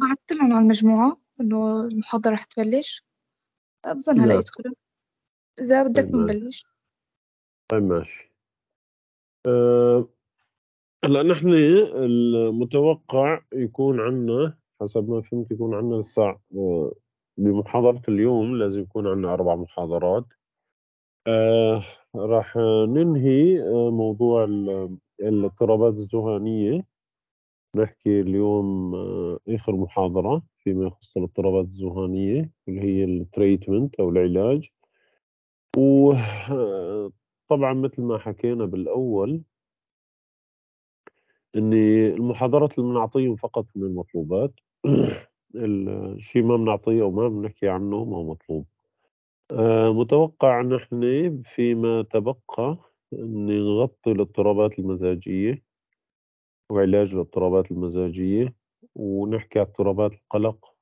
بعثت لهم على المجموعة إنه المحاضرة رح تبلش آه، بظن هلا يدخلوا إذا بدك طيب نبلش طيب ماشي أه هلا نحن المتوقع يكون عندنا حسب ما فهمت يكون عندنا الساعة بمحاضرة آه، اليوم لازم يكون عندنا أربع محاضرات أه راح ننهي آه، موضوع الاضطرابات الذهانية نحكي اليوم آه، آخر محاضرة فيما يخص الاضطرابات الذهانية اللي هي التريتمنت أو العلاج وطبعا آه، مثل ما حكينا بالأول أن المحاضرات اللي بنعطيهم فقط من المطلوبات الشيء ما بنعطيه أو ما بنحكي عنه ما هو مطلوب آه، متوقع نحن فيما تبقى أن نغطي الاضطرابات المزاجية وعلاج الاضطرابات المزاجية ونحكي عن اضطرابات القلق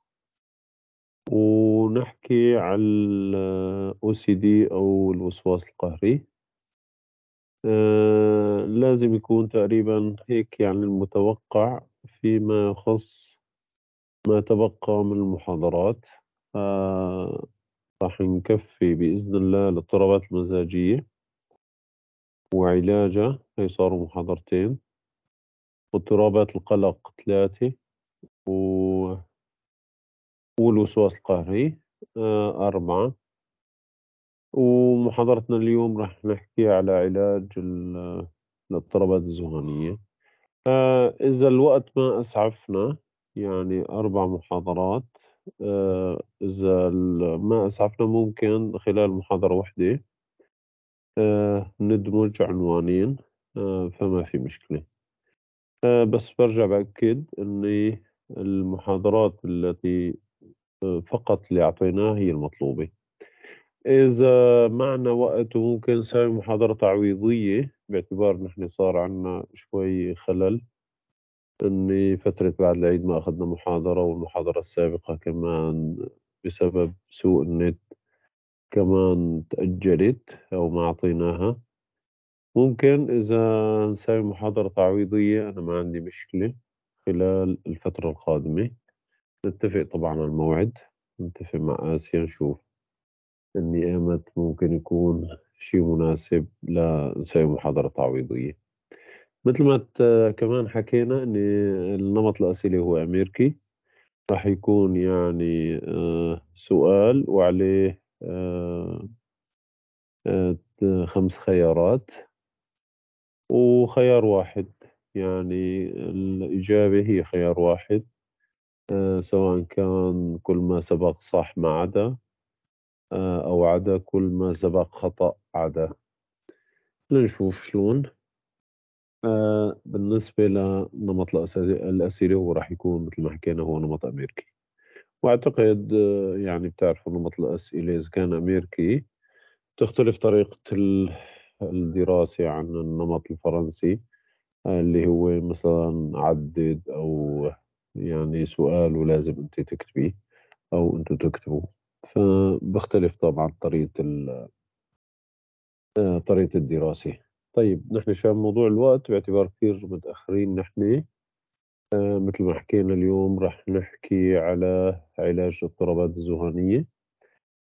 ونحكي او سي OCD أو الوسواس القهري آه لازم يكون تقريبا هيك يعني المتوقع فيما يخص ما تبقى من المحاضرات آه، راح نكفي بإذن الله الاضطرابات المزاجية وعلاجها هي صاروا محاضرتين واضطرابات القلق ثلاثة و والوسواس القهري آه، أربعة ومحاضرتنا اليوم راح نحكي على علاج آه، الاضطرابات الذهنية آه، إذا الوقت ما أسعفنا يعني أربع محاضرات إذا ما أسعفنا ممكن خلال محاضرة واحدة ندمج عنوانين فما في مشكلة آه، بس برجع بأكد أن المحاضرات التي آه، فقط اللي أعطيناها هي المطلوبة إذا معنا وقت وممكن نسوي محاضرة تعويضية باعتبار نحن صار عنا شوي خلل أني فترة بعد العيد ما أخذنا محاضرة والمحاضرة السابقة كمان بسبب سوء النت كمان تأجلت أو ما أعطيناها ممكن إذا نساوي محاضرة تعويضية أنا ما عندي مشكلة خلال الفترة القادمة نتفق طبعا على الموعد نتفق مع آسيا نشوف إني إيمت ممكن يكون شي مناسب لنساوي محاضرة تعويضية مثل ما كمان حكينا إن النمط الأسئلة هو أمريكي راح يكون يعني آه، سؤال وعليه آه، آه، خمس خيارات وخيار واحد يعني الإجابة هي خيار واحد آه، سواء كان كل ما سبق صح ما عدا آه، أو عدا كل ما سبق خطأ عدا لنشوف شلون آه، بالنسبة لنمط الأسئلة هو راح يكون مثل ما حكينا هو نمط أمريكي وأعتقد يعني بتعرفوا نمط الأسئلة إذا كان أمريكي تختلف طريقة الدراسة عن النمط الفرنسي آه، اللي هو مثلا عدد أو يعني سؤال ولازم أنت تكتبيه أو أنتو تكتبوا فبختلف طبعا طريقة آه، طريقة الدراسة طيب نحن شباب موضوع الوقت باعتبار كثير متأخرين نحن آه مثل ما حكينا اليوم رح نحكي على علاج الاضطرابات الذهنية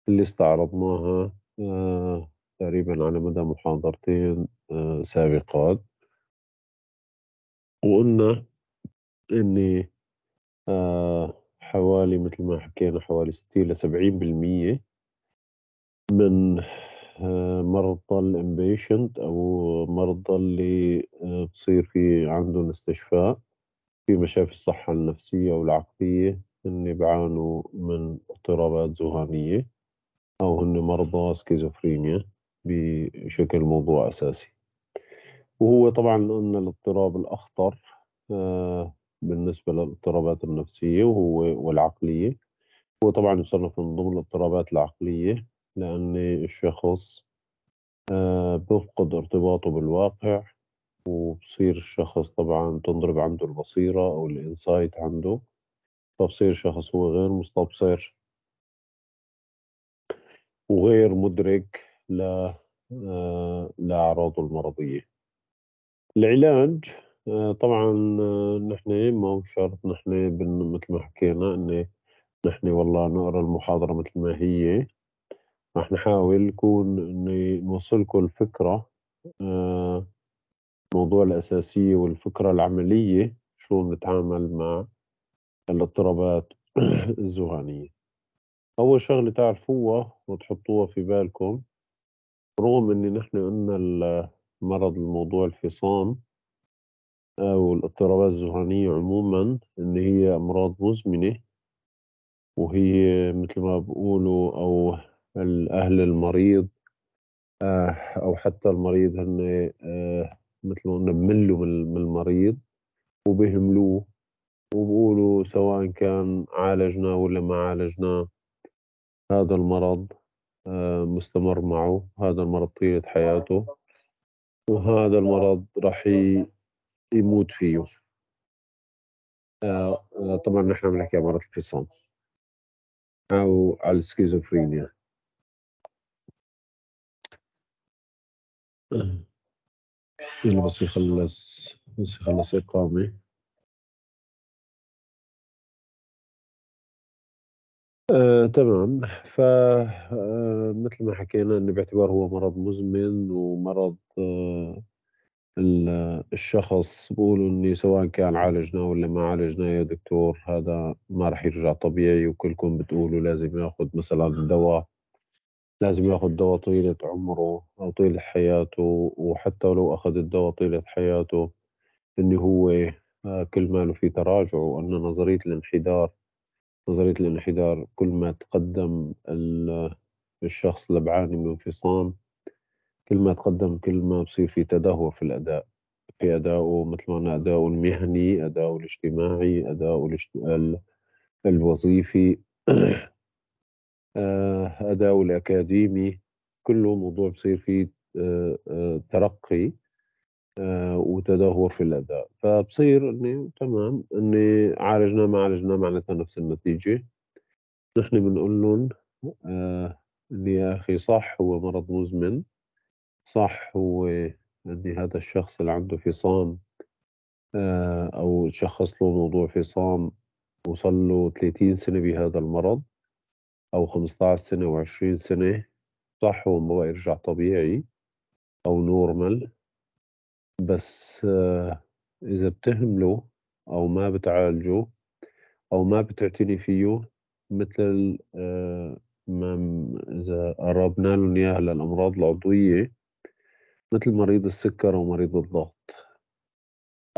اللي استعرضناها آه تقريبا على مدى محاضرتين آه، سابقات وقلنا اني آه، حوالي مثل ما حكينا حوالي 60 ل 70% من آه، مرضى الامبيشنت او مرضى اللي بصير في عندهم استشفاء في مشافي الصحة النفسية والعقلية اللي بيعانوا من اضطرابات ذهانية أو هن مرضى سكيزوفرينيا بشكل موضوع أساسي وهو طبعا لأن الاضطراب الأخطر آه، بالنسبة للاضطرابات النفسية وهو والعقلية هو طبعا يصنف من ضمن الاضطرابات العقلية لأن الشخص آه، بفقد ارتباطه بالواقع وبصير الشخص طبعا تنضرب عنده البصيرة أو الإنسايت عنده فبصير الشخص هو غير مستبصر وغير مدرك لأعراضه آه، المرضية العلاج آه، طبعا آه، نحن ما شرط نحن مثل ما حكينا ان نحن والله نقرا المحاضرة مثل ما هي رح نحاول نكون نوصلكم الفكرة الموضوع الأساسية والفكرة العملية شلون نتعامل مع الاضطرابات الذهانية أول شغلة تعرفوها وتحطوها في بالكم رغم ان نحن قلنا مرض الموضوع الفصام او الاضطرابات الذهانية عموما ان هي امراض مزمنة وهي مثل ما بقولوا او الاهل المريض آه، او حتى المريض هن آه، مثل ما قلنا بملوا من المريض وبهملوه وبقولوا سواء كان عالجنا ولا ما عالجناه هذا المرض آه، مستمر معه هذا المرض طيلة حياته وهذا المرض راح يموت فيه آه، آه، طبعا نحن بنحكي عن مرض الفصام أو على السكيزوفرينيا اللي بس يخلص بس يخلص إقامة آه، تمام، ف آه، مثل ما حكينا انه باعتبار هو مرض مزمن ومرض آه، الشخص بقولوا اني سواء كان عالجناه ولا ما عالجناه يا دكتور هذا ما راح يرجع طبيعي وكلكم بتقولوا لازم ياخُد مثلًا دواء لازم ياخُد دواء طيلة عمره أو طيلة حياته وحتى لو أخَد الدواء طيلة حياته انه هو كل كل ماله في تراجع وإن نظرية الانحدار نظرية الانحدار كل ما تقدم الشخص اللي بعاني من انفصام كل ما تقدم كل ما بصير في تدهور في الأداء في أدائه مثل ما أداؤه المهني أداؤه الاجتماعي أداؤه الوظيفي آه، أداؤه الأكاديمي كله موضوع بصير فيه آه، آه، ترقي آه، وتدهور في الاداء فبصير اني تمام اني عالجنا ما عالجنا معناتها نفس النتيجه نحن بنقول لهم آه اني يا اخي صح هو مرض مزمن صح هو اني هذا الشخص اللي عنده فصام آه او شخص له موضوع فصام وصل له 30 سنه بهذا المرض او 15 سنه و20 سنه صح هو ما يرجع طبيعي او نورمال بس إذا بتهمله أو ما بتعالجه أو ما بتعتني فيه مثل آه، ما إذا قرّبنا لهم إياها للأمراض العضوية مثل مريض السكّر ومريض الضغط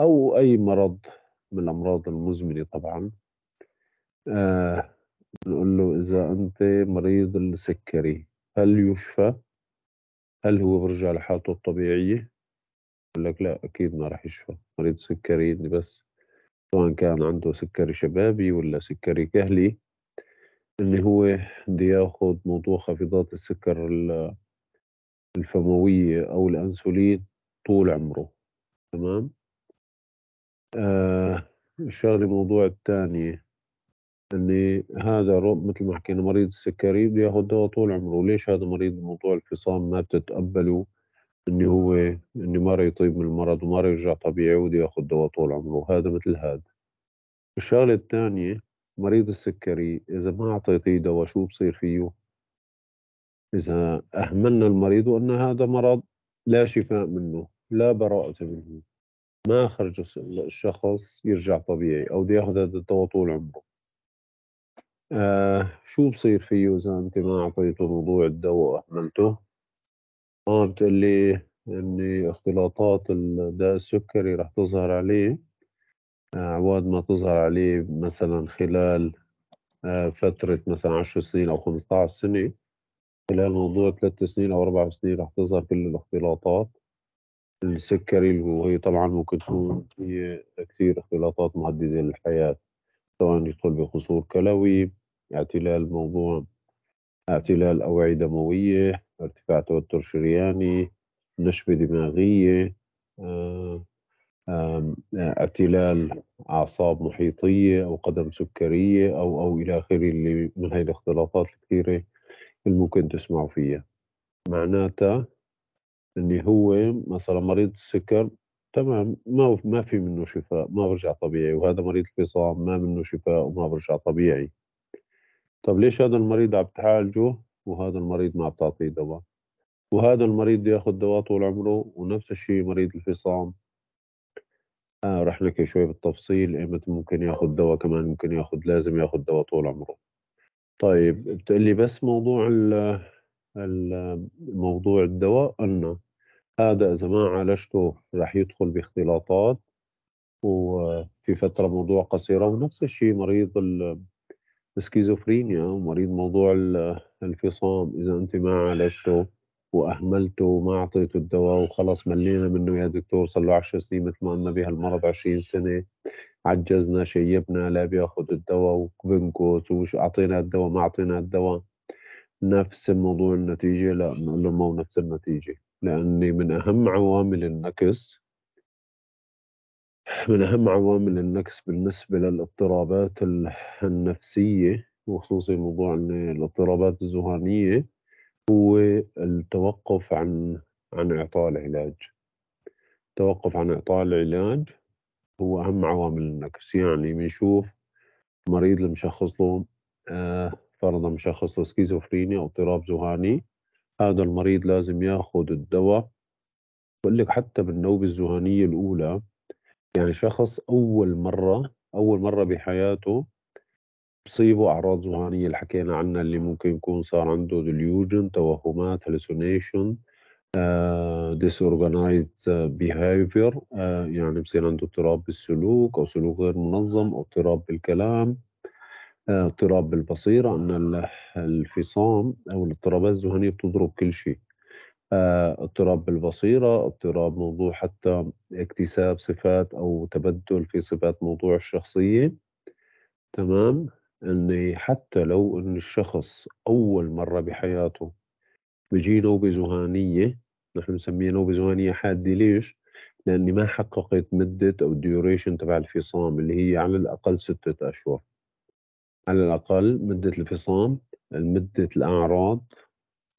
أو أي مرض من الأمراض المُزمنة طبعًا، آه، نقول له: "إذا أنت مريض السكّري هل يُشفى؟ هل هو بيرجع لحالته الطبيعية؟" يقول لك لا أكيد ما راح يشفى مريض سكري بس سواء كان عنده سكري شبابي ولا سكري كهلي اللي هو بده ياخذ موضوع خفيضات السكر الفموية أو الأنسولين طول عمره تمام آه الشغلة موضوع الثاني اني هذا مثل ما حكينا مريض السكري بده ياخذ دواء طول عمره ليش هذا مريض موضوع الفصام ما بتتقبله ان هو ان ما يطيب من المرض وما يرجع طبيعي ودي ياخذ دواء طول عمره هذا مثل هذا الشغله الثانيه مريض السكري اذا ما اعطيتيه دواء شو بصير فيه اذا اهملنا المريض وان هذا مرض لا شفاء منه لا براءه منه ما خرج الشخص يرجع طبيعي او بده ياخذ هذا الدواء طول عمره آه شو بصير فيه اذا انت ما اعطيته موضوع الدواء واهملته آه بتقول لي إن اختلاطات الداء السكري راح تظهر عليه آه، عواد ما تظهر عليه مثلًا خلال آه، فترة مثلًا 10 سنين أو 15 سنة، خلال موضوع 3 سنين أو 4 سنين راح تظهر كل الاختلاطات. السكري وهي طبعًا ممكن تكون هي كثير اختلاطات مهددة للحياة، سواء يدخل بقصور كلوي، اعتلال موضوع اعتلال أوعية دموية. ارتفاع توتر شرياني نشوة دماغية اعتلال أعصاب محيطية أو قدم سكرية أو أو إلى آخره اللي من هاي الاختلاطات الكثيرة اللي ممكن تسمعوا فيها معناتها اللي هو مثلا مريض السكر تمام ما ما في منه شفاء ما برجع طبيعي وهذا مريض الفصام ما منه شفاء وما برجع طبيعي طب ليش هذا المريض عم تعالجه وهذا المريض ما بتعطيه دواء وهذا المريض بده ياخذ دواء طول عمره ونفس الشيء مريض الفصام آه رح نحكي شوي بالتفصيل ايمت ممكن ياخذ دواء كمان ممكن ياخذ لازم ياخذ دواء طول عمره طيب بتقلي بس موضوع ال موضوع الدواء قلنا هذا اذا ما عالجته رح يدخل باختلاطات وفي فتره موضوع قصيره ونفس الشيء مريض السكيزوفرينيا مريض موضوع الانفصام إذا أنت ما عالجته وأهملته وما أعطيته الدواء وخلص ملينا منه يا دكتور صار له 10 سنين مثل ما قلنا بهالمرض 20 سنة عجزنا شيبنا لا بياخذ الدواء وبنكوت وش أعطينا الدواء ما أعطينا الدواء نفس الموضوع النتيجة لا بنقول له مو نفس النتيجة لأني من أهم عوامل النكس من أهم عوامل النكس بالنسبة للاضطرابات النفسية وخصوصي موضوع الاضطرابات الذهانية هو التوقف عن عن إعطاء العلاج، التوقف عن إعطاء العلاج هو أهم عوامل النكس، يعني بنشوف مريض المشخص له آه، فرضًا مشخص له سكيزوفرينيا أو اضطراب ذهاني، هذا المريض لازم ياخد الدواء بقول لِك حتى بالنوبة الذهانية الأولى يعني شخص أول مرة أول مرة بحياته بصيبه أعراض ذهانية اللي حكينا عنها اللي ممكن يكون صار عنده ديليوجن توهمات هلوسينيشن آه، ديس behavior آه يعني بصير عنده اضطراب بالسلوك أو سلوك غير منظم أو اضطراب بالكلام آه، اضطراب بالبصيرة أن الفصام أو الاضطرابات الذهنية بتضرب كل شيء آه، اضطراب بالبصيرة اضطراب موضوع حتى اكتساب صفات أو تبدل في صفات موضوع الشخصية تمام أني حتى لو أن الشخص أول مرة بحياته بيجي نوبة زهانية نحن بنسميها نوبة زهانية حادة ليش؟ لأني ما حققت مدة أو الديوريشن تبع الفصام اللي هي على الأقل ستة أشهر على الأقل مدة الفصام مدة الأعراض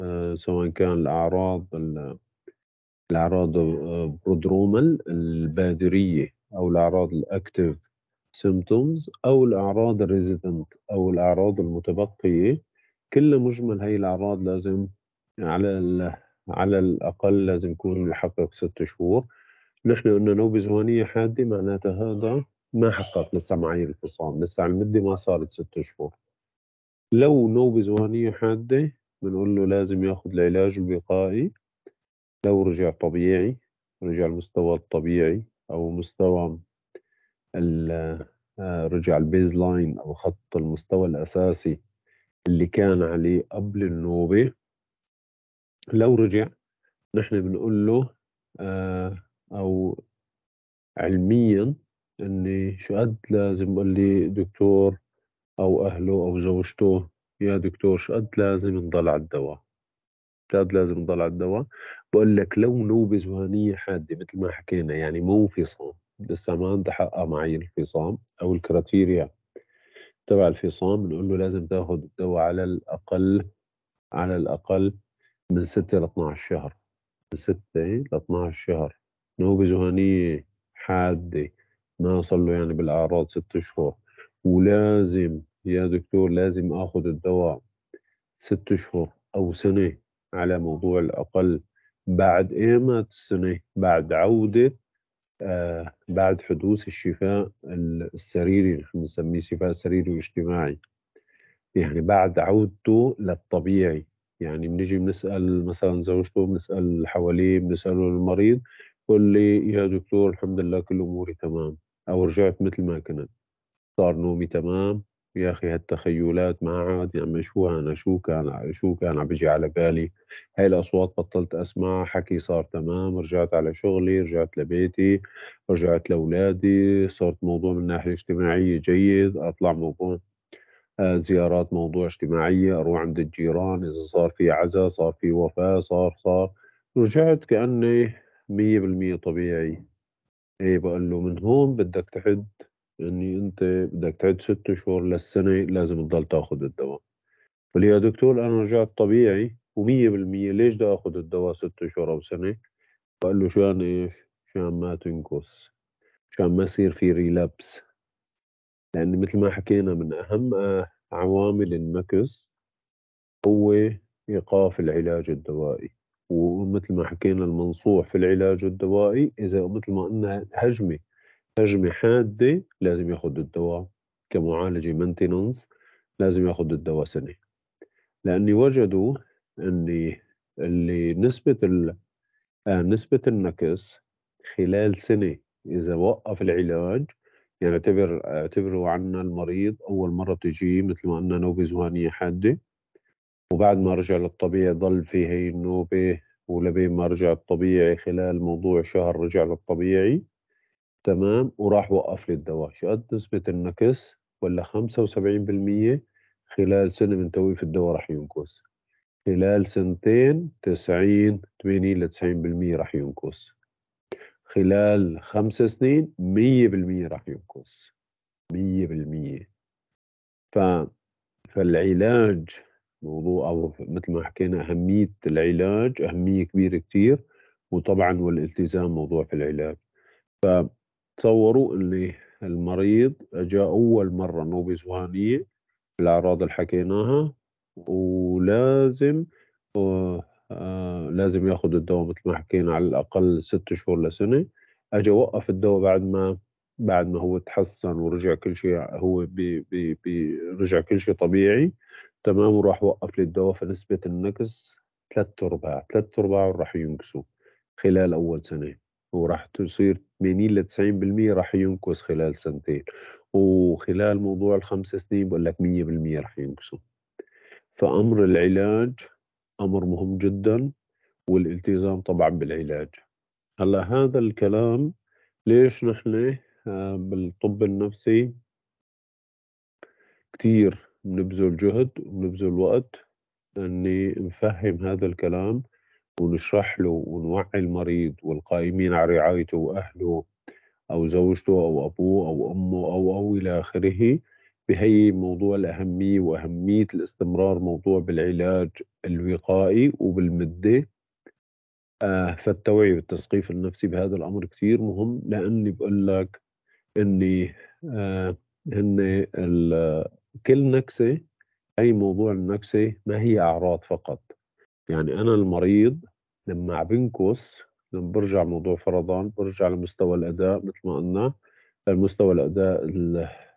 آه، سواء كان الأعراض الأعراض برودرومال آه، البادرية أو الأعراض الأكتف سيمتومز أو الأعراض الريزيدنت أو الأعراض المتبقية كل مجمل هاي الأعراض لازم على على الأقل لازم يكون يحقق ست شهور نحن قلنا نوبة زهانية حادة معناتها هذا ما حقق لسه معي الفصام لسه على المدة ما صارت ست شهور لو نوبة زهانية حادة بنقول له لازم ياخذ العلاج الوقائي لو رجع طبيعي رجع المستوى الطبيعي او مستوى آه، رجع البيز لاين او خط المستوى الاساسي اللي كان عليه قبل النوبه لو رجع نحن بنقول له آه، او علميا اني شو قد لازم اقول لي دكتور او اهله او زوجته يا دكتور شو قد لازم نضل على الدواء قد لازم نضل على الدواء بقول لك لو نوبة زهانية حادة مثل ما حكينا يعني مو انفصام لسه ما انتحقق معي الفصام أو الكراتيريا تبع الفصام بنقول له لازم تاخذ الدواء على الأقل على الأقل من 6 ل 12 شهر من 6 ل 12 شهر نوبة زهانية حادة ما صار له يعني بالأعراض ست شهور ولازم يا دكتور لازم اخذ الدواء ست شهور أو سنة على موضوع الأقل بعد ايمت السنة بعد عودة آه بعد حدوث الشفاء السريري نحن نسميه شفاء سريري واجتماعي يعني بعد عودته للطبيعي يعني بنجي بنسأل مثلا زوجته بنسأل حواليه بنسأله المريض يقول لي يا دكتور الحمد لله كل أموري تمام أو رجعت مثل ما كنت صار نومي تمام يا اخي هالتخيلات ما عاد يعني شو انا شو كان شو كان عم بيجي على بالي هاي الاصوات بطلت اسمع حكي صار تمام رجعت على شغلي رجعت لبيتي رجعت لاولادي صرت موضوع من الناحيه الاجتماعيه جيد اطلع موضوع آه، زيارات موضوع اجتماعيه اروح عند الجيران اذا صار في عزا صار في وفاه صار صار رجعت كاني مية بالمية طبيعي ايه بقول له من هون بدك تحد ان انت بدك تعد ست شهور للسنه لازم تضل تاخذ الدواء فلي يا دكتور انا رجعت طبيعي و100% ليش بدي اخذ الدواء ست شهور او سنه فقال له شان ايش شان ما تنقص شان ما يصير في ريلابس لان مثل ما حكينا من اهم آه، عوامل النكس هو ايقاف العلاج الدوائي ومثل ما حكينا المنصوح في العلاج الدوائي اذا مثل ما قلنا هجمه هجمة حادة لازم ياخذ الدواء كمعالجة مينتننس لازم ياخذ الدواء سنة لأني وجدوا أني اللي نسبة ال... آه، نسبة النكس خلال سنة إذا وقف العلاج يعني اعتبر اعتبروا عنا المريض أول مرة بتجي مثل ما قلنا نوبة ذهانية حادة وبعد ما رجع للطبيعي ضل في هي النوبة ولبين ما رجع الطبيعي خلال موضوع شهر رجع للطبيعي تمام وراح وقف لي الدواء شو قد نسبة النقص ولا 75% خلال سنة من توقيف الدواء راح ينقص خلال سنتين 90 80 ل 90% راح ينقص خلال خمس سنين 100% راح ينقص 100% ف فالعلاج موضوع أو مثل ما حكينا أهمية العلاج أهمية كبيرة كتير وطبعا والالتزام موضوع في العلاج ف تصوروا اللي المريض اجا اول مره نوبه ذهانيه الاعراض اللي حكيناها ولازم آه آه لازم ياخذ الدواء مثل ما حكينا على الاقل ست شهور لسنه اجى وقف الدواء بعد ما بعد ما هو تحسن ورجع كل شيء هو بي بي بي رجع كل شيء طبيعي تمام وراح وقف لي الدواء فنسبه النقص ثلاث ارباع ثلاث ارباع راح ينقصوا خلال اول سنه وراح تصير 80 ل 90% راح ينقص خلال سنتين وخلال موضوع الخمس سنين بقول لك 100% راح ينقصوا فأمر العلاج أمر مهم جدا والالتزام طبعا بالعلاج هلا هذا الكلام ليش نحن آه، بالطب النفسي كتير بنبذل جهد وبنبذل وقت اني نفهم هذا الكلام ونشرح له ونوعي المريض والقائمين على رعايته وأهله أو زوجته أو أبوه أو أمه أو أو إلى آخره بهي موضوع الأهمية وأهمية الاستمرار موضوع بالعلاج الوقائي وبالمدة آه فالتوعية والتثقيف النفسي بهذا الأمر كثير مهم لأني بقول لك أني آه هن كل نكسة أي موضوع النكسة ما هي أعراض فقط يعني انا المريض لما بنكس لما برجع موضوع فرضان برجع لمستوى الاداء مثل ما قلنا المستوى الاداء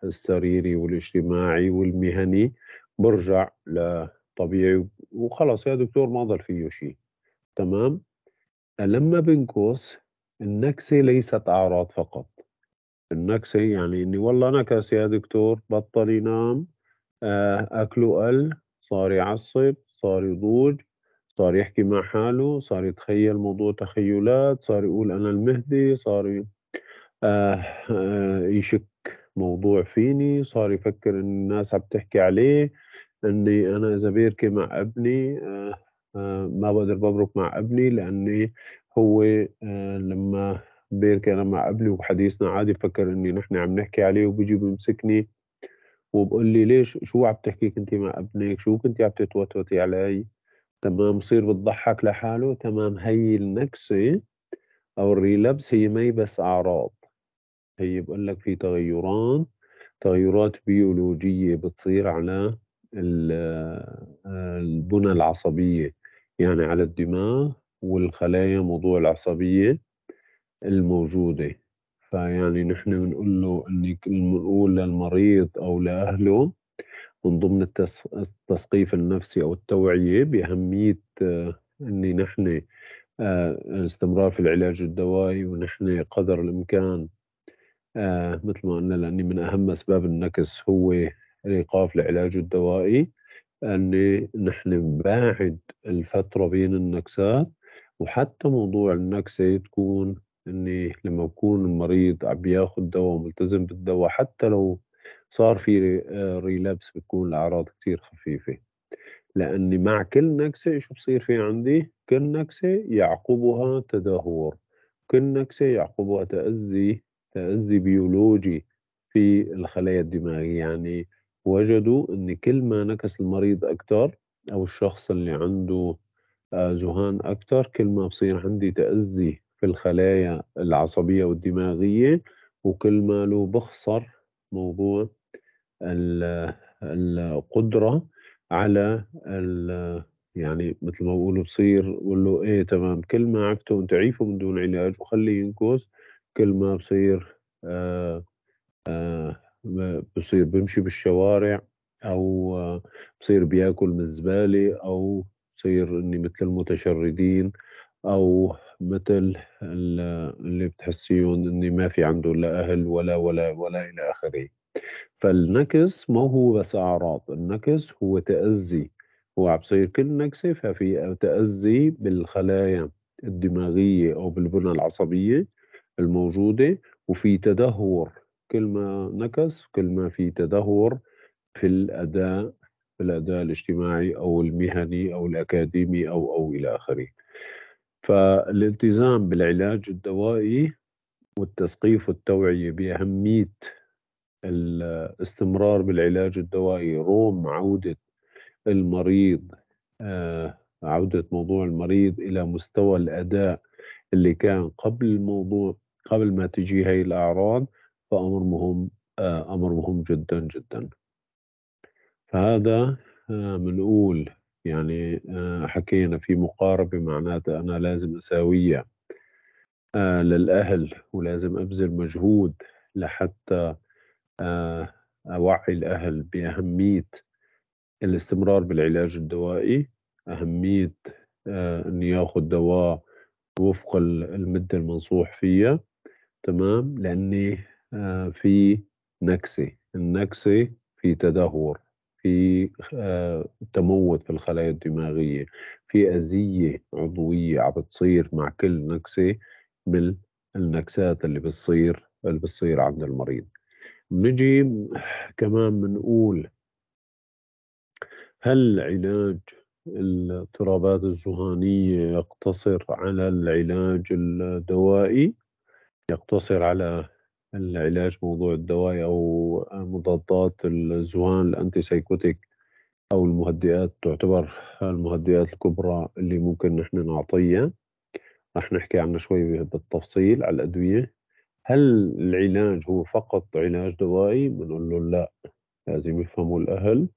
السريري والاجتماعي والمهني برجع لطبيعي وخلص يا دكتور ما ضل فيه شيء تمام لما بنكس النكسه ليست اعراض فقط النكسه يعني اني والله نكس يا دكتور بطل ينام آه، اكله قل صار يعصب صار يضوج صار يحكي مع حاله صار يتخيل موضوع تخيلات صار يقول أنا المهدي صار آه آه يشك موضوع فيني صار يفكر إن الناس عم تحكي عليه إني أنا إذا بيركي مع ابني آه, آه، ما بقدر ببرك مع ابني لأني هو آه، لما بيركي أنا مع ابني وحديثنا عادي فكر إني نحن عم نحكي عليه وبيجي بيمسكني وبقول لي ليش شو عم تحكي كنتي مع ابنك شو كنتي عم تتوتوتي علي تمام صير بتضحك لحاله تمام هي النكسة أو الريلابس هي ما بس أعراض هي بقول لك في تغيرات تغيرات بيولوجية بتصير على آه، البنى العصبية يعني على الدماغ والخلايا موضوع العصبية الموجودة فيعني نحن بنقول له انك بنقول للمريض أو لأهله من ضمن التثقيف النفسي أو التوعية بأهمية آه، اني نحن آه، الاستمرار في العلاج الدوائي ونحن قدر الإمكان آه، مثل ما قلنا لأن من أهم أسباب النكس هو الإيقاف العلاج الدوائي أن نحن بعد الفترة بين النكسات وحتى موضوع النكسة تكون اني لما بكون المريض عم بياخذ دواء ملتزم بالدواء حتى لو صار في ريلابس آه، بتكون الاعراض كثير خفيفه لاني مع كل نكسه شو بصير في عندي كل نكسه يعقبها تدهور كل نكسه يعقبها تاذي تاذي بيولوجي في الخلايا الدماغيه يعني وجدوا ان كل ما نكس المريض اكثر او الشخص اللي عنده آه، زهان اكثر كل ما بصير عندي تاذي في الخلايا العصبيه والدماغيه وكل ما له بخسر موضوع القدره على يعني مثل ما بقولوا بصير بقول له ايه تمام كل ما عكته انت عيفه من دون علاج وخليه ينكس كل ما بصير آه، آه، بصير بمشي بالشوارع او آه، بصير بياكل من الزباله او بصير اني مثل المتشردين او مثل اللي بتحسيهم اني ما في عنده لا اهل ولا ولا ولا الى اخره فالنكس ما هو بس أعراض النكس هو تأذي هو عم بصير كل نكسة ففي تأذي بالخلايا الدماغية أو بالبنى العصبية الموجودة وفي تدهور كل ما نكس كل ما في تدهور في الأداء في الأداء الاجتماعي أو المهني أو الأكاديمي أو أو إلى آخره فالالتزام بالعلاج الدوائي والتثقيف والتوعية بأهمية الاستمرار بالعلاج الدوائي روم عودة المريض آه، عودة موضوع المريض إلى مستوى الأداء اللي كان قبل الموضوع قبل ما تجي هاي الأعراض فأمر مهم آه، أمر مهم جدا جدا فهذا بنقول آه، يعني حكينا في مقاربة معناتها أنا لازم أساويها للأهل ولازم أبذل مجهود لحتى آه، أوعي الأهل بأهمية الاستمرار بالعلاج الدوائي أهمية آه، أن يأخذ دواء وفق المدة المنصوح فيها تمام لأني آه، في نكسة النكسة في تدهور في تموت في الخلايا الدماغية في أذية عضوية عم بتصير مع كل نكسة من النكسات اللي بتصير اللي بتصير عند المريض بنجي كمان بنقول هل علاج الاضطرابات الذهانية يقتصر على العلاج الدوائي يقتصر على العلاج موضوع الدواء أو مضادات الزهان الأنتي أو المهدئات تعتبر المهدئات الكبرى اللي ممكن نحن نعطيها رح نحكي عنها شوي بالتفصيل على الأدوية هل العلاج هو فقط علاج دوائي؟ بنقول لهم لا لازم يفهموا الأهل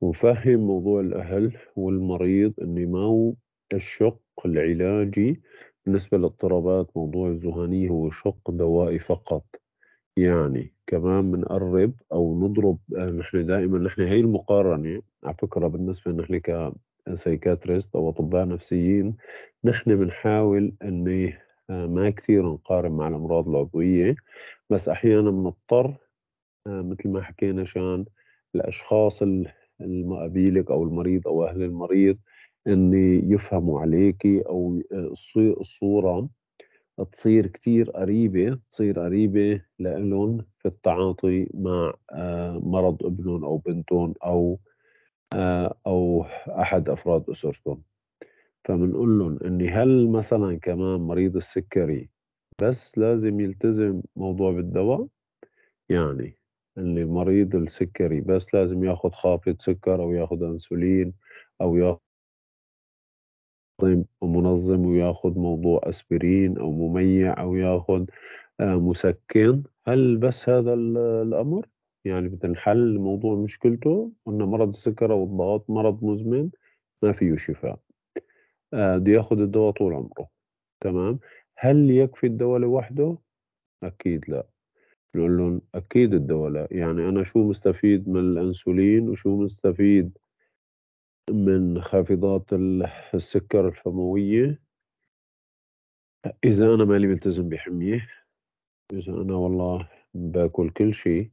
ونفهم موضوع الأهل والمريض إنه ما هو الشق العلاجي بالنسبة للاضطرابات موضوع الزهاني هو شق دوائي فقط يعني كمان بنقرب أو نضرب آه، نحن دائما نحن هي المقارنة على فكرة بالنسبة نحن كسايكاتريست أو أطباء نفسيين نحن بنحاول إنه آه، ما كثير نقارن مع الأمراض العضوية بس أحيانا بنضطر آه، مثل ما حكينا شان الأشخاص المقابيلك أو المريض أو أهل المريض أن يفهموا عليكي أو آه، الصورة تصير كثير قريبة تصير قريبة لهم في التعاطي مع مرض ابنهم أو بنتهم أو أو أحد أفراد أسرتهم فبنقول لهم اني هل مثلا كمان مريض السكري بس لازم يلتزم موضوع بالدواء يعني اللي مريض السكري بس لازم ياخذ خافض سكر او ياخذ انسولين او ياخذ منظم وياخذ موضوع اسبرين او مميع او ياخذ آه، مسكن هل بس هذا الامر يعني بتنحل موضوع مشكلته ان مرض السكر او الضغط مرض مزمن ما فيه شفاء بده آه، ياخذ الدواء طول عمره تمام هل يكفي الدواء لوحده اكيد لا نقول لهم اكيد الدواء لا يعني انا شو مستفيد من الانسولين وشو مستفيد من خافضات السكر الفمويه اذا انا مالي ملتزم بحميه اذا انا والله باكل كل شيء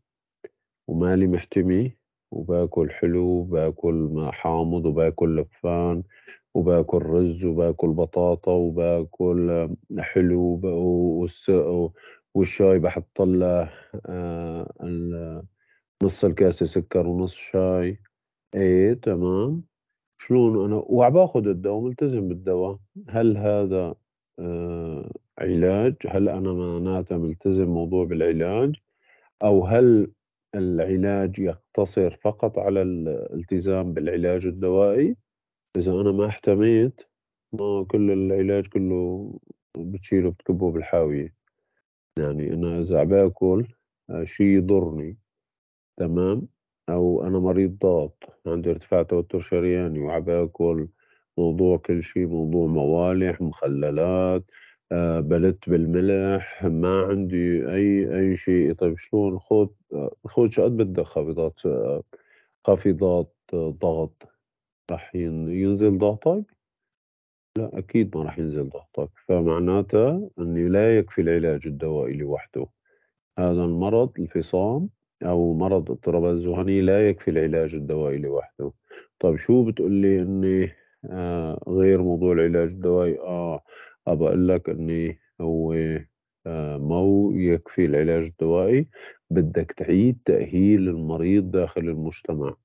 ومالي محتمي وباكل حلو وباكل حامض وباكل لفان وباكل رز وباكل بطاطا وباكل آه، حلو والشاي بحط له آه، نص الكاسة سكر ونص شاي ايه تمام شلون انا وعباخذ الدواء ملتزم بالدواء هل هذا آه علاج هل انا معناته ملتزم موضوع بالعلاج او هل العلاج يقتصر فقط على الالتزام بالعلاج الدوائي إذا أنا ما احتميت ما كل العلاج كله بتشيله بتكبه بالحاوية يعني أنا إذا باكل شي يضرني تمام أو أنا مريض ضغط عندي ارتفاع توتر شرياني وعباكل موضوع كل شي موضوع موالح مخللات آه بلت بالملح ما عندي أي أي شيء طيب شلون خود خود قد بدك خفضات خفضات ضغط آه، راح ينزل ضغطك لا أكيد ما راح ينزل ضغطك فمعناتها أني لا يكفي العلاج الدوائي لوحده هذا المرض الفصام أو مرض اضطرابات الذهنية لا يكفي العلاج الدوائي لوحده طيب شو بتقول لي أني آه غير موضوع العلاج الدوائي آه أبى أقول لك أني هو آه مو يكفي العلاج الدوائي بدك تعيد تأهيل المريض داخل المجتمع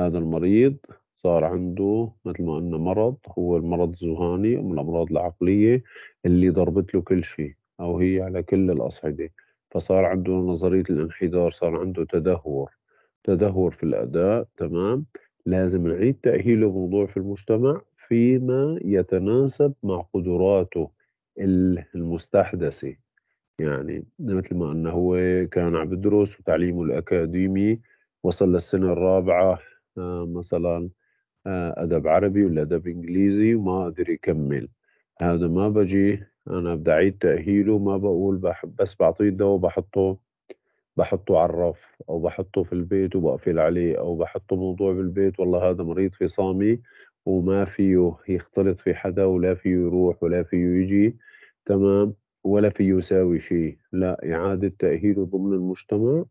هذا المريض صار عنده مثل ما قلنا مرض هو المرض الذهاني من الأمراض العقلية اللي ضربت له كل شيء أو هي على كل الأصعدة فصار عنده نظرية الانحدار صار عنده تدهور تدهور في الأداء تمام لازم نعيد تأهيله موضوع في المجتمع فيما يتناسب مع قدراته المستحدثة يعني مثل ما أنه هو كان عم يدرس وتعليمه الأكاديمي وصل للسنة الرابعة آه، مثلا آه، ادب عربي ولا ادب انجليزي وما اقدر يكمل هذا ما بجي انا بدي اعيد تاهيله ما بقول بحب بس بعطيه الدواء بحطه بحطه على الرف او بحطه في البيت وبقفل عليه او بحطه موضوع بالبيت والله هذا مريض فصامي وما فيه يختلط في حدا ولا فيه يروح ولا فيه يجي تمام ولا فيه يساوي شيء لا إعادة تأهيله ضمن المجتمع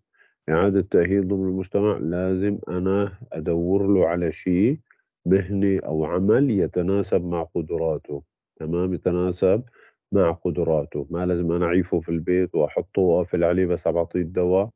إعادة تأهيل ضمن المجتمع لازم أنا أدور له على شيء مهنة أو عمل يتناسب مع قدراته تمام يتناسب مع قدراته ما لازم أنا أعيفه في البيت وأحطه وأقفل عليه بس عم بعطيه الدواء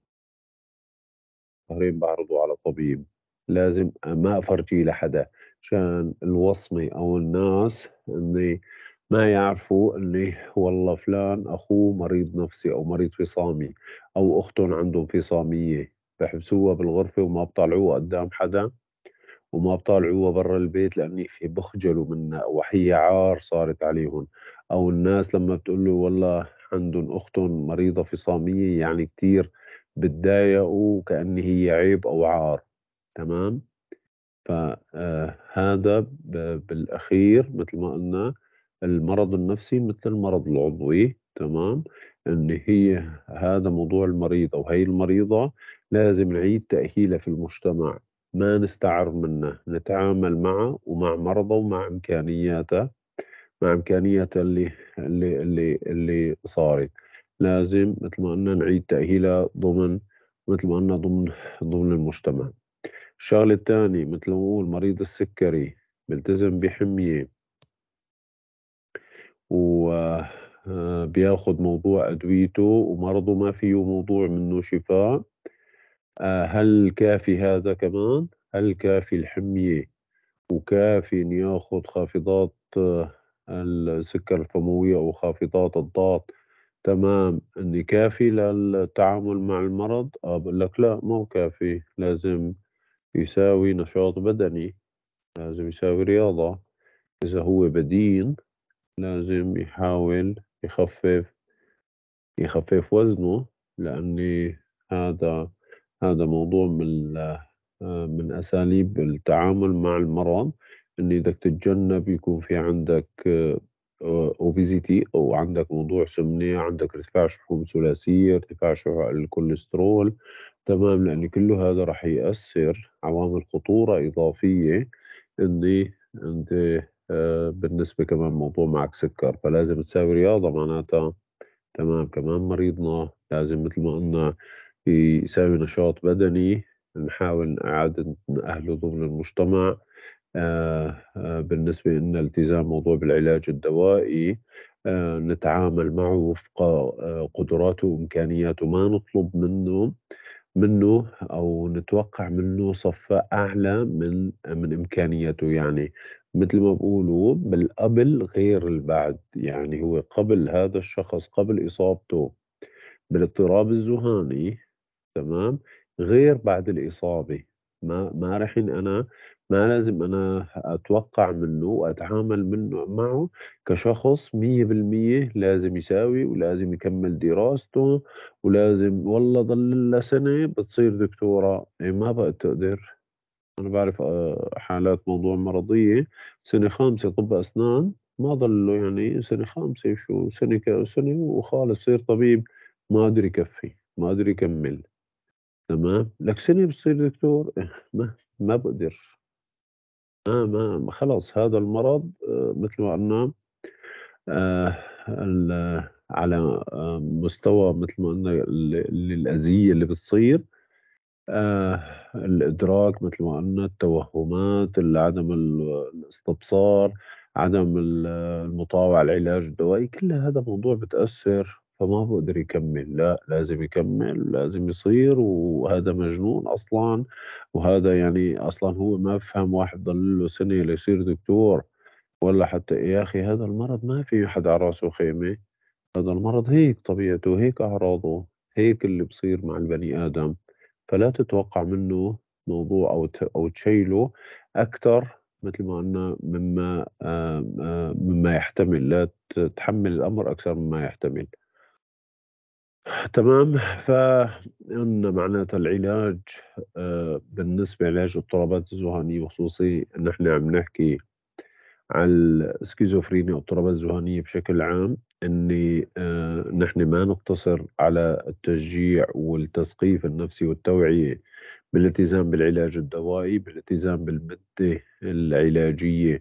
شهرين بعرضه على طبيب لازم ما أفرجيه لحدا عشان الوصمة أو الناس إني ما يعرفوا إني والله فلان أخوه مريض نفسي أو مريض فصامي أو أختهم عنده فصاميه بحبسوها بالغرفة وما بطلعوها قدام حدا وما بطالعوها برا البيت لاني في بخجلوا منها وهي وحية عار صارت عليهم أو الناس لما بتقول له والله عندهم أختهم مريضة فصامية يعني كتير بتضايقوا كأن هي عيب أو عار تمام فهذا آه، بالأخير مثل ما قلنا المرض النفسي مثل المرض العضوي تمام ان هي هذا موضوع المريضه وهي المريضه لازم نعيد تاهيلها في المجتمع ما نستعر منه نتعامل معه ومع مرضه ومع إمكانياته مع إمكانياته اللي اللي اللي, اللي صارت لازم مثل ما قلنا نعيد تأهيلها ضمن مثل ما قلنا ضمن ضمن المجتمع الشغلة الثانية مثل ما هو مريض السكري ملتزم بحمية وبياخد آه، موضوع أدويته ومرضه ما فيه موضوع منه شفاء آه، هل كافي هذا كمان هل كافي الحمية وكافي إن ياخد خافضات آه، السكر الفموية أو خافضات الضغط تمام إني كافي للتعامل مع المرض آه لك لا مو كافي لازم يساوي نشاط بدني لازم يساوي رياضة إذا هو بدين لازم يحاول يخفف يخفف وزنه لأني هذا هذا موضوع من آه، من أساليب التعامل مع المرض إن إذا تتجنب يكون في عندك أوبيزيتي آه، أو عندك موضوع سمنة عندك ارتفاع شحوم ثلاثية ارتفاع الكوليسترول تمام لأن كل هذا رح يأثر عوامل خطورة إضافية إني أنت آه، بالنسبة كمان موضوع معك سكر فلازم تساوي رياضة معناتها تمام كمان مريضنا لازم مثل ما قلنا يساوي نشاط بدني نحاول إعادة أهله ضمن المجتمع آه، آه، بالنسبة لنا التزام موضوع بالعلاج الدوائي آه، نتعامل معه وفق قدراته وإمكانياته ما نطلب منه منه أو نتوقع منه صفة أعلى من من إمكانياته يعني مثل ما بقولوا بالقبل غير البعد يعني هو قبل هذا الشخص قبل إصابته بالاضطراب الذهاني تمام غير بعد الإصابة ما ما رحن أنا ما لازم أنا أتوقع منه وأتعامل منه معه كشخص مية بالمية لازم يساوي ولازم يكمل دراسته ولازم والله ضل لها سنة بتصير دكتورة إيه ما بقى تقدر أنا بعرف آه، حالات موضوع مرضية سنة خامسة طب أسنان ما ضل له يعني سنة خامسة شو سنة سنة وخالص صير طبيب ما قدر يكفي ما قدر يكمل تمام؟ لك سنة بتصير دكتور إيه، ما ما بقدر ما ما خلص هذا المرض آه، مثل ما قلنا آه، على آه، مستوى مثل ما قلنا الأذية اللي بتصير آه الإدراك مثل ما قلنا التوهمات عدم الاستبصار عدم المطاوع العلاج الدوائي كل هذا موضوع بتأثر فما بقدر يكمل لا لازم يكمل لازم يصير وهذا مجنون اصلا وهذا يعني اصلا هو ما فهم واحد ضل له سنه ليصير دكتور ولا حتى إيه يا اخي هذا المرض ما في حد على راسه خيمه هذا المرض هيك طبيعته هيك اعراضه هيك اللي بصير مع البني ادم فلا تتوقع منه موضوع او او تشيله اكثر مثل ما قلنا مما آه، آه، مما يحتمل لا تحمل الامر اكثر مما يحتمل تمام ف معناتها العلاج آه، بالنسبة لعلاج الاضطرابات الذهانيه وخصوصي نحن عم نحكي على السكيزوفرينيا والاضطرابات الذهانيه بشكل عام اني آه، نحن ما نقتصر على التشجيع والتثقيف النفسي والتوعية بالالتزام بالعلاج الدوائي بالالتزام بالمدة العلاجية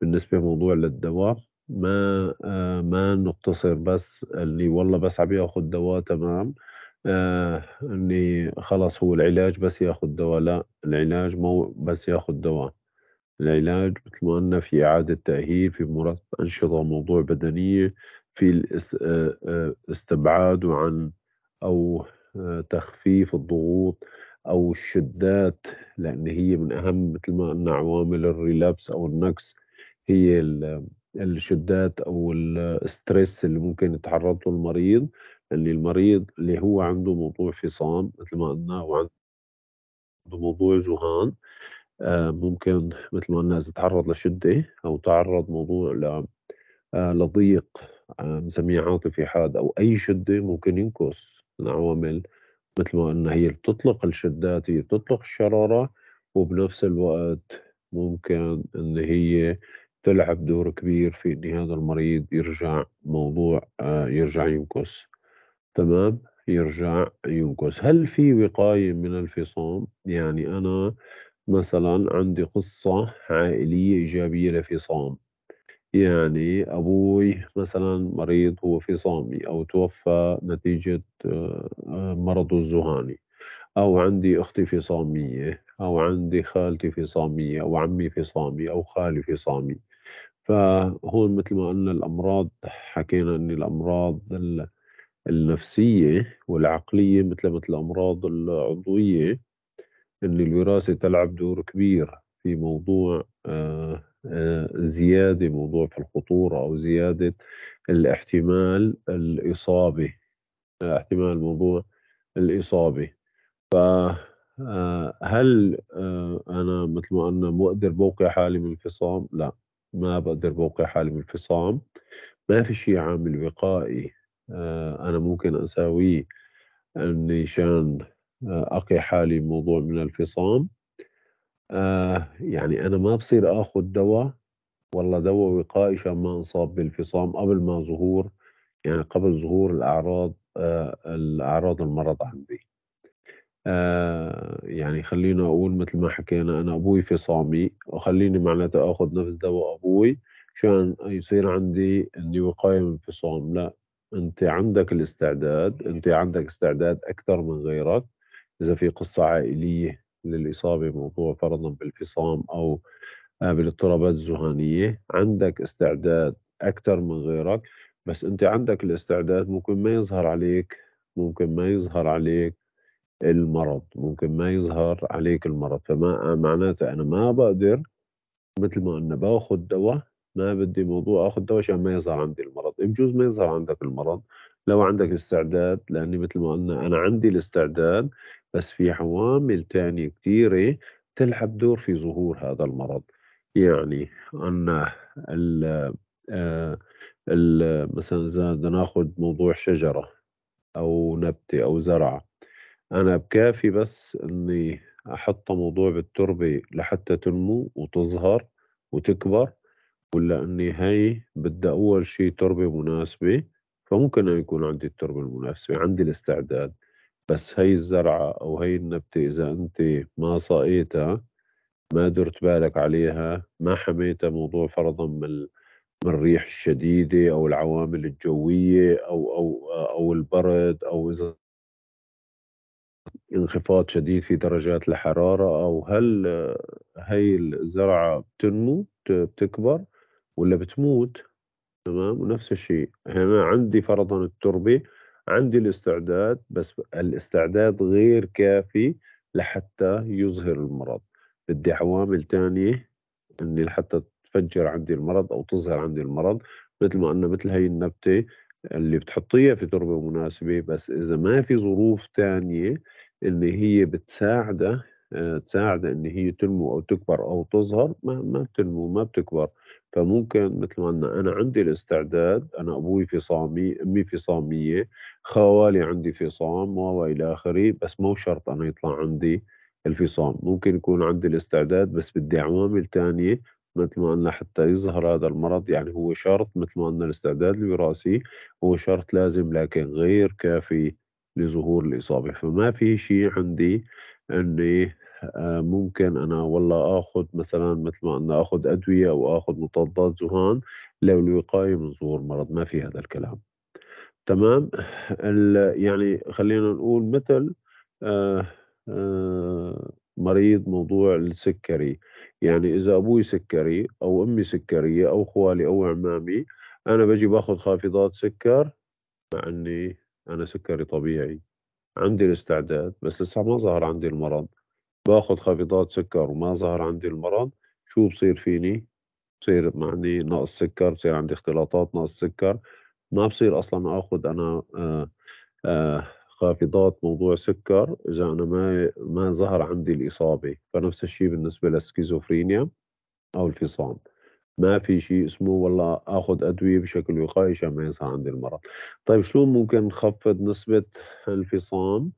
بالنسبة لموضوع للدواء ما آه، ما نقتصر بس اللي والله بس عم ياخذ دواء تمام آه اني خلص هو العلاج بس ياخذ دواء لا العلاج مو بس ياخذ دواء العلاج مثل ما قلنا في اعاده تاهيل في مرتب انشطه موضوع بدنيه في الاستبعاد آه، آه، عن او تخفيف الضغوط او الشدات لان هي من اهم مثل ما قلنا عوامل الريلابس او النقص هي الشدات او الستريس اللي ممكن يتعرض له المريض اللي المريض اللي هو عنده موضوع فصام مثل ما قلنا وعنده موضوع زهان آه، ممكن مثل ما قلنا اذا تعرض لشده او تعرض موضوع ل آه، لضيق بنسميه عاطفي حاد او اي شده ممكن ينقص من عوامل مثل ما قلنا هي بتطلق الشدات هي بتطلق الشراره وبنفس الوقت ممكن ان هي تلعب دور كبير في إن هذا المريض يرجع موضوع آه، يرجع ينكس تمام يرجع ينكس هل في وقاية من الفصام يعني أنا مثلا عندي قصة عائلية إيجابية لفصام يعني أبوي مثلا مريض هو فصامي أو توفى نتيجة آه، آه، مرضه الزهاني أو عندي أختي فصامية أو عندي خالتي فصامية أو عمي فصامي أو خالي فصامي فهون مثل ما قلنا الأمراض حكينا أن الأمراض النفسية والعقلية مثل مثل الأمراض العضوية أن الوراثة تلعب دور كبير في موضوع آه، آه، زيادة موضوع في الخطورة أو زيادة الاحتمال الإصابة احتمال موضوع الإصابة فهل آه، أنا مثل ما قلنا مقدر بوقع حالي من الفصام؟ لا ما بقدر بوقع حالي بالفصام ما في شيء عامل وقائي آه، أنا ممكن أساويه اني شان آه، أقي حالي بموضوع من الفصام آه، يعني أنا ما بصير آخذ دواء والله دواء وقائي شان ما انصاب بالفصام قبل ما ظهور يعني قبل ظهور الاعراض آه الاعراض المرض عندي آه، يعني خلينا أقول مثل ما حكينا أنا أبوي فصامي وخليني معناتها آخذ نفس دواء أبوي عشان يصير عندي إني وقاية من الفصام لا أنت عندك الاستعداد أنت عندك استعداد أكثر من غيرك إذا في قصة عائلية للإصابة بموضوع فرضا بالفصام أو آه، بالاضطرابات الذهانية عندك استعداد أكثر من غيرك بس أنت عندك الاستعداد ممكن ما يظهر عليك ممكن ما يظهر عليك المرض ممكن ما يظهر عليك المرض فما معناته أنا ما بقدر مثل ما أنا باخذ دواء ما بدي موضوع اخذ دواء عشان ما يظهر عندي المرض بجوز ما يظهر عندك المرض لو عندك استعداد لاني مثل ما قلنا انا عندي الاستعداد بس في عوامل تانية كثيرة تلعب دور في ظهور هذا المرض يعني أن ال آه، ال مثلا إذا بدنا ناخذ موضوع شجرة أو نبتة أو زرعة أنا بكافي بس إني أحط موضوع بالتربة لحتى تنمو وتظهر وتكبر ولا إني هاي بدها أول شيء تربة مناسبة فممكن أن يكون عندي التربة المناسبة عندي الاستعداد بس هي الزرعة أو هي النبتة إذا أنت ما صائيتها ما درت بالك عليها ما حميتها موضوع فرضا من من الريح الشديدة أو العوامل الجوية أو أو أو البرد أو إذا انخفاض شديد في درجات الحرارة أو هل هاي الزرعة بتنمو بتكبر ولا بتموت تمام ونفس الشيء هنا عندي فرضا التربة عندي الاستعداد بس الاستعداد غير كافي لحتى يظهر المرض بدي عوامل تانية اني لحتى تفجر عندي المرض او تظهر عندي المرض مثل ما قلنا مثل هي النبتة اللي بتحطيها في تربة مناسبة بس اذا ما في ظروف تانية إن هي بتساعده آه، تساعده إن هي تنمو أو تكبر أو تظهر ما ما بتنمو، ما بتكبر، فممكن مثل ما قلنا أنا عندي الاستعداد، أنا أبوي صامي أمي صاميه خوالي عندي فصام وإلى آخره، بس مو شرط أنا يطلع عندي الفصام، ممكن يكون عندي الاستعداد بس بدي عوامل تانية مثل ما قلنا حتى يظهر هذا المرض، يعني هو شرط مثل ما قلنا الاستعداد الوراثي هو شرط لازم لكن غير كافي. لظهور الإصابة فما في شيء عندي أني آه، ممكن أنا والله أخذ مثلا مثل ما أنا أخذ أدوية أو أخذ مضادات لو للوقاية من ظهور مرض ما في هذا الكلام تمام يعني خلينا نقول مثل آه، آه، مريض موضوع السكري يعني إذا أبوي سكري أو أمي سكرية أو خوالي أو عمامي أنا بجي باخذ خافضات سكر مع أني أنا سكري طبيعي عندي الاستعداد بس لسه ما ظهر عندي المرض باخذ خفيضات سكر وما ظهر عندي المرض شو بصير فيني بصير معني نقص سكر بصير عندي اختلاطات نقص سكر ما بصير أصلا أخذ أنا آآ آه، آآ آه، خافضات موضوع سكر إذا أنا ما ما ظهر عندي الإصابة فنفس الشيء بالنسبة للسكيزوفرينيا أو الفصام ما في شيء اسمه والله اخذ ادويه بشكل وقائي عشان ما يصير عندي المرض طيب شلون ممكن نخفض نسبه الفصام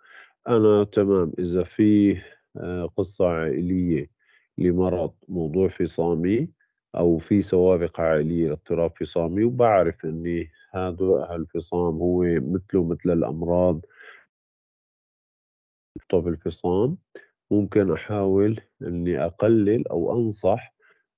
انا تمام اذا في آه، قصه عائليه لمرض موضوع فصامي او في سوابق عائليه لاضطراب فصامي وبعرف اني هذا الفصام هو مثله مثل الامراض طب الفصام ممكن احاول اني اقلل او انصح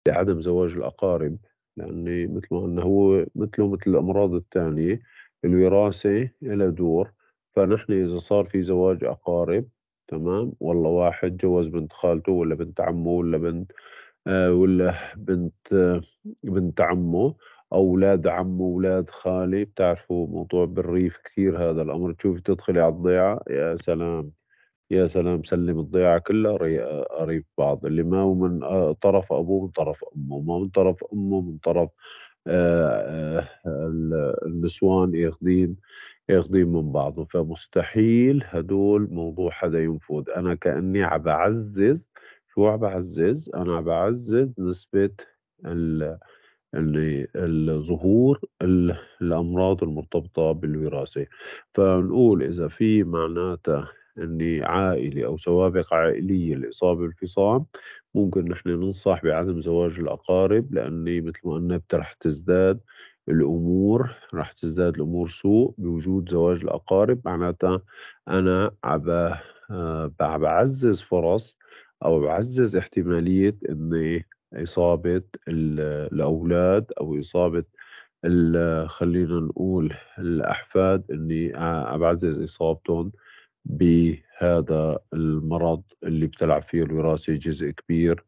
لعدم زواج الأقارب لاني مثل ما أنه هو مثله مثل الأمراض الثانية الوراثة لها دور فنحن إذا صار في زواج أقارب تمام والله واحد جوز بنت خالته ولا بنت عمه ولا بنت آه ولا بنت آه بنت عمه أولاد عمه أولاد خالي بتعرفوا موضوع بالريف كثير هذا الأمر تشوفي تدخلي على الضيعة يا سلام يا سلام سلم الضيعة كلها قريب بعض اللي ما هو من آه، طرف أبوه من طرف أمه ما من طرف أمه من طرف آه، آه، النسوان ياخذين ياخذين من بعضهم فمستحيل هدول موضوع حدا ينفذ أنا كأني عم بعزز شو عم بعزز أنا عم بعزز نسبة ال الظهور الأمراض المرتبطة بالوراثة فنقول إذا في معناتها عائلة أو سوابق عائلية لإصابة بالفصام ممكن نحن ننصح بعدم زواج الأقارب لأني مثل ما قلنا رح تزداد الأمور رح تزداد الأمور سوء بوجود زواج الأقارب معناتها أنا عبا آه، بعزز فرص أو بعزز احتمالية أني إصابة الأولاد أو إصابة خلينا نقول الأحفاد أني أبعزز إصابتهم بهذا المرض اللي بتلعب فيه الوراثة جزء كبير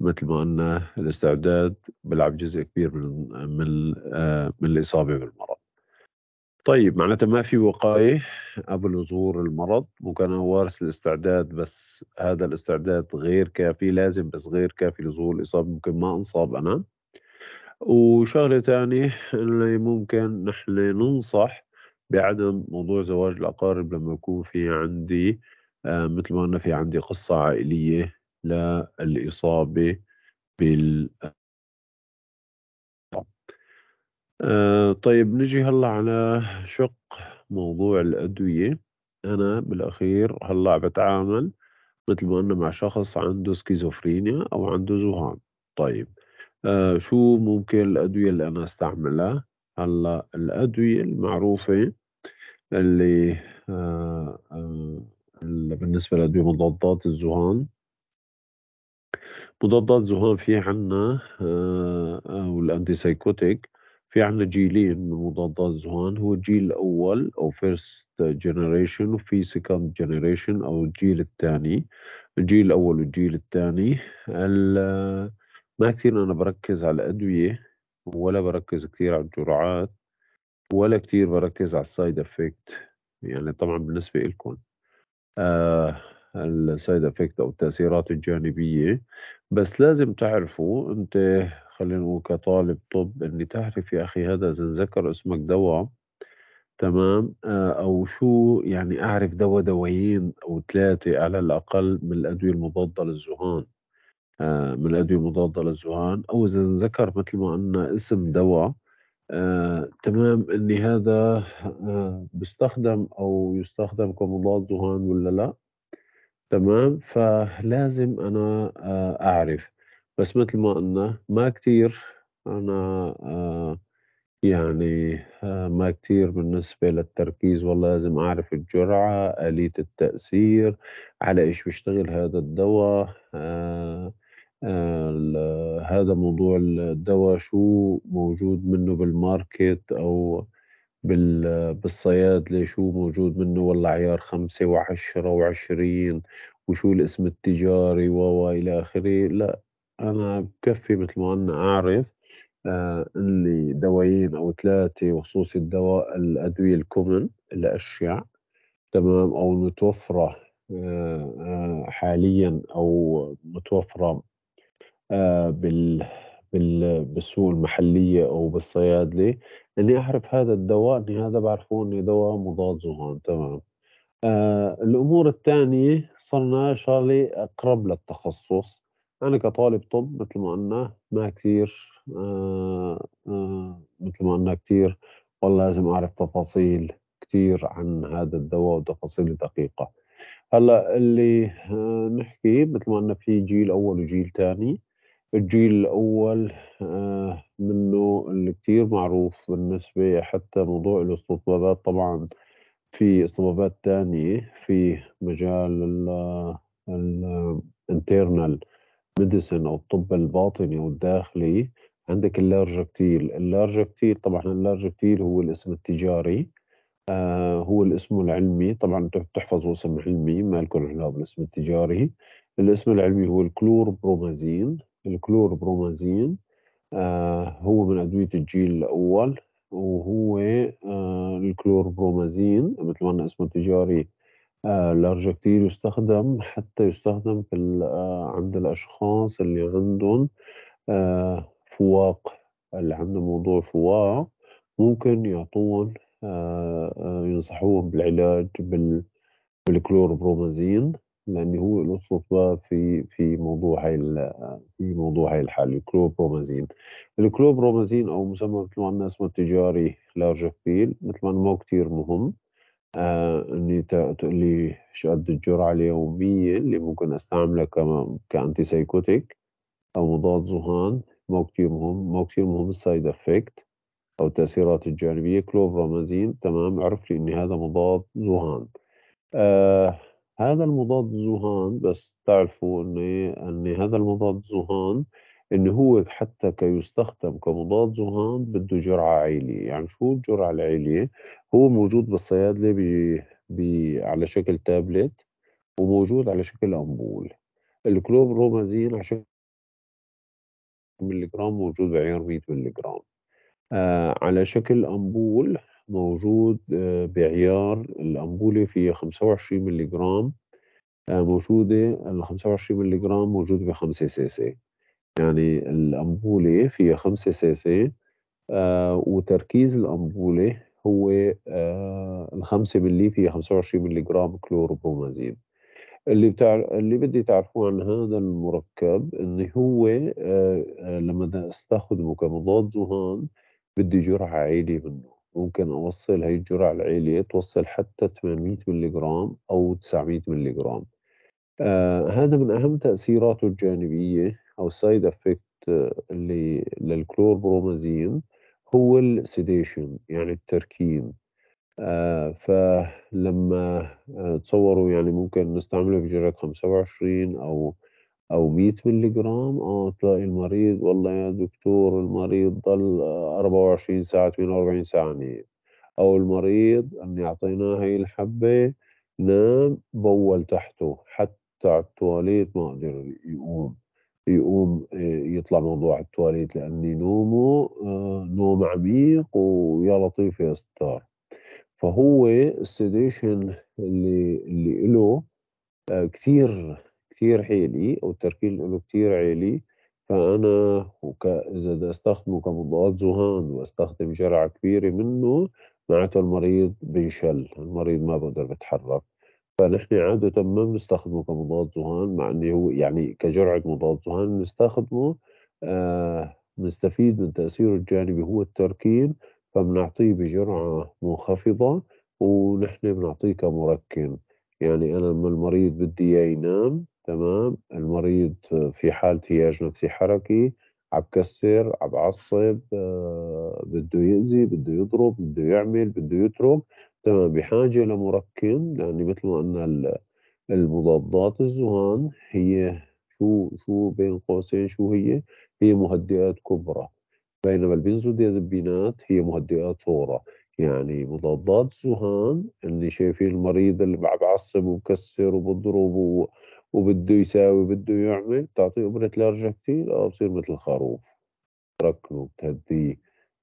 مثل ما قلنا الاستعداد بلعب جزء كبير من من, آه، من الإصابة بالمرض طيب معناتها ما في وقاية قبل ظهور المرض ممكن انا وارث الاستعداد بس هذا الاستعداد غير كافي لازم بس غير كافي لظهور الإصابة ممكن ما أنصاب أنا وشغلة ثانيه اللي ممكن نحن ننصح بعدم موضوع زواج الأقارب لما يكون في عندي آه، مثل ما أنا في عندي قصة عائلية للإصابة بال آه، طيب نجي هلا على شق موضوع الأدوية أنا بالأخير هلا بتعامل مثل ما أنا مع شخص عنده سكيزوفرينيا أو عنده ذهان طيب آه شو ممكن الأدوية اللي أنا استعملها هلا الادويه المعروفه آه، آه، اللي بالنسبه لادويه مضادات الزهان مضادات الزهان في عنا او الانتي سايكوتيك في عنا جيلين من مضادات الزهان هو الجيل الاول او فيرست جنريشن وفي سكند جنريشن او الجيل الثاني الجيل الاول والجيل الثاني آه، ما كثير انا بركز على الادويه ولا بركز كثير على الجرعات ولا كثير بركز على السايد افكت يعني طبعا بالنسبة لكم آه السايد افكت او التأثيرات الجانبية بس لازم تعرفوا انت خلينا نقول كطالب طب اني تعرف يا اخي هذا اذا ذكر اسمك دواء تمام آه او شو يعني اعرف دواء دوايين او ثلاثة على الاقل من الادوية المضادة للزهان آه، من الأدوية المضادة للذهان أو إذا ذكر مثل ما قلنا اسم دواء آه، تمام ان هذا آه، بيستخدم او يستخدم كمضاد ذهان ولا لا تمام فلازم انا اعرف بس مثل ما قلنا ما كتير انا يعني ما كتير بالنسبة للتركيز والله لازم أعرف الجرعة آلية التأثير على إيش بيشتغل هذا الدواء آه، هذا موضوع الدواء شو موجود منه بالماركت أو بالصيادلة شو موجود منه والله عيار خمسة وعشرة وعشرين وشو الاسم التجاري و إلى آخره لا أنا بكفي مثل ما أنا أعرف آه، اللي دوايين أو ثلاثة وخصوصي الدواء الأدوية الكومن الأشياء تمام أو متوفرة آه، حاليا أو متوفرة آه، بال بال بالسوق المحلية أو بالصيادلة إني أعرف هذا الدواء إني هذا بعرفه إني دواء مضاد ذهان تمام آه الأمور الثانية صرنا شغلة أقرب للتخصص أنا كطالب طب مثل ما قلنا ما كثير آه آه مثل ما قلنا كثير والله لازم أعرف تفاصيل كثير عن هذا الدواء وتفاصيل دقيقة هلا اللي آه نحكي مثل ما قلنا في جيل أول وجيل ثاني الجيل الأول آه، منه اللي كتير معروف بالنسبة حتى موضوع الاستطبابات طبعا في استطبابات تانية في مجال الانترنال ميديسن أو الطب الباطني والداخلي عندك اللارجكتيل اللارجكتيل طبعا اللارجكتيل هو الاسم التجاري آه هو الاسم العلمي طبعا بتحفظوا اسم علمي ما لكم علاقه بالاسم التجاري الاسم العلمي هو الكلور برومازين الكلوربرومازين آه، هو من أدوية الجيل الأول وهو آه، الكلوربرومازين مثل ما اسمه التجاري آه، لارجا كتير يستخدم حتى يستخدم في عند الأشخاص اللي عندهم فواق اللي عندهم موضوع فواق ممكن يعطوهم ينصحوهم بالعلاج بالكلوربرومازين لان هو الاصل في في موضوع هاي في موضوع هاي الحاله الكلوبرومازين الكلوبرومازين او مسمى مثل ما عندنا اسمه التجاري فيل مثل ما مو كثير مهم آه اني تقول لي شو قد الجرعه اليوميه اللي ممكن استعملها كانتي سايكوتيك او مضاد ذهان مو كثير مهم مو كثير مهم السايد افكت او التاثيرات الجانبيه كلوبرومازين تمام عرف لي ان هذا مضاد ذهان آه هذا المضاد الذهان بس تعرفوا ان ان هذا المضاد الذهان ان هو حتى كيستخدم كمضاد زهان بده جرعه عاليه يعني شو الجرعه العاليه هو موجود بالصيادله ب... ب... على شكل تابلت وموجود على شكل امبول الكلوبرومازين على شكل ملغرام موجود بعيار 100 ملغرام آه على شكل امبول موجود آه، بعيار الأمبولة فيها 25 ملي جرام آه، موجودة ال 25 ملي جرام موجودة ب 5 سي سي يعني الأمبولة فيها 5 سي سي آه، وتركيز الأمبولة هو ال 5 ملي فيها 25 ملي جرام كلوربرومازين اللي بتاع اللي بدي تعرفوه عن هذا المركب انه هو لما استخدمه كمضاد زهان بدي جرعه عاليه منه ممكن أوصل هاي الجرعة العالية توصل حتى 800 ملي جرام أو 900 ملي جرام آه هذا من أهم تأثيراته الجانبية أو سايد افكت آه، اللي للكلوربرومازين هو السيديشن يعني التركين آه فلما آه تصوروا يعني ممكن نستعمله بجرعة 25 أو أو 100 مللي جرام آه تلاقي المريض والله يا دكتور المريض ضل 24 آه، ساعة 48 ساعة نايم أو المريض اني اعطيناه هي الحبة نام بول تحته حتى على التواليت ما قدر يقوم يقوم آه، يطلع موضوع التواليت لأني نومه آه، نوم عميق ويا لطيف يا ستار فهو السيديشن اللي اللي له كثير كتير حيلي أو التركيز له كتير عالي فأنا وك إذا بدي أستخدمه كمضاد ذهان واستخدم جرعة كبيرة منه معناته المريض بينشل، المريض ما بقدر بيتحرك، فنحن عادةً ما بنستخدمه كمضاد ذهان مع إنه هو يعني كجرعة مضاد ذهان بنستخدمه آآ آه، بنستفيد من تأثيره الجانبي هو التركين فبنعطيه بجرعة منخفضة ونحن بنعطيه كمركن يعني أنا لمّا المريض بدي إياه ينام تمام المريض في حالة هياج نفسي حركي عم كسر عم عصب آه، بده يأذي بده يضرب بده يعمل بده يترك تمام بحاجة لمركن يعني مثل ما قلنا المضادات الذهان هي شو شو بين قوسين شو هي؟ هي مهدئات كبرى بينما البنزوديازبينات هي مهدئات صغرى يعني مضادات الذهان اللي شايفين المريض اللي بعصب ومكسر وبضرب وبده يساوي بده يعمل تعطيه إبرة لارجكتيل أو آه، بصير مثل الخروف تركنه بتهديه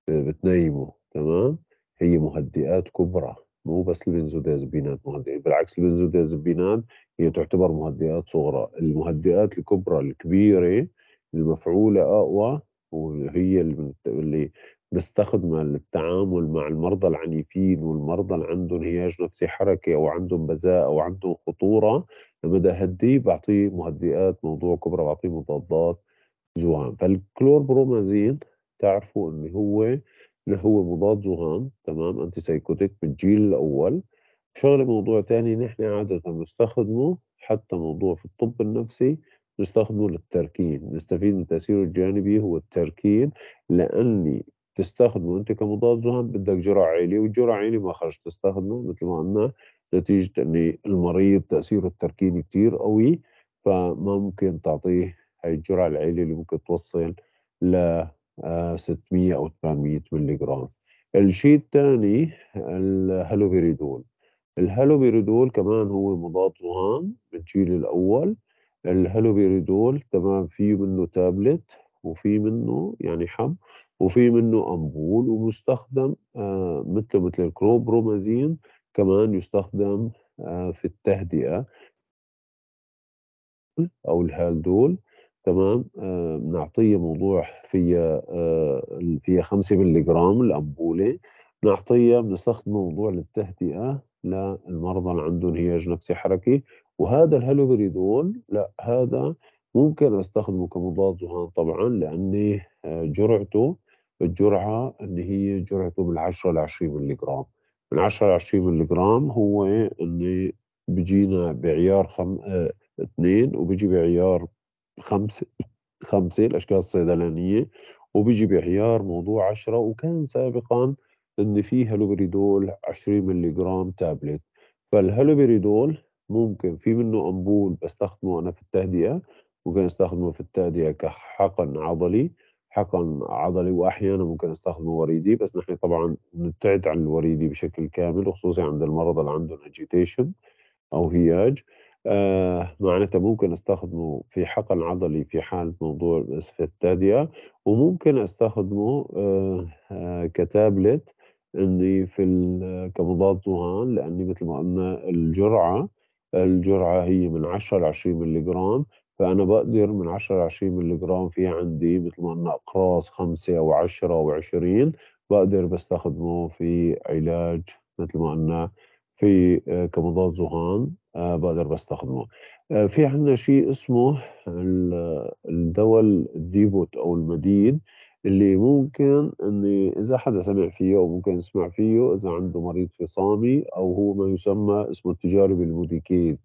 آه، بتنيمه تمام هي مهدئات كبرى مو بس البنزودازبينات مهدئات بالعكس البنزودازبينات هي تعتبر مهدئات صغرى المهدئات الكبرى الكبيرة المفعولة أقوى وهي اللي بستخدمها للتعامل مع المرضى العنيفين والمرضى اللي عندهم انهياج نفسي حركي او عندهم بزاء او عندهم خطوره لما بدي اهديه بعطيه مهدئات موضوع كبرى بعطيه مضادات زهان فالكلور برومازين تعرفوا انه هو اللي هو مضاد زهان تمام انتي سايكوتيك بالجيل الاول شغله موضوع ثاني نحن عاده بنستخدمه حتى موضوع في الطب النفسي نستخدمه للتركين نستفيد من تأثيره الجانبي هو التركين لأني تستخدمه أنت كمضاد ذهن بدك جرعة عالية والجرعة عالية ما خرج تستخدمه مثل ما قلنا نتيجة أن المريض تأثيره التركيبي كتير قوي فما ممكن تعطيه هاي الجرعة العالية اللي ممكن توصل ل 600 آه، أو 800 ملي جرام الشيء الثاني الهالوبيريدول الهالوبيريدول كمان هو مضاد ذهان بالجيل الأول الهالوبيريدول تمام فيه منه تابلت وفي منه يعني حب وفي منه أمبول ومستخدم آه، مثله مثل الكروبرومازين كمان يستخدم آه، في التهدئة أو الهالدول تمام بنعطيه آه، موضوع فيها فيها 5 مللي جرام الأمبولة بنعطيها بنستخدمه موضوع للتهدئة للمرضى اللي عندهم هياج نفسي حركي وهذا الهالوبريدول لا هذا ممكن استخدمه كمضاد ذهان طبعا لاني جرعته الجرعه اللي هي جرعته بالعشرة ل 20 مللي جرام من 10 ل 20 مللي جرام هو اللي بيجينا بعيار خم... اه اثنين وبيجي بعيار خمسة خمسة الأشكال الصيدلانية وبيجي بعيار موضوع عشرة وكان سابقا إن في هالوبريدول 20 ملي جرام تابلت فالهالوبريدول ممكن في منه أمبول بستخدمه أنا في التهدئة ممكن استخدمه في التهدئة كحقن عضلي حقن عضلي واحيانا ممكن استخدمه وريدي بس نحن طبعا نبتعد عن الوريدي بشكل كامل وخصوصا عند المرضى اللي عندهم اجيتيشن او هياج آه معناتها ممكن استخدمه في حقن عضلي في حالة موضوع الاسفتاديا وممكن استخدمه آه آه كتابلت اني في كمضاد ذهان لاني مثل ما قلنا الجرعه الجرعه هي من 10 ل 20 ملغ فأنا بقدر من 10 ل 20 مللي جرام في عندي مثل ما قلنا أقراص خمسة أو 10 أو 20 بقدر بستخدمه في علاج مثل ما قلنا في آه، كمضاد زهان آه، بقدر بستخدمه آه، في عندنا شيء اسمه الدواء الديبوت أو المديد اللي ممكن اني اذا حدا سمع فيه او ممكن يسمع فيه اذا عنده مريض فصامي او هو ما يسمى اسمه التجاري بالموديكيت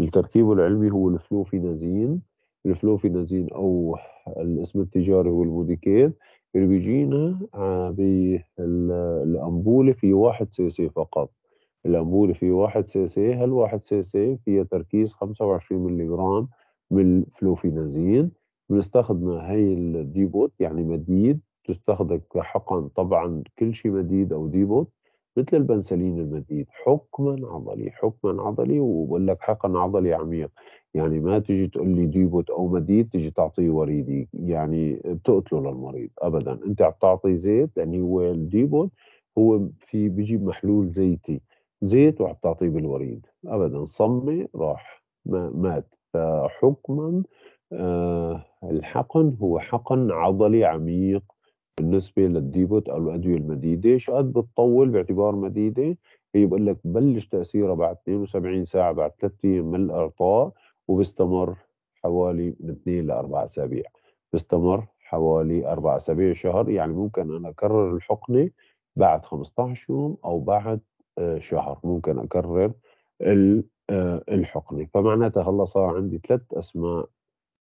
التركيب العلمي هو الفلوفينازين الفلوفينازين أو الاسم التجاري هو الموديكين اللي بيجينا بالامبوله في واحد سي سي فقط الامبوله في واحد سي سي هالواحد سي سي فيها تركيز 25 جرام من الفلوفينازين بنستخدم هاي الديبوت يعني مديد تستخدم كحقن طبعا كل شيء مديد أو ديبوت مثل البنسلين المديد حكما عضلي حكما عضلي وبقول لك حقن عضلي عميق يعني ما تجي تقول لي ديبوت او مديد تجي تعطيه وريدي يعني بتقتله للمريض ابدا انت عم تعطي زيت لان يعني هو الديبوت هو في بيجيب محلول زيتي زيت وعم تعطيه بالوريد ابدا صمي راح مات فحكما آه، الحقن هو حقن عضلي عميق بالنسبه للديبوت او الادويه المديده شقد بتطول باعتبار مديده هي بقول لك بلش تاثيرها بعد 72 ساعه بعد ثلاث ايام من الارطاء وبيستمر حوالي من اثنين لاربع اسابيع بيستمر حوالي اربع اسابيع شهر يعني ممكن انا اكرر الحقنه بعد 15 يوم او بعد آه، شهر ممكن اكرر آه، الحقنه فمعناتها هلا صار عندي ثلاث اسماء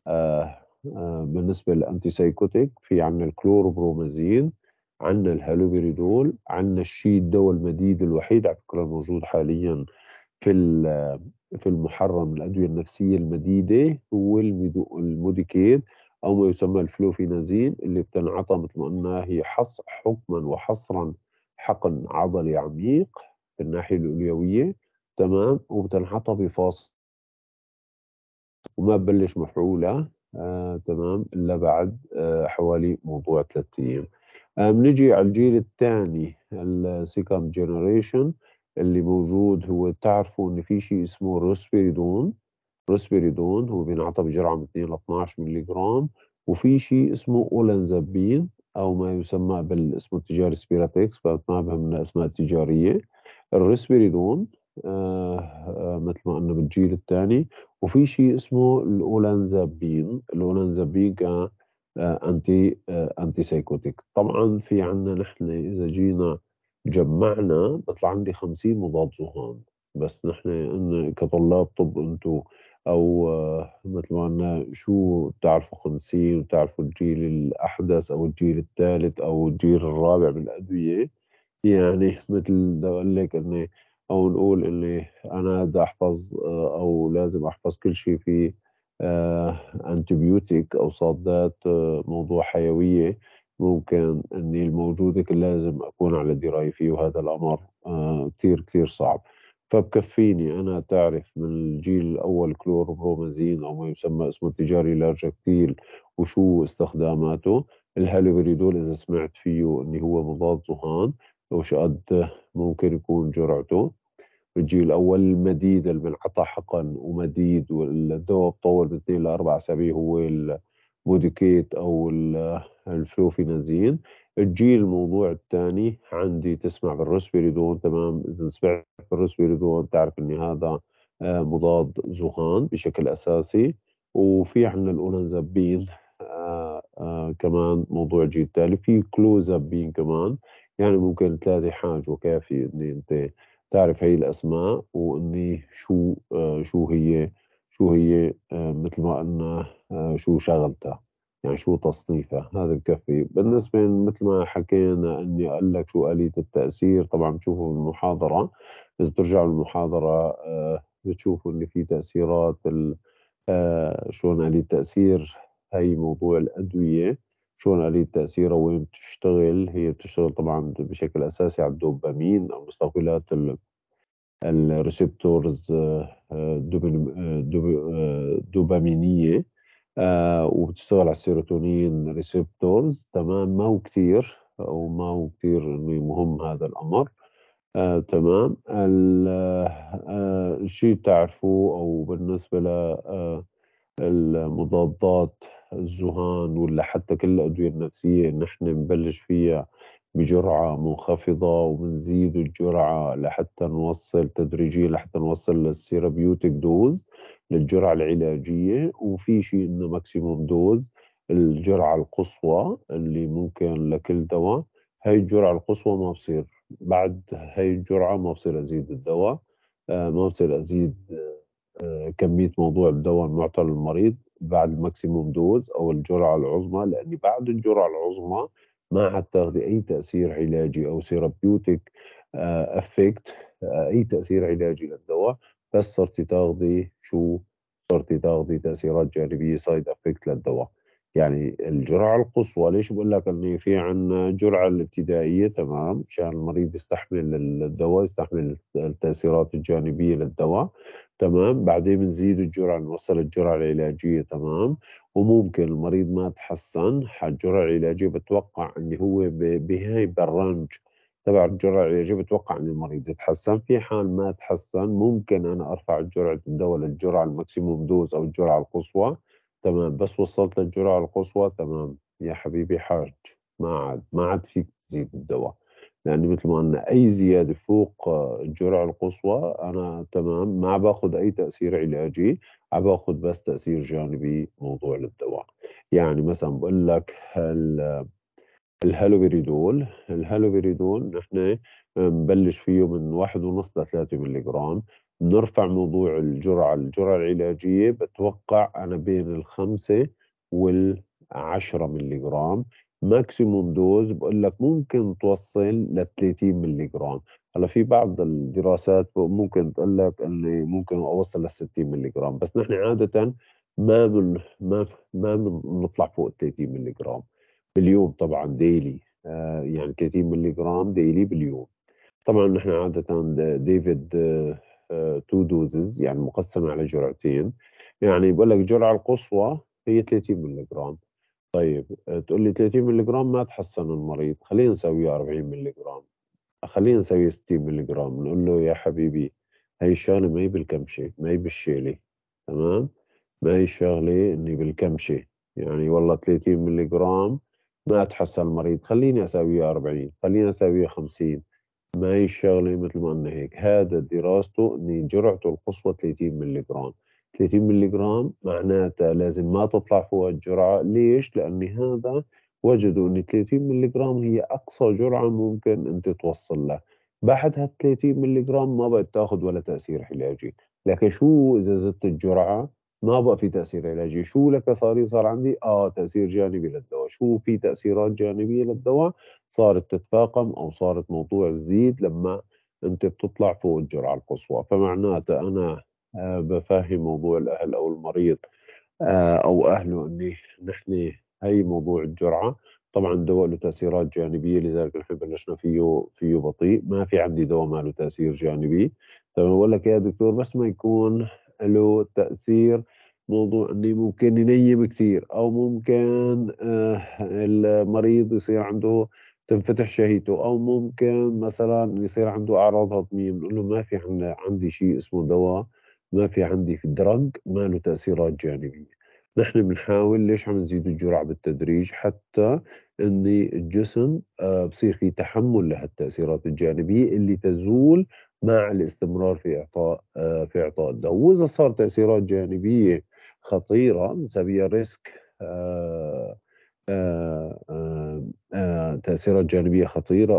آه، آه، بالنسبة للأنتيسايكوتيك في عندنا الكلوروبرومازين عندنا الهالوبيريدول عندنا الشيء الدواء المديد الوحيد على فكرة موجود حاليا في في المحرم الأدوية النفسية المديدة هو الموديكيد أو ما يسمى الفلوفينازين اللي بتنعطى مثل ما قلنا هي حص حكما وحصرا حقن عضلي عميق في الناحية الأولويه تمام وبتنحطها بفاصل وما ببلش مفعولها آه، تمام إلا بعد آه، حوالي موضوع ثلاث أيام آه، بنجي على الجيل الثاني السيكند جنريشن اللي موجود هو تعرفوا إن في شيء اسمه روسبيريدون روسبيريدون هو بينعطى بجرعة من 2 ل 12 مللي جرام وفي شيء اسمه أولنزابين أو ما يسمى بالاسم التجاري سبيراتكس فما بهمنا أسماء تجارية الريسبيريدون آه، آه، مثل ما قلنا بالجيل الثاني وفي شيء اسمه الاولانزابين الاولانزابين كان انتي انتي سايكوتيك طبعا في عندنا نحن اذا جينا جمعنا بطلع عندي 50 مضاد ذهان بس نحن إن كطلاب طب انتم او آه، مثل ما قلنا شو بتعرفوا 50 وبتعرفوا الجيل الاحدث او الجيل الثالث او الجيل الرابع بالادويه يعني مثل بدي اقول لك انه او نقول اني انا بدي احفظ آه، او لازم احفظ كل شيء في انتبيوتيك آه، او صادات آه، موضوع حيويه ممكن اني الموجوده لازم اكون على درايه فيه وهذا الامر كثير كثير صعب فبكفيني انا تعرف من الجيل الاول كلوربرومازين او ما يسمى اسمه التجاري لارجكتيل وشو استخداماته الهالوبريدول اذا سمعت فيه انه هو مضاد ذهان وش قد ممكن يكون جرعته بالجيل الأول المديد اللي بنعطى حقن ومديد والدواء بطول من اثنين لأربع أسابيع هو الموديكيت أو الفلوفينازين الجيل الموضوع الثاني عندي تسمع بالروسبيريدون تمام إذا سمعت بالروسبيريدون تعرف اني هذا آه، مضاد ذهان بشكل أساسي وفي عندنا الأولانزابين آه، آه، كمان موضوع جيل تالي في كلوزابين كمان يعني ممكن تلاقي حاجة كافية إني أنت تعرف هي الأسماء وإني شو آه، شو هي شو هي آه، مثل ما قلنا آه، شو شغلتها يعني شو تصنيفها هذا بكفي بالنسبة مثل ما حكينا إني أقول لك شو آلية التأثير طبعا بتشوفه بالمحاضرة إذا بترجعوا للمحاضرة بتشوفوا إن في تأثيرات شلون آلية التأثير هي موضوع الأدوية شلون آلية تأثيرها وين بتشتغل هي بتشتغل طبعا بشكل أساسي على الدوبامين أو مستقبلات الريسبتورز آه، آه، آه، دوبامينية وبتشتغل على السيروتونين ريسبتورز تمام ما هو كثير أو ما هو كثير مهم هذا الأمر آه، تمام الشيء تعرفوه أو بالنسبة ل آه المضادات الزهان ولا حتى كل الأدوية النفسية نحن نبلش فيها بجرعة منخفضة وبنزيد الجرعة لحتى نوصل تدريجيا لحتى نوصل للسيرابيوتيك دوز للجرعة العلاجية وفي شيء إنه ماكسيموم دوز الجرعة القصوى اللي ممكن لكل دواء هاي الجرعة القصوى ما بصير بعد هاي الجرعة ما بصير أزيد الدواء آه، ما بصير أزيد آه، كمية موضوع الدواء المعطى للمريض بعد الماكسيموم دوز أو الجرعة العظمى لأن بعد الجرعة العظمى ما عاد تاخذي أي تأثير علاجي أو ثيرابيوتيك افكت آه، آه، أي تأثير علاجي للدواء بس صرتي تاخذي شو صرتي تاخذي تأثيرات جانبية سايد افكت للدواء يعني الجرعة القصوى ليش بقول لك أن في عندنا جرعة الابتدائية تمام مشان المريض يستحمل الدواء يستحمل التأثيرات الجانبية للدواء تمام بعدين بنزيد الجرعة نوصل الجرعة العلاجية تمام وممكن المريض ما تحسن الجرعة العلاجية بتوقع أن هو بهاي بالرنج تبع الجرعة العلاجية بتوقع أن المريض يتحسن في حال ما تحسن ممكن أنا أرفع الجرعة الدواء للجرعة الماكسيموم دوز أو الجرعة القصوى تمام بس وصلت للجرعة القصوى تمام يا حبيبي حاج ما عاد ما عاد فيك تزيد الدواء لأن مثل ما قلنا أي زيادة فوق آه، الجرعة القصوى أنا تمام ما باخذ أي تأثير علاجي عم باخذ بس تأثير جانبي موضوع للدواء يعني مثلا بقول لك هل الهالوبيريدول الهالوبيريدول نحن آه، بنبلش فيه من واحد ونص لثلاثة ملغرام ملي جرام نرفع موضوع الجرعة الجرعة العلاجية بتوقع أنا بين الخمسة والعشرة ملي جرام ماكسيموم دوز بقول لك ممكن توصل ل 30 ملي جرام هلا في بعض الدراسات ممكن تقول لك اني ممكن اوصل لل 60 ملي جرام بس نحن عاده ما من ما ما بنطلع فوق ال 30 ملي جرام باليوم طبعا ديلي آه، يعني 30 ملي جرام ديلي باليوم طبعا نحن عاده ديفيد تو آه، دوزز يعني مقسمة على جرعتين يعني بقول لك الجرعة القصوى هي 30 ملغ طيب آه، تقول لي 30 ملغ ما تحسن المريض خلينا نسويها 40 ملغ خلينا نسوي 60 ملغ نقول له يا حبيبي هي الشغلة ما هي بالكمشة ما هي بالشيلة تمام ما هي الشغلة اني بالكمشة يعني والله 30 ملغ ما تحسن المريض خليني اسويها 40 خليني اسويها 50 ما هي الشغلة مثل ما قلنا هيك هذا دراسته ان جرعته القصوى 30 ملي جرام 30 ملي جرام معناتها لازم ما تطلع فوق الجرعة ليش؟ لأن هذا وجدوا ان 30 ملي جرام هي أقصى جرعة ممكن أنت توصل لها بعد هال 30 ملي جرام ما بتاخذ ولا تأثير علاجي لكن شو إذا زدت الجرعة ما بقى في تاثير علاجي شو لك صار صار عندي اه تاثير جانبي للدواء شو في تاثيرات جانبيه للدواء صارت تتفاقم او صارت موضوع تزيد لما انت بتطلع فوق الجرعه القصوى فمعناتها انا آه، بفهم موضوع الاهل او المريض آه، او اهله اني نحن هي موضوع الجرعه طبعا الدواء له تاثيرات جانبيه لذلك نحن بلشنا فيه فيه بطيء ما في عندي دواء ما له تاثير جانبي تمام طيب بقول لك إيه يا دكتور بس ما يكون له تأثير موضوع انه ممكن ينيم كثير او ممكن آه، المريض يصير عنده تنفتح شهيته او ممكن مثلا يصير عنده اعراض هضميه بنقول له ما في عندي شيء اسمه دواء ما في عندي في درج ما له تاثيرات جانبيه نحن بنحاول ليش عم نزيد الجرعه بالتدريج حتى ان الجسم آه، بصير في تحمل لهالتاثيرات الجانبيه اللي تزول مع الاستمرار في اعطاء آه، في اعطاء الدواء واذا صار تاثيرات جانبيه خطيره بنسميها ريسك آه، آه، تاثيرات جانبيه خطيره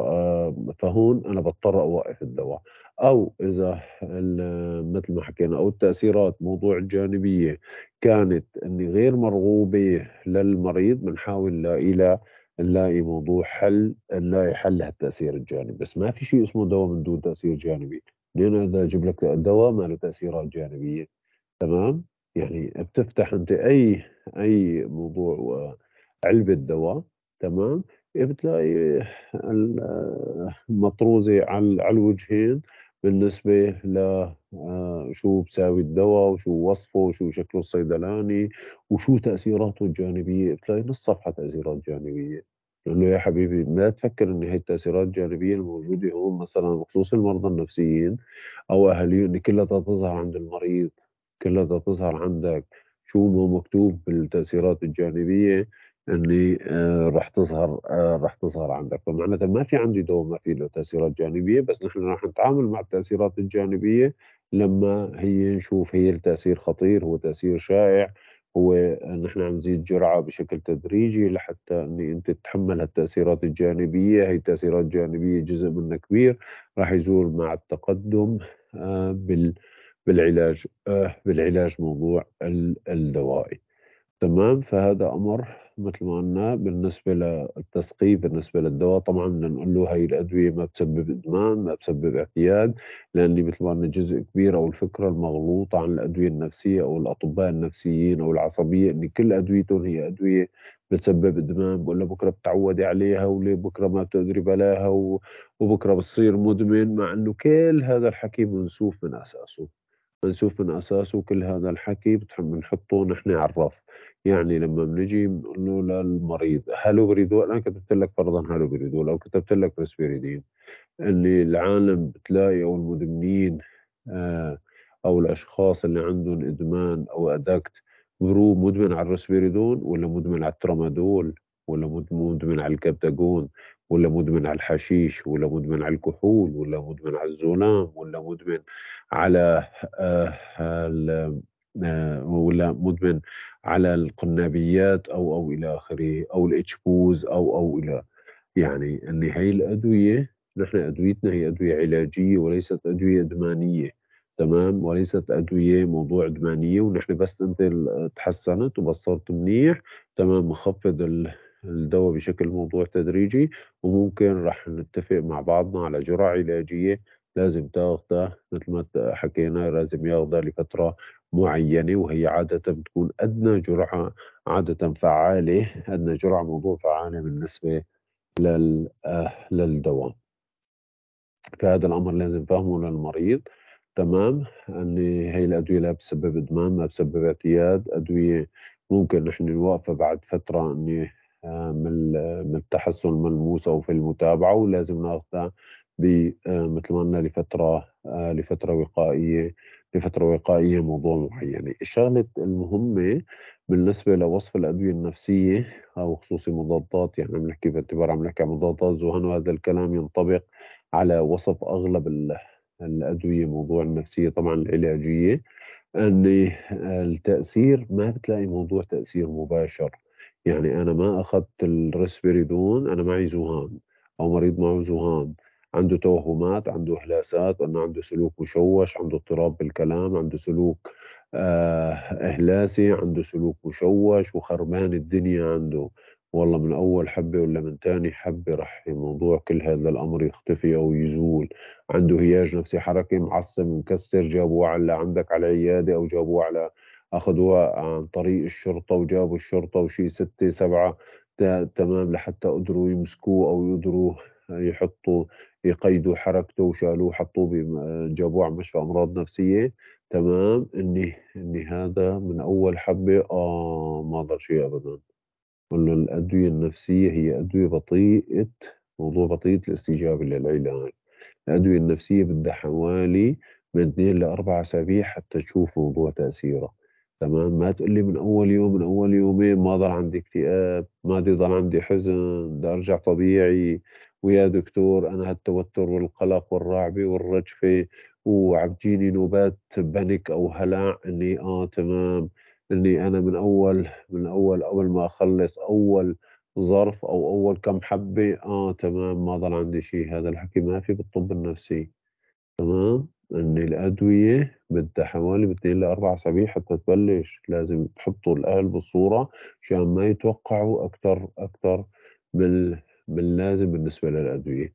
فهون انا بضطر اوقف الدواء او اذا مثل ما حكينا او التاثيرات موضوع الجانبيه كانت اني غير مرغوبه للمريض بنحاول الى نلاقي موضوع حل نلاقي حل لهالتاثير الجانبي بس ما في شيء اسمه دواء من دون تاثير جانبي لين انا اجيب لك دواء ما له تاثيرات جانبيه تمام يعني بتفتح انت اي اي موضوع علبه دواء تمام بتلاقي مطروزه على الوجهين بالنسبة ل آه، شو بساوي الدواء وشو وصفه وشو شكله الصيدلاني وشو تأثيراته الجانبية بتلاقي نص صفحة تأثيرات جانبية لأنه يا حبيبي ما تفكر إن هي التأثيرات الجانبية الموجودة هون مثلا بخصوص المرضى النفسيين أو أهاليهم إن كلها تظهر عند المريض كلها تظهر عندك شو ما مكتوب بالتأثيرات الجانبية اني آه، راح تظهر آه، راح تظهر عندك فمعناتها ما في عندي دواء ما في له تاثيرات جانبيه بس نحن راح نتعامل مع التاثيرات الجانبيه لما هي نشوف هي التاثير خطير هو تاثير شائع هو آه، نحن عم نزيد جرعه بشكل تدريجي لحتى اني انت تتحمل هالتاثيرات الجانبيه هي التاثيرات الجانبيه جزء منها كبير راح يزول مع التقدم بال بالعلاج بالعلاج موضوع الدوائي تمام فهذا امر مثل ما قلنا بالنسبة للتسقي بالنسبة للدواء طبعا بدنا نقول له هي الأدوية ما بتسبب إدمان ما بتسبب اعتياد لأن مثل ما قلنا جزء كبير أو الفكرة المغلوطة عن الأدوية النفسية أو الأطباء النفسيين أو العصبية إن كل أدويتهم هي أدوية بتسبب ادمان بقول بكره بتعودي عليها وليه بكره ما بتقدري بلاها وبكره بتصير مدمن مع انه كل هذا الحكي منسوف من اساسه منسوف من اساسه كل هذا الحكي بنحطه نحن على الرف يعني لما بنجي بنقول له للمريض هل اريد انا كتبت لك فرضا هل اريد او كتبت لك ريسبيريدين اللي العالم بتلاقي او المدمنين آه، او الاشخاص اللي عندهم ادمان او ادكت برو مدمن على الريسبيريدون ولا مدمن على الترامادول ولا مدمن على الكبتاجون ولا مدمن على الحشيش ولا مدمن على الكحول ولا مدمن على الزولام ولا مدمن على آه، آه، ولا مدمن على القنابيات او او الى اخره او الاتش بوز او او الى يعني ان هي الادويه نحن ادويتنا هي ادويه علاجيه وليست ادويه ادمانيه تمام وليست ادويه موضوع ادمانيه ونحن بس انت تحسنت وبصرت منيح تمام مخفض الدواء بشكل موضوع تدريجي وممكن رح نتفق مع بعضنا على جرعه علاجيه لازم تاخذها مثل ما حكينا لازم ياخذها لفتره معينة وهي عادة بتكون أدنى جرعة عادة فعالة أدنى جرعة موضوع فعالة بالنسبة لل آه، للدواء فهذا الأمر لازم فهمه للمريض تمام أن هي الأدوية لا بتسبب إدمان ما بتسبب اعتياد أدوية ممكن نحن نوقفها بعد فترة أن آه، من التحسن الملموس أو في المتابعة ولازم ناخذها آه، مثل ما قلنا لفترة لفترة وقائية لفتره وقائيه موضوع معين الشغله المهمه بالنسبه لوصف الادويه النفسيه او خصوصي مضادات يعني عم نحكي باعتبار عم نحكي عن مضادات ذهان وهذا الكلام ينطبق على وصف اغلب الادويه موضوع النفسيه طبعا العلاجيه ان التاثير ما بتلاقي موضوع تاثير مباشر يعني انا ما اخذت الريسبيريدون انا معي زهان او مريض معه زهان عنده توهمات عنده إهلاسات أنه عنده سلوك مشوش عنده اضطراب بالكلام عنده سلوك إهلاسي عنده سلوك مشوش وخربان الدنيا عنده والله من أول حبة ولا من تاني حبة رح الموضوع كل هذا الأمر يختفي أو يزول عنده هياج نفسي حركي معصب مكسر جابوه على عندك على عيادة أو جابوه على أخذوها عن طريق الشرطة وجابوا الشرطة وشي ستة سبعة تمام لحتى قدروا يمسكوه أو يقدروا يحطوا يقيدوا حركته وشالوه حطوه جابوه على مشفى امراض نفسيه تمام اني اني هذا من اول حبه اه ما ضل شيء ابدا انه الادويه النفسيه هي ادويه بطيئه موضوع بطيئه الاستجابه للعلاج الادويه النفسيه بدها حوالي من اثنين لاربع اسابيع حتى تشوف موضوع تاثيرها تمام ما تقول لي من اول يوم من اول يومين ما ضل عندي اكتئاب ما ضل عندي حزن بدي ارجع طبيعي ويا دكتور انا هالتوتر والقلق والرعبه والرجفه وعم تجيني نوبات بنك او هلع اني اه تمام اني انا من اول من اول اول ما اخلص اول ظرف او اول كم حبه اه تمام ما ضل عندي شيء هذا الحكي ما في بالطب النفسي تمام ان الادويه بدها حوالي من اثنين لاربع اسابيع حتى تبلش لازم تحطوا الاهل بالصوره عشان ما يتوقعوا اكثر اكثر بال من لازم بالنسبه للادويه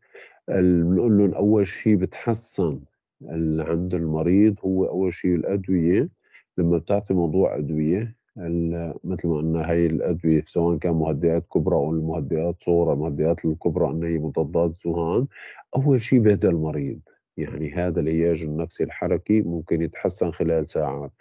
بنقول لهم اول شيء بتحسن عند المريض هو اول شيء الادويه لما بتعطي موضوع ادويه مثل ما قلنا هي الادويه سواء كان مهدئات كبرى او المهدئات صغرى المهدئات الكبرى ان هي مضادات زهان اول شيء بهدى المريض يعني هذا الهياج النفسي الحركي ممكن يتحسن خلال ساعات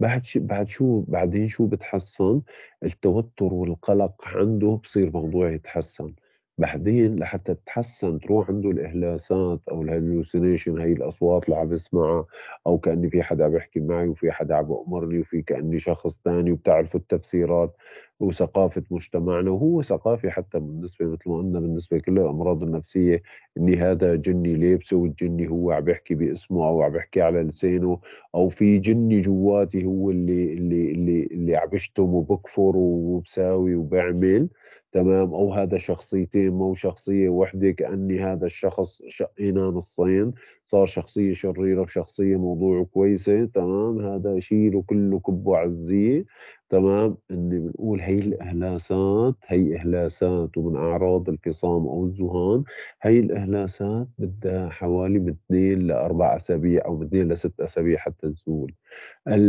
بعد شو بعد شو بعدين شو بتحسن التوتر والقلق عنده بصير موضوع يتحسن بعدين لحتى تتحسن تروح عنده الاهلاسات او الهلوسينيشن هي الاصوات اللي عم بسمعها او كاني في حدا عم يحكي معي وفي حدا عم بأمرني وفي كاني شخص ثاني وبتعرفوا التفسيرات وثقافه مجتمعنا وهو ثقافي حتى بالنسبه مثل ما قلنا بالنسبه لكل الامراض النفسيه اني هذا جني لابسه والجني هو عم بيحكي باسمه او عم بيحكي على لسانه او في جني جواتي هو اللي اللي اللي, اللي عم بشتم وبكفر وبساوي وبعمل تمام او هذا شخصيتين مو شخصيه وحده كاني هذا الشخص شقينا نصين صار شخصيه شريره وشخصيه موضوع كويسه تمام هذا شيله كله كبه عزيه تمام اني بنقول هي الاهلاسات هي اهلاسات ومن اعراض الفصام او الذهان هي الاهلاسات بدها حوالي من اثنين لاربع اسابيع او من اثنين لست اسابيع حتى تزول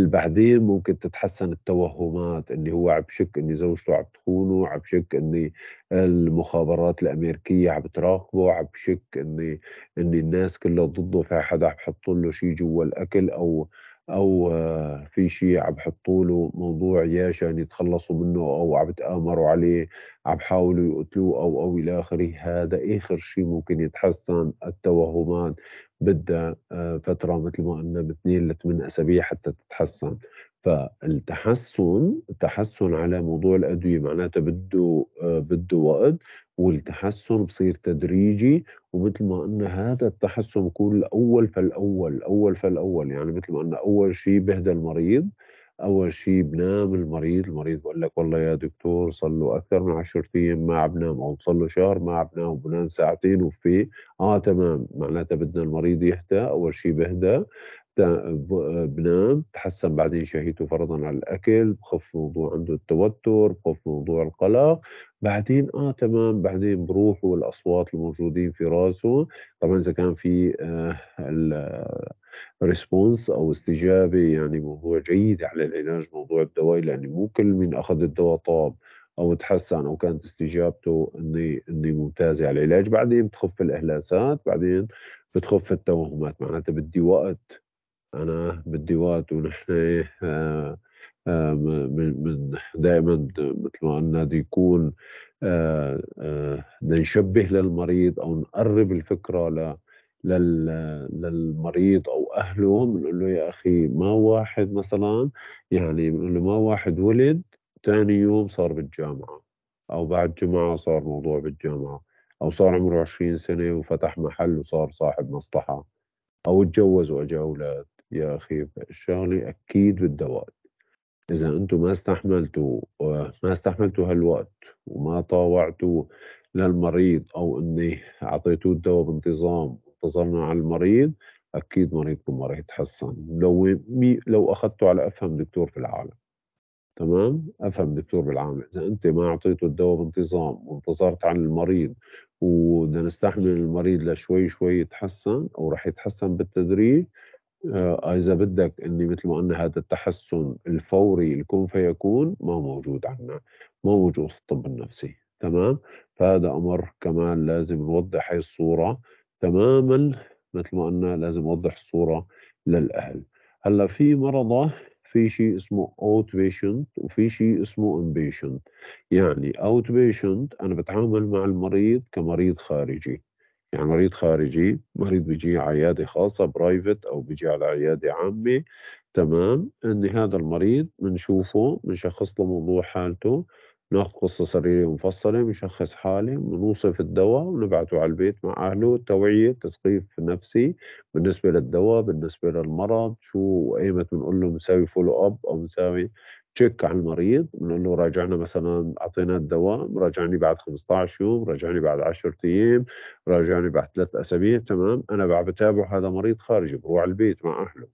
بعدين ممكن تتحسن التوهمات اللي هو عم بشك اني زوجته عم تخونه عم بشك اني المخابرات الامريكيه عم تراقبه عم بشك اني اني الناس كلها ضده في حدا عم بحط له شيء جوا الاكل او او آه، في شيء عم بحطوا له موضوع يا شان يتخلصوا منه او عم بتامروا عليه عم حاولوا يقتلوه او او الى اخره هذا اخر شيء ممكن يتحسن التوهمات بدها آه، فتره مثل ما قلنا من اثنين لثمان اسابيع حتى تتحسن فالتحسن التحسن على موضوع الادويه معناتها بده آه، بده وقت والتحسن بصير تدريجي ومثل ما قلنا هذا التحسن بكون الاول فالاول الاول فالاول يعني مثل ما قلنا اول شيء بهدى المريض اول شيء بنام المريض المريض بقول لك والله يا دكتور صار له اكثر من 10 ايام ما عم بنام او صار له شهر ما عم بنام بنام ساعتين وفي اه تمام معناتها بدنا المريض يهدى اول شيء بهدى بنام تحسن بعدين شهيته فرضا على الاكل بخف موضوع عنده التوتر بخف موضوع القلق بعدين اه تمام بعدين بروح والاصوات الموجودين في راسه طبعا اذا كان في آه ريسبونس او استجابه يعني موضوع جيد على العلاج موضوع الدواء لانه مو كل من اخذ الدواء طاب او تحسن او كانت استجابته اني اني ممتازه على العلاج بعدين بتخف الاهلاسات بعدين بتخف التوهمات معناتها بدي وقت انا بدي وقت ونحن إيه، آه، آه، من دائما مثل ما قلنا يكون آه، بدنا نشبه للمريض او نقرب الفكره ل للمريض او اهله بنقول له يا اخي ما واحد مثلا يعني بنقول له ما واحد ولد ثاني يوم صار بالجامعه او بعد جمعه صار موضوع بالجامعه او صار عمره 20 سنه وفتح محل وصار صاحب مصلحه او اتجوز واجا اولاد يا اخي الشغله اكيد بدها وقت اذا انتم ما استحملتوا ما استحملتوا هالوقت وما طاوعتوا للمريض او اني اعطيتوه الدواء بانتظام انتظرنا على المريض اكيد مريضكم ما راح يتحسن لو مي لو اخذته على افهم دكتور في العالم تمام افهم دكتور بالعالم اذا انت ما اعطيته الدواء بانتظام وانتظرت عن المريض وبدنا نستحمل المريض لشوي شوي يتحسن او راح يتحسن بالتدريج آه اذا بدك اني مثل ما قلنا هذا التحسن الفوري الكون فيكون ما موجود عندنا ما موجود في الطب النفسي تمام فهذا امر كمان لازم نوضح هاي الصوره تمامًا مثل ما قلنا لازم أوضّح الصورة للأهل. هلّأ في مرضى آه، في شيء اسمه اوت بيشنت وفي شيء اسمه بيشنت يعني اوت بيشنت أنا بتعامل مع المريض كمريض خارجي. يعني مريض خارجي، مريض بيجي على عيادة خاصة برايفت أو بيجي على عيادة عامة، تمام، إن هذا المريض بنشوفه، بنشخّص له موضوع حالته ناخذ قصة سريرية مفصلة بنشخص حالة بنوصف الدواء ونبعته على البيت مع أهله توعية تثقيف نفسي بالنسبة للدواء بالنسبة للمرض شو قيمة بنقول له بنساوي فولو أب أو بنساوي تشيك على المريض بنقول له راجعنا مثلا اعطينا الدواء راجعني بعد 15 يوم راجعني بعد 10 ايام راجعني بعد ثلاث اسابيع تمام انا بتابع هذا مريض خارجي هو على البيت مع اهله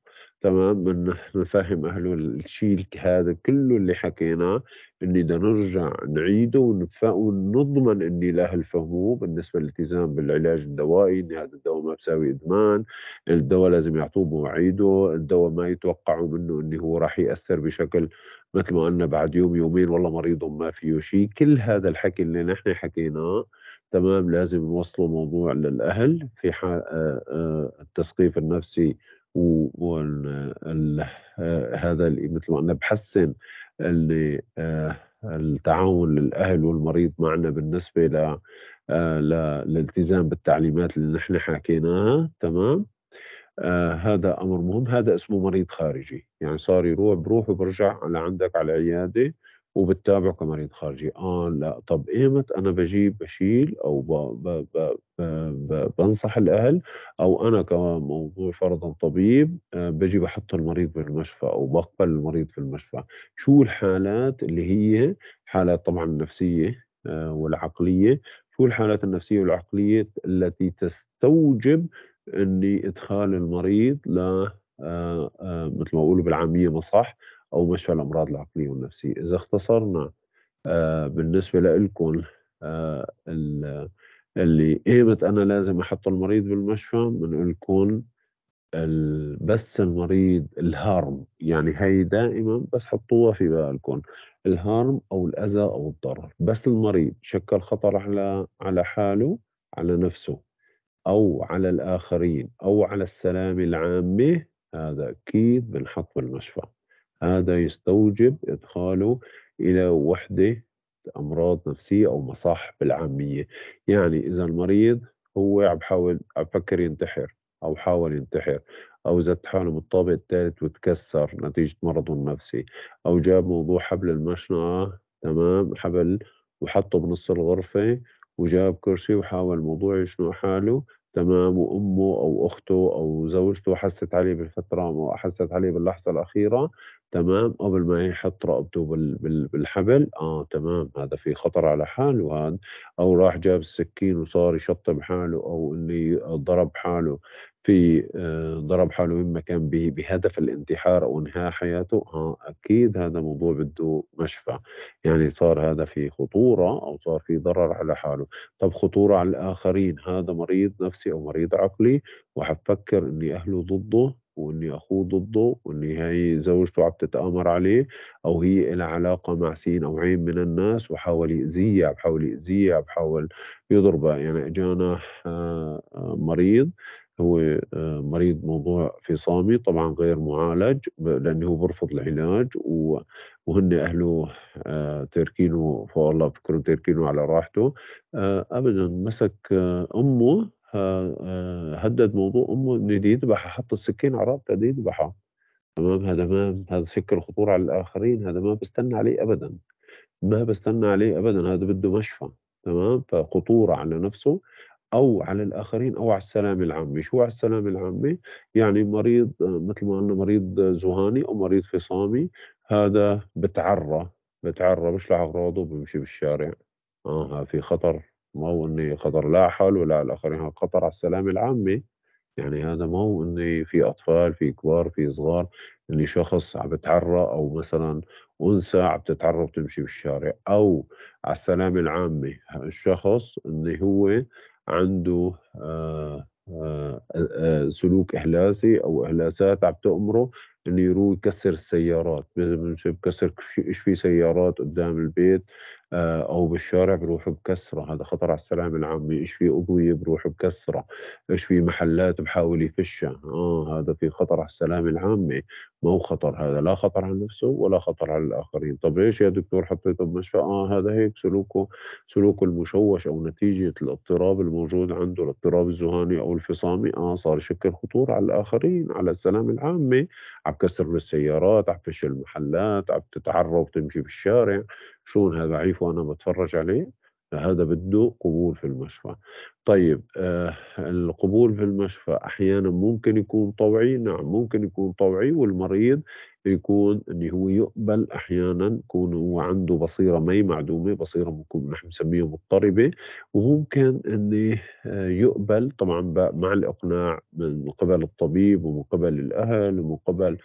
تمام بدنا نفهم اهله الشيء هذا كله اللي حكيناه اني بدنا نرجع نعيده ونف... ونضمن اني الاهل فهموه بالنسبه للالتزام بالعلاج الدوائي ان هذا الدواء ما بساوي ادمان، الدواء لازم يعطوه بمواعيده، الدواء ما يتوقعوا منه انه هو راح ياثر بشكل مثل ما قلنا بعد يوم يومين والله مريض ما فيه شيء، كل هذا الحكي اللي نحن حكيناه تمام لازم نوصله موضوع للاهل في حال آه، آه، التثقيف النفسي و اللي مثل ما قلنا بحسن اللي آه، التعاون الاهل والمريض معنا بالنسبه ل آه، للالتزام بالتعليمات اللي نحن حكيناها تمام آه، هذا امر مهم هذا اسمه مريض خارجي يعني صار يروح بروح وبرجع لعندك على العياده وبتتابعه كمريض خارجي اه لا طب ايمت انا بجيب بشيل او ب ب ب ب بنصح الاهل او انا كموضوع فرضا طبيب آه، بجي بحط المريض بالمشفى او بقبل المريض في المشفى شو الحالات اللي هي حالات طبعا النفسيه آه، والعقليه شو الحالات النفسيه والعقليه التي تستوجب اني ادخال المريض ل آه، مثل ما بقولوا بالعاميه مصح أو مشفى الأمراض العقلية والنفسية إذا اختصرنا آه، بالنسبة لإلكم آه، اللي قيمت أنا لازم أحط المريض بالمشفى بنقول لكم بس المريض الهارم يعني هي دائما بس حطوها في بالكم الهارم أو الأذى أو الضرر بس المريض شكل خطر على على حاله على نفسه أو على الآخرين أو على السلامة العامة هذا أكيد بنحط بالمشفى هذا يستوجب إدخاله إلى وحدة أمراض نفسية أو مصح بالعامية يعني إذا المريض هو عم بحاول عم بفكر ينتحر أو حاول ينتحر أو زت حاله من الطابق الثالث وتكسر نتيجة مرضه النفسي أو جاب موضوع حبل المشنقة تمام حبل وحطه بنص الغرفة وجاب كرسي وحاول موضوع يشنق حاله تمام وامه او اخته او زوجته حست عليه بالفتره او حست عليه باللحظه الاخيره تمام قبل ما يحط رقبته بالحبل اه تمام هذا في خطر على حاله هذا او راح جاب السكين وصار يشطب حاله او انه ضرب حاله في آه ضرب حاله مما كان به بهدف الانتحار او انهاء حياته اه اكيد هذا موضوع بده مشفى يعني صار هذا في خطوره او صار في ضرر على حاله طب خطوره على الاخرين هذا مريض نفسي او مريض عقلي وحفكر اني اهله ضده واني اخوه ضده واني هي زوجته عم تتامر عليه او هي لها علاقه مع سين او عين من الناس وحاول ياذيها بحاول ياذيها بحاول يضربها يعني اجانا آه، آه، مريض هو آه، مريض موضوع فصامي طبعا غير معالج لانه هو برفض العلاج وهن اهله تركينه فوالله الله تركينه على راحته ابدا مسك امه هدد موضوع امه انه يذبحها حط السكين على رابطه يذبحها تمام هذا ما هذا سكر خطوره على الاخرين هذا ما بستنى عليه ابدا ما بستنى عليه ابدا هذا بده مشفى تمام فخطوره على نفسه او على الاخرين او على السلام العامة شو على السلام العامة يعني مريض مثل ما قلنا مريض زهاني او مريض فصامي هذا بتعرى بتعرى بشلع اغراضه بمشي بالشارع اه في خطر ما هو أن قطر لا حول ولا الآخرين هذا خطر على السلام العامي يعني هذا ما هو في أطفال في كبار في صغار اني شخص عم بتعرى أو مثلا أنثى عم تتعرى وتمشي بالشارع أو على السلام العامي الشخص اني هو عنده آه، آه، آه، سلوك إهلاسي أو إهلاسات عم تأمره إنه يروح يكسر السيارات بكسر إيش في سيارات قدام البيت آه، او بالشارع بروحوا بكسره هذا خطر على السلام العامه ايش في اضوية بروحوا بكسره ايش في محلات بحاول يفشها اه هذا في خطر على السلام العامه ما هو خطر هذا لا خطر على نفسه ولا خطر على الاخرين طب ايش يا دكتور حطيته بمشفى اه هذا هيك سلوكه سلوكه المشوش او نتيجه الاضطراب الموجود عنده الاضطراب الذهاني او الفصامي اه صار يشكل خطوره على الاخرين على السلام العامه عم كسر السيارات عم فش المحلات عم تتعرى وتمشي بالشارع شلون هذا ضعيف وانا بتفرج عليه هذا بده قبول في المشفى طيب آه القبول في المشفى احيانا ممكن يكون طوعي نعم ممكن يكون طوعي والمريض يكون اللي هو يقبل احيانا يكون هو عنده بصيره مي معدومه بصيره ممكن نحن بنسميها مضطربه وممكن ان آه، يقبل طبعا مع الاقناع من قبل الطبيب ومن قبل الاهل ومن قبل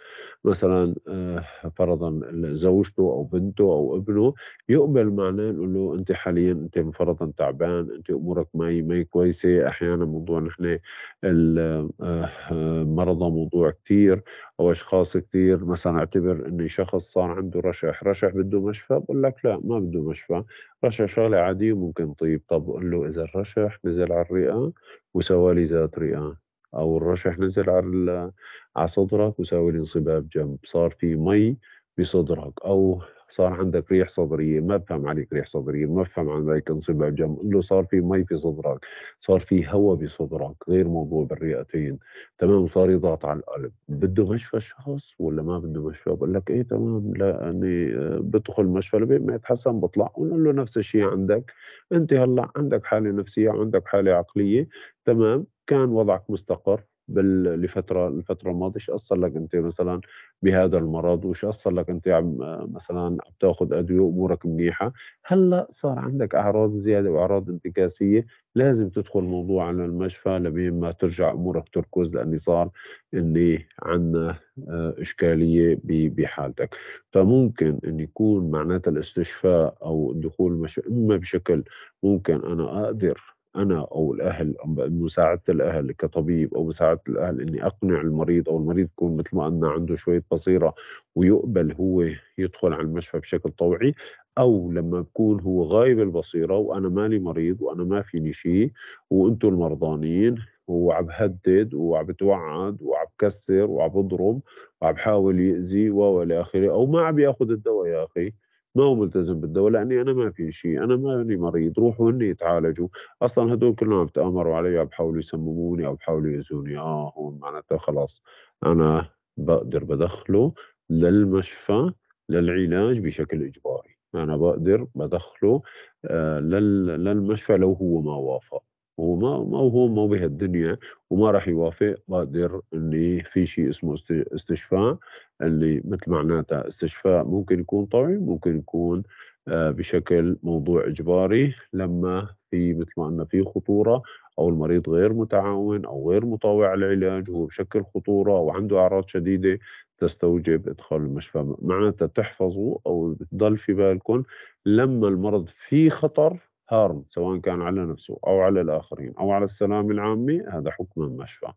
مثلا آه، فرضا زوجته او بنته او ابنه يقبل معناه نقول له انت حاليا انت فرضا تعبان انت امورك مي مي كويسه احيانا موضوع نحن المرضى آه، موضوع كثير او اشخاص كثير مثلا اعتبر اني شخص صار عنده رشح، رشح بده مشفى؟ بقول لك لا ما بده مشفى، رشح شغلة عادية ممكن طيب، طب قول له إذا الرشح نزل على الرئة وسوى لي ذات رئة أو الرشح نزل على على صدرك وساوي لي انصباب جنب، صار في مي بصدرك أو صار عندك ريح صدريه ما بفهم عليك ريح صدريه ما بفهم عليك انصباع جم له صار في مي في صدرك صار في هواء بصدرك غير موضوع بالرئتين تمام صار يضغط على القلب بده مشفى الشخص ولا ما بده مشفى بقول لك ايه تمام لا اني آه، بدخل مشفى لبين ما يتحسن بطلع بقول له نفس الشيء عندك انت هلا عندك حاله نفسيه وعندك حاله عقليه تمام كان وضعك مستقر لفتره الفتره الماضيه شو اثر لك انت مثلا بهذا المرض وشو اثر لك انت عم مثلا عم تاخذ ادويه وامورك منيحه هلا صار عندك اعراض زياده واعراض انتكاسيه لازم تدخل موضوع على المشفى لبين ما ترجع امورك تركز لاني صار اللي عندنا آه، اشكاليه بحالتك فممكن ان يكون معناتها الاستشفاء او الدخول المشفى اما بشكل ممكن انا اقدر انا او الاهل بمساعده الاهل كطبيب او مساعده الاهل اني اقنع المريض او المريض يكون مثل ما قلنا عنده شويه بصيره ويقبل هو يدخل على المشفى بشكل طوعي او لما بكون هو غايب البصيره وانا مالي مريض وانا ما فيني شيء وانتم المرضانين وعم بهدد وعم بتوعد وعم بكسر وعم بضرب وعم بحاول يأذي والى اخره او ما عم ياخذ الدواء يا اخي ما هو ملتزم بالدواء لاني يعني انا ما في شيء انا ماني مريض روحوا هن يتعالجوا اصلا هدول كلهم تامروا علي بحاولوا يسمموني او بحاولوا يأذوني اه هون معناتها خلاص انا بقدر بدخله للمشفى للعلاج بشكل اجباري انا بقدر بدخله آه للمشفى لو هو ما وافق وما ما هو ما بهالدنيا وما راح يوافق بقدر اني في شيء اسمه استشفاء اللي مثل معناتها استشفاء ممكن يكون طوعي ممكن يكون آه، بشكل موضوع اجباري لما في مثل ما قلنا في خطوره او المريض غير متعاون او غير مطاوع على العلاج هو بشكل خطوره وعنده اعراض شديده تستوجب ادخال المشفى معناتها تحفظوا او تضل في بالكم لما المرض في خطر هارم سواء كان على نفسه أو على الآخرين أو على السلام العامي هذا حكما مشفى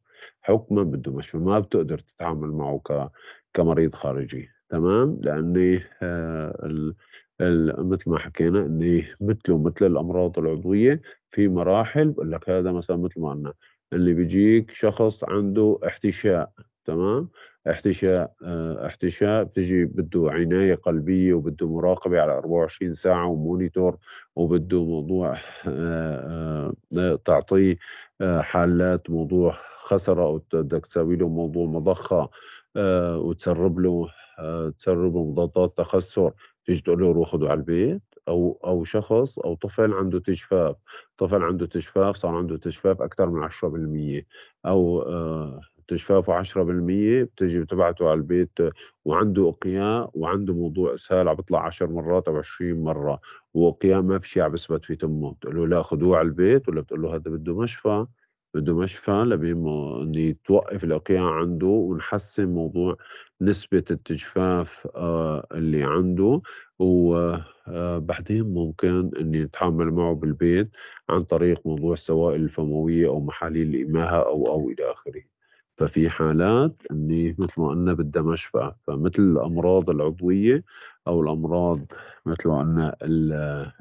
حكما بده مشفى ما بتقدر تتعامل معه ك... كمريض خارجي تمام لأني آه ال... ال... مثل ما حكينا أني مثله مثل الأمراض العضوية في مراحل بقول لك هذا مثلا مثل ما قلنا اللي بيجيك شخص عنده احتشاء تمام احتشاء آه، احتشاء بتجي بده عناية قلبية وبده مراقبة على 24 ساعة ومونيتور وبده موضوع آه، آه، تعطيه حالات موضوع خسرة أو بدك تساوي له موضوع مضخة وتسرب له تسرب له مضادات تخثر تيجي تقول له روح خذه على البيت او او شخص او طفل عنده تجفاف طفل عنده تجفاف صار عنده تجفاف اكثر من 10% او بتشفافه 10% بتجي بتبعته على البيت وعنده اقياء وعنده موضوع اسهال عم بيطلع 10 مرات او 20 مره واقياء ما في شيء عم بيثبت في تمه بتقول له لا خذوه على البيت ولا بتقول له هذا بده مشفى بده مشفى لبين انه توقف الاقياء عنده ونحسن موضوع نسبة التجفاف آه، اللي عنده وبعدين آه، ممكن اني نتعامل معه بالبيت عن طريق موضوع السوائل الفموية او محاليل الإماهة او او الى اخره ففي حالات اني مثل ما قلنا بدها مشفى فمثل الامراض العضويه او الامراض مثل ما قلنا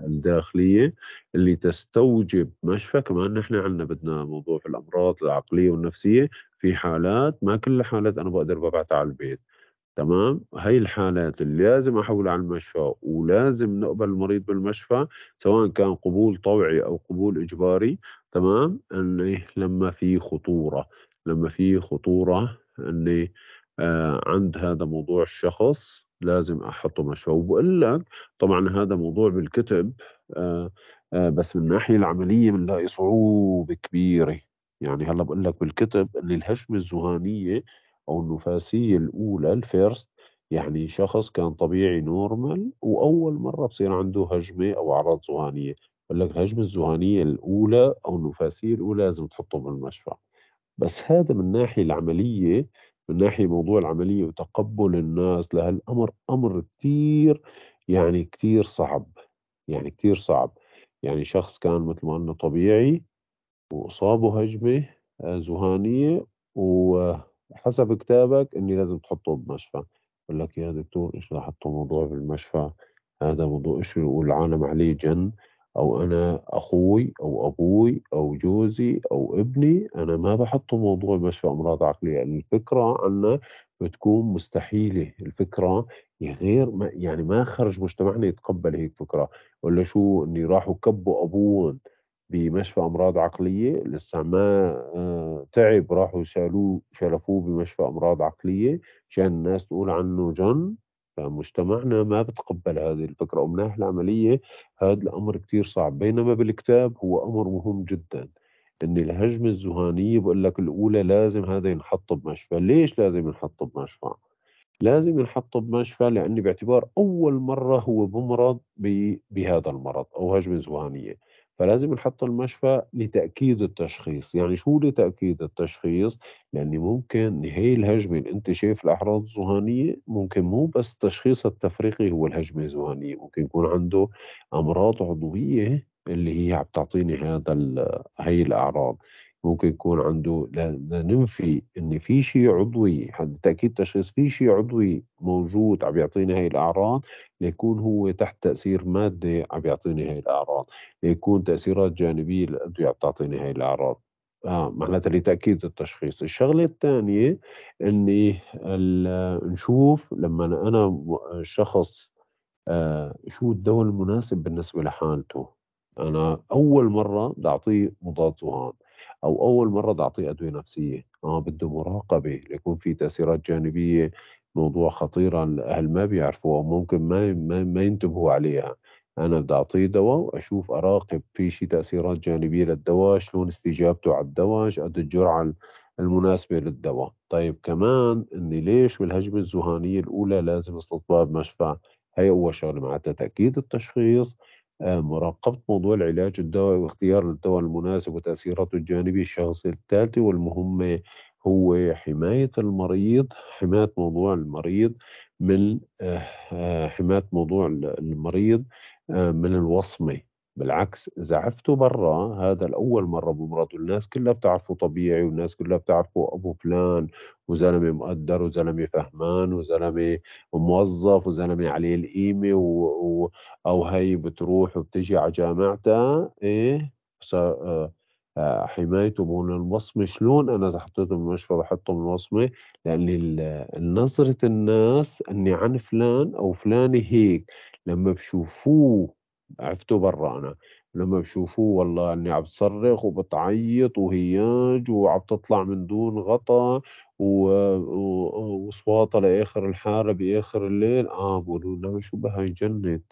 الداخليه اللي تستوجب مشفى كمان نحن عندنا بدنا موضوع في الامراض العقليه والنفسيه في حالات ما كل حالات انا بقدر ببعتها على البيت تمام هاي الحالات اللي لازم احولها على المشفى ولازم نقبل المريض بالمشفى سواء كان قبول طوعي او قبول اجباري تمام اللي لما في خطوره لما في خطورة أني آه، عند هذا موضوع الشخص لازم أحطه مشروب وبقول لك طبعا هذا موضوع بالكتب آه، آه، بس من الناحية العملية بنلاقي صعوبة كبيرة يعني هلا بقول لك بالكتب أن الهجمة الزهانية أو النفاسية الأولى الفيرست يعني شخص كان طبيعي نورمال وأول مرة بصير عنده هجمة أو أعراض زهانية بقول لك الهجمة الزهانية الأولى أو النفاسية الأولى لازم تحطه بالمشفى بس هذا من ناحية العملية من ناحية موضوع العملية وتقبل الناس لهالأمر أمر كتير يعني كتير صعب يعني كتير صعب يعني شخص كان مثل ما قلنا طبيعي وأصابه هجمة ذهانية آه، وحسب كتابك إني لازم تحطه بمشفى بقول لك يا دكتور إيش راح أحطه موضوع بالمشفى هذا موضوع إيش والعالم عليه جن او انا اخوي او ابوي او جوزي او ابني انا ما بحطه موضوع مشفى امراض عقليه الفكره عنا بتكون مستحيله الفكره غير ما يعني ما خرج مجتمعنا يتقبل هيك فكره ولا شو اني راحوا كبوا ابوهم بمشفى امراض عقليه لسه ما آه، تعب راحوا شالوه شلفوه بمشفى امراض عقليه عشان الناس تقول عنه جن فمجتمعنا ما بتقبل هذه الفكرة ومناح العملية هذا الأمر كتير صعب بينما بالكتاب هو أمر مهم جدا ان الهجمة الزهانية بقول لك الاولى لازم هذا ينحط بمشفى ليش لازم ينحط بمشفى لازم ينحط بمشفى لاني باعتبار اول مرة هو بمرض بهذا المرض او هجمة زهانية فلازم نحط المشفى لتأكيد التشخيص يعني شو لتأكيد التشخيص لأني ممكن هي الهجمة اللي أنت شايف الأعراض الزهانية ممكن مو بس تشخيص التفريقي هو الهجمة الزهانية ممكن يكون عنده أمراض عضوية اللي هي عم تعطيني هذا هي الأعراض ممكن يكون عنده لننفي ان في شيء عضوي هذا تاكيد تشخيص في شيء عضوي موجود عم يعطيني هاي الاعراض ليكون هو تحت تاثير ماده عم يعطيني هاي الاعراض ليكون تاثيرات جانبيه عم تعطيني هاي الاعراض اه معناتها لتاكيد التشخيص الشغله الثانيه اني نشوف لما انا شخص آه شو الدواء المناسب بالنسبه لحالته انا اول مره بدي اعطيه مضاد ذهان او اول مره بدي اعطيه ادويه نفسيه اه بده مراقبه ليكون في تاثيرات جانبيه موضوع خطيرة الأهل ما بيعرفوها ممكن ما ما, ما ينتبهوا عليها أنا بدي أعطيه دواء وأشوف أراقب في شي تأثيرات جانبية للدواء شلون استجابته على الدواء قد الجرعة المناسبة للدواء طيب كمان أني ليش بالهجمة الزهانيه الأولى لازم استطباب مشفى هي أول شغلة معناتها تأكيد التشخيص مراقبة موضوع العلاج الدوائي واختيار الدواء المناسب وتأثيراته الجانبية الشخصية الثالثة والمهمة هو حماية المريض حماية موضوع المريض من آه، آه، حماية موضوع المريض آه، من الوصمة بالعكس اذا زعفته برا هذا الأول مرة بمرضه الناس كلها بتعرفه طبيعي والناس كلها بتعرفه أبو فلان وزلمة مقدر وزلمة فهمان وزلمة موظف وزلمة عليه القيمة و... و... أو هي بتروح وبتجي على جامعتها إيه س... آه... آه... حمايته من الوصمة شلون أنا إذا حطيته بالمشفى بحطه من الوصمة لأن ال... نظرة الناس أني عن فلان أو فلانة هيك لما بشوفوه عفتوا برا انا لما بشوفوه والله اني عم بصرخ وبتعيط وهياج وعم تطلع من دون غطا وصواتها لاخر الحاره باخر الليل اه بقولوا لنا شو بها يجند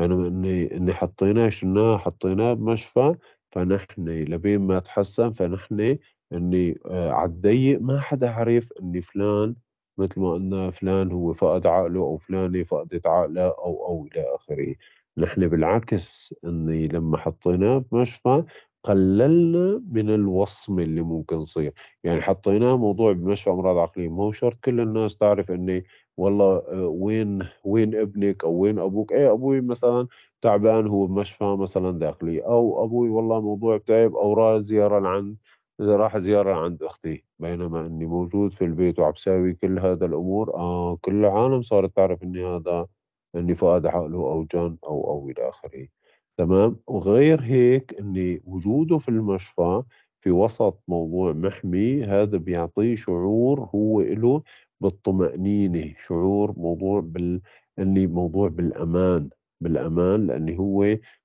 انا اني اني حطيناه شلناه حطيناه بمشفى فنحن لبين ما تحسن فنحن اني آه، عالضيق ما حدا عرف اني فلان مثل ما قلنا فلان هو فقد عقله او فلانه فقدت عقلها او او الى اخره نحن بالعكس اني لما حطيناه بمشفى قللنا من الوصم اللي ممكن يصير يعني حطيناه موضوع بمشفى امراض عقليه مو شرط كل الناس تعرف اني والله آه، وين وين ابنك او وين ابوك اي ابوي مثلا تعبان هو بمشفى مثلا داخلي او ابوي والله موضوع تعب او راح زياره لعند راح زياره عند اختي بينما اني موجود في البيت وعم كل هذا الامور اه كل العالم صارت تعرف اني هذا اني فؤاد عقله او جن او او الى اخره تمام وغير هيك اني وجوده في المشفى في وسط موضوع محمي هذا بيعطيه شعور هو له بالطمأنينة شعور موضوع بال اني موضوع بالامان بالامان لاني هو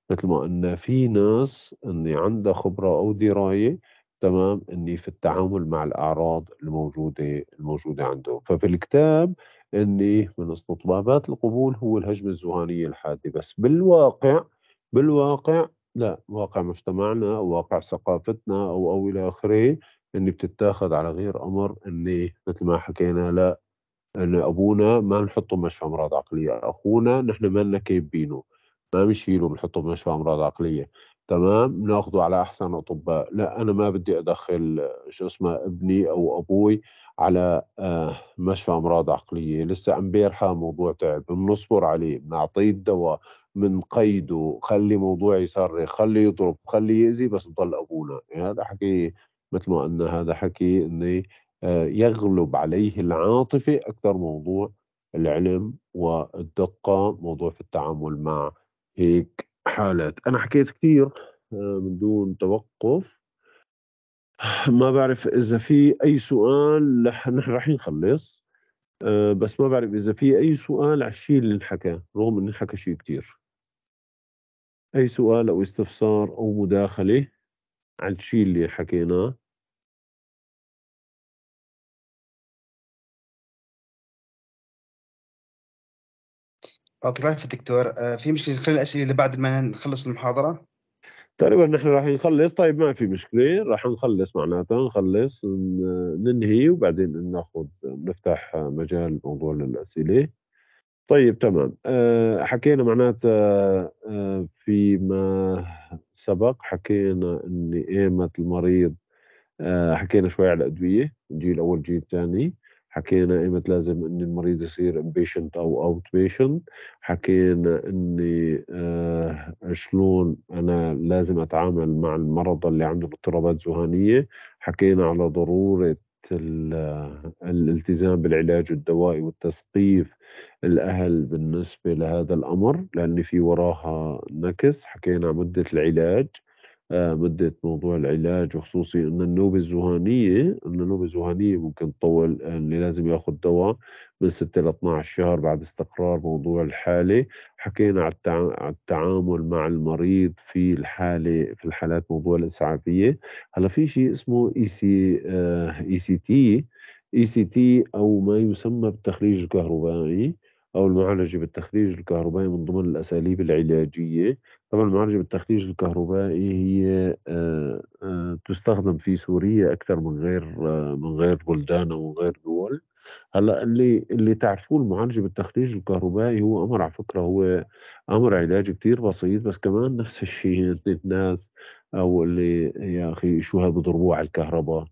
مثل ما قلنا في ناس اني عندها خبرة او دراية تمام اني في التعامل مع الاعراض الموجوده الموجوده عنده ففي الكتاب اني من استطبابات القبول هو الهجمه الذهانيه الحاده بس بالواقع بالواقع لا واقع مجتمعنا أو واقع ثقافتنا او او الى اخره اني بتتاخذ على غير امر اني مثل ما حكينا لا ان ابونا ما نحطه بمشفى امراض عقليه اخونا نحن ما لنا كيبينه ما بنشيله بنحطه بمشفى امراض عقليه تمام ناخذه على احسن اطباء لا انا ما بدي ادخل آه، شو اسمه ابني او ابوي على آه، مشفى امراض عقليه لسه امبارحه موضوع تعب بنصبر عليه بنعطيه الدواء بنقيده خلي موضوع يصرخ خلي يضرب خلي يأذي بس ضل ابونا يعني هذا حكي مثل ما قلنا هذا حكي انه آه، يغلب عليه العاطفه اكثر موضوع العلم والدقه موضوع في التعامل مع هيك حالات انا حكيت كثير آه، من دون توقف ما بعرف اذا في اي سؤال نحن رح نخلص آه، بس ما بعرف اذا في اي سؤال على الشيء اللي انحكى رغم انه انحكى شيء كثير اي سؤال او استفسار او مداخله على الشيء اللي حكيناه يعطيك العافيه دكتور آه، في مشكله نخلي الاسئله اللي بعد ما نخلص المحاضره تقريبا نحن راح نخلص طيب ما في مشكله راح نخلص معناتها نخلص ننهي وبعدين ناخذ نفتح مجال موضوع للاسئله طيب تمام آه، حكينا معناتها آه، فيما سبق حكينا ان قيمه المريض حكينا شوي على الادويه الجيل الاول الجيل الثاني حكينا ايمت لازم ان المريض يصير امبيشنت او اوت بيشنت حكينا اني آه شلون انا لازم اتعامل مع المرضى اللي عندهم اضطرابات ذهانيه حكينا على ضروره آه، الالتزام بالعلاج الدوائي والتسقيف الأهل بالنسبة لهذا الأمر لأن في وراها نكس حكينا مدة العلاج آه، مدة موضوع العلاج وخصوصي أن النوبة الزهانية أن النوبة الزهانية ممكن تطول آه، اللي لازم ياخذ دواء من 6 ل 12 شهر بعد استقرار موضوع الحالة حكينا على التعامل مع المريض في الحالة في الحالات موضوع الإسعافية هلا في شيء اسمه اي سي اي سي تي اي سي تي أو ما يسمى بالتخريج الكهربائي أو المعالجة بالتخريج الكهربائي من ضمن الأساليب العلاجية طبعا معالجة التخدير الكهربائي هي آه، آه، تستخدم في سوريا أكثر من غير آه، من غير بلدان أو من غير دول، هلأ اللي اللي تعرفوه المعالجة بالتخدير الكهربائي هو أمر على فكرة هو أمر علاج كتير بسيط، بس كمان نفس الشيء الناس أو اللي يا أخي شو بضربوه على الكهرباء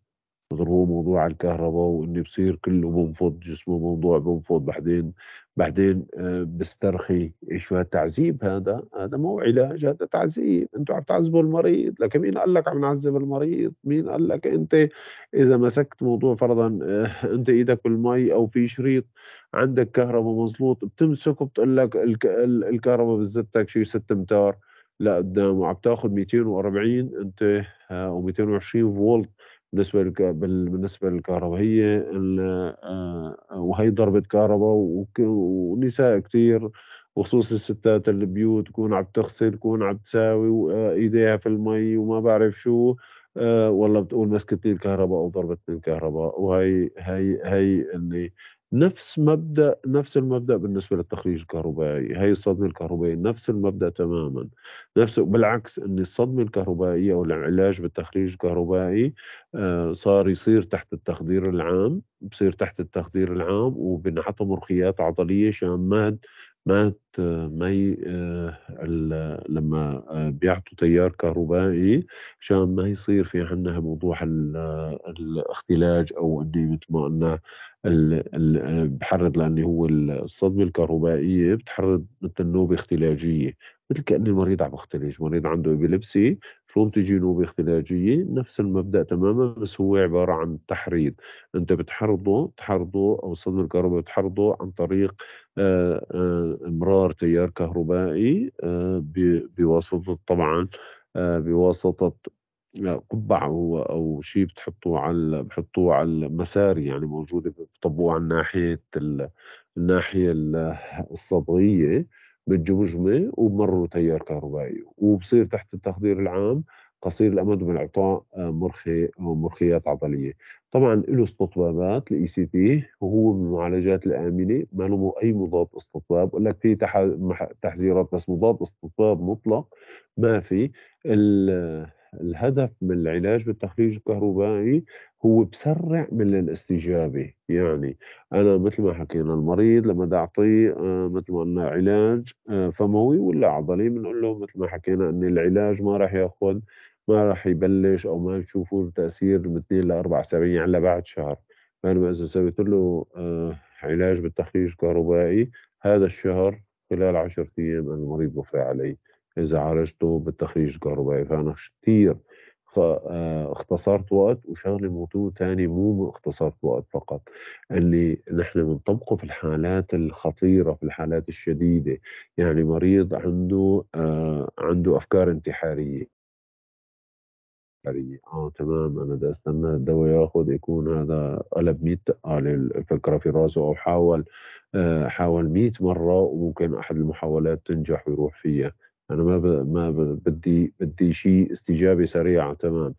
غير هو موضوع الكهرباء وانه بصير كله بنفض جسمه موضوع بنفض بعدين بعدين آه، بسترخي شو هالتعذيب هذا هذا مو علاج هذا تعذيب انتوا عم تعذبوا المريض لك مين قال لك عم نعذب المريض مين قال لك انت اذا مسكت موضوع فرضا آه، انت ايدك بالمي او في شريط عندك كهرباء مزلوط بتمسكه بتقول لك الكهرباء بتزتك شيء 6 امتار لقدام وعم تاخذ 240 انت آه، و220 فولت بالنسبة للك... بالنسبة للكهربائية آه، وهي ضربة كهرباء وك... ونساء كثير وخصوصا الستات اللي بيوت تكون عم تغسل تكون عم تساوي آه، ايديها في المي وما بعرف شو أه والله بتقول مسكتني الكهرباء او ضربتني الكهرباء وهي هي هي اللي نفس مبدا نفس المبدا بالنسبه للتخريج الكهربائي هي الصدمه الكهربائيه نفس المبدا تماما نفس بالعكس ان الصدمه الكهربائيه والعلاج بالتخريج الكهربائي آه، صار يصير تحت التخدير العام بصير تحت التخدير العام وبنعطى مرخيات عضليه شامات بات مي آه، لما آه، بيعطوا تيار كهربائي مشان ما يصير في عندنا موضوع آه، الاختلاج او اني مثل ما قلنا بحرض لاني هو الصدمه الكهربائيه بتحرض مثل نوبه اختلاجيه مثل كأن المريض عم يختلج مريض عنده ابيلبسي شلون تجي اختلاجية نفس المبدأ تماما بس هو عبارة عن تحريض أنت بتحرضه تحرضه أو صدمة الكهرباء بتحرضه عن طريق آه، آه، امرار تيار كهربائي آه، بواسطة طبعا بواسطة قبعة هو أو شيء بتحطوه على بحطوه على المسار يعني موجودة بطبوه على ناحية الناحية الصدغية بتجيبوش ماء وبمرروا تيار كهربائي وبصير تحت التخدير العام قصير الامد من اعطاء آه، مرخي مرخيات عضليه طبعا له استطبابات الاي سي e تي وهو من المعالجات الامنه ما له اي مضاد استطباب بقول لك في تحذيرات بس مضاد استطباب مطلق ما في الهدف من العلاج بالتخليج الكهربائي هو بسرع من الاستجابة يعني أنا مثل ما حكينا المريض لما بدي أعطيه آه، مثل ما قلنا علاج آه، فموي ولا عضلي بنقول له مثل ما حكينا أن العلاج ما راح ياخذ ما راح يبلش أو ما بتشوفوا تأثير من 2 ل 4 أسابيع إلا بعد شهر فأنا إذا سويت له آه، علاج بالتخليج الكهربائي هذا الشهر خلال 10 أيام المريض وفى عليه إذا عالجته بالتخريج الكهربائي فأنا كثير آه، اختصرت وقت وشغلة موضوع ثاني مو اختصرت وقت فقط اللي نحن بنطبقه في الحالات الخطيرة في الحالات الشديدة يعني مريض عنده آه عنده أفكار انتحارية اه تمام انا بدي استنى الدواء ياخذ يكون هذا قلب 100 قال الفكره آه، في راسه او حاول آه حاول 100 مره وممكن احد المحاولات تنجح ويروح فيها انا ما ب... ما ب... بدي بدي شيء استجابه سريعه تمام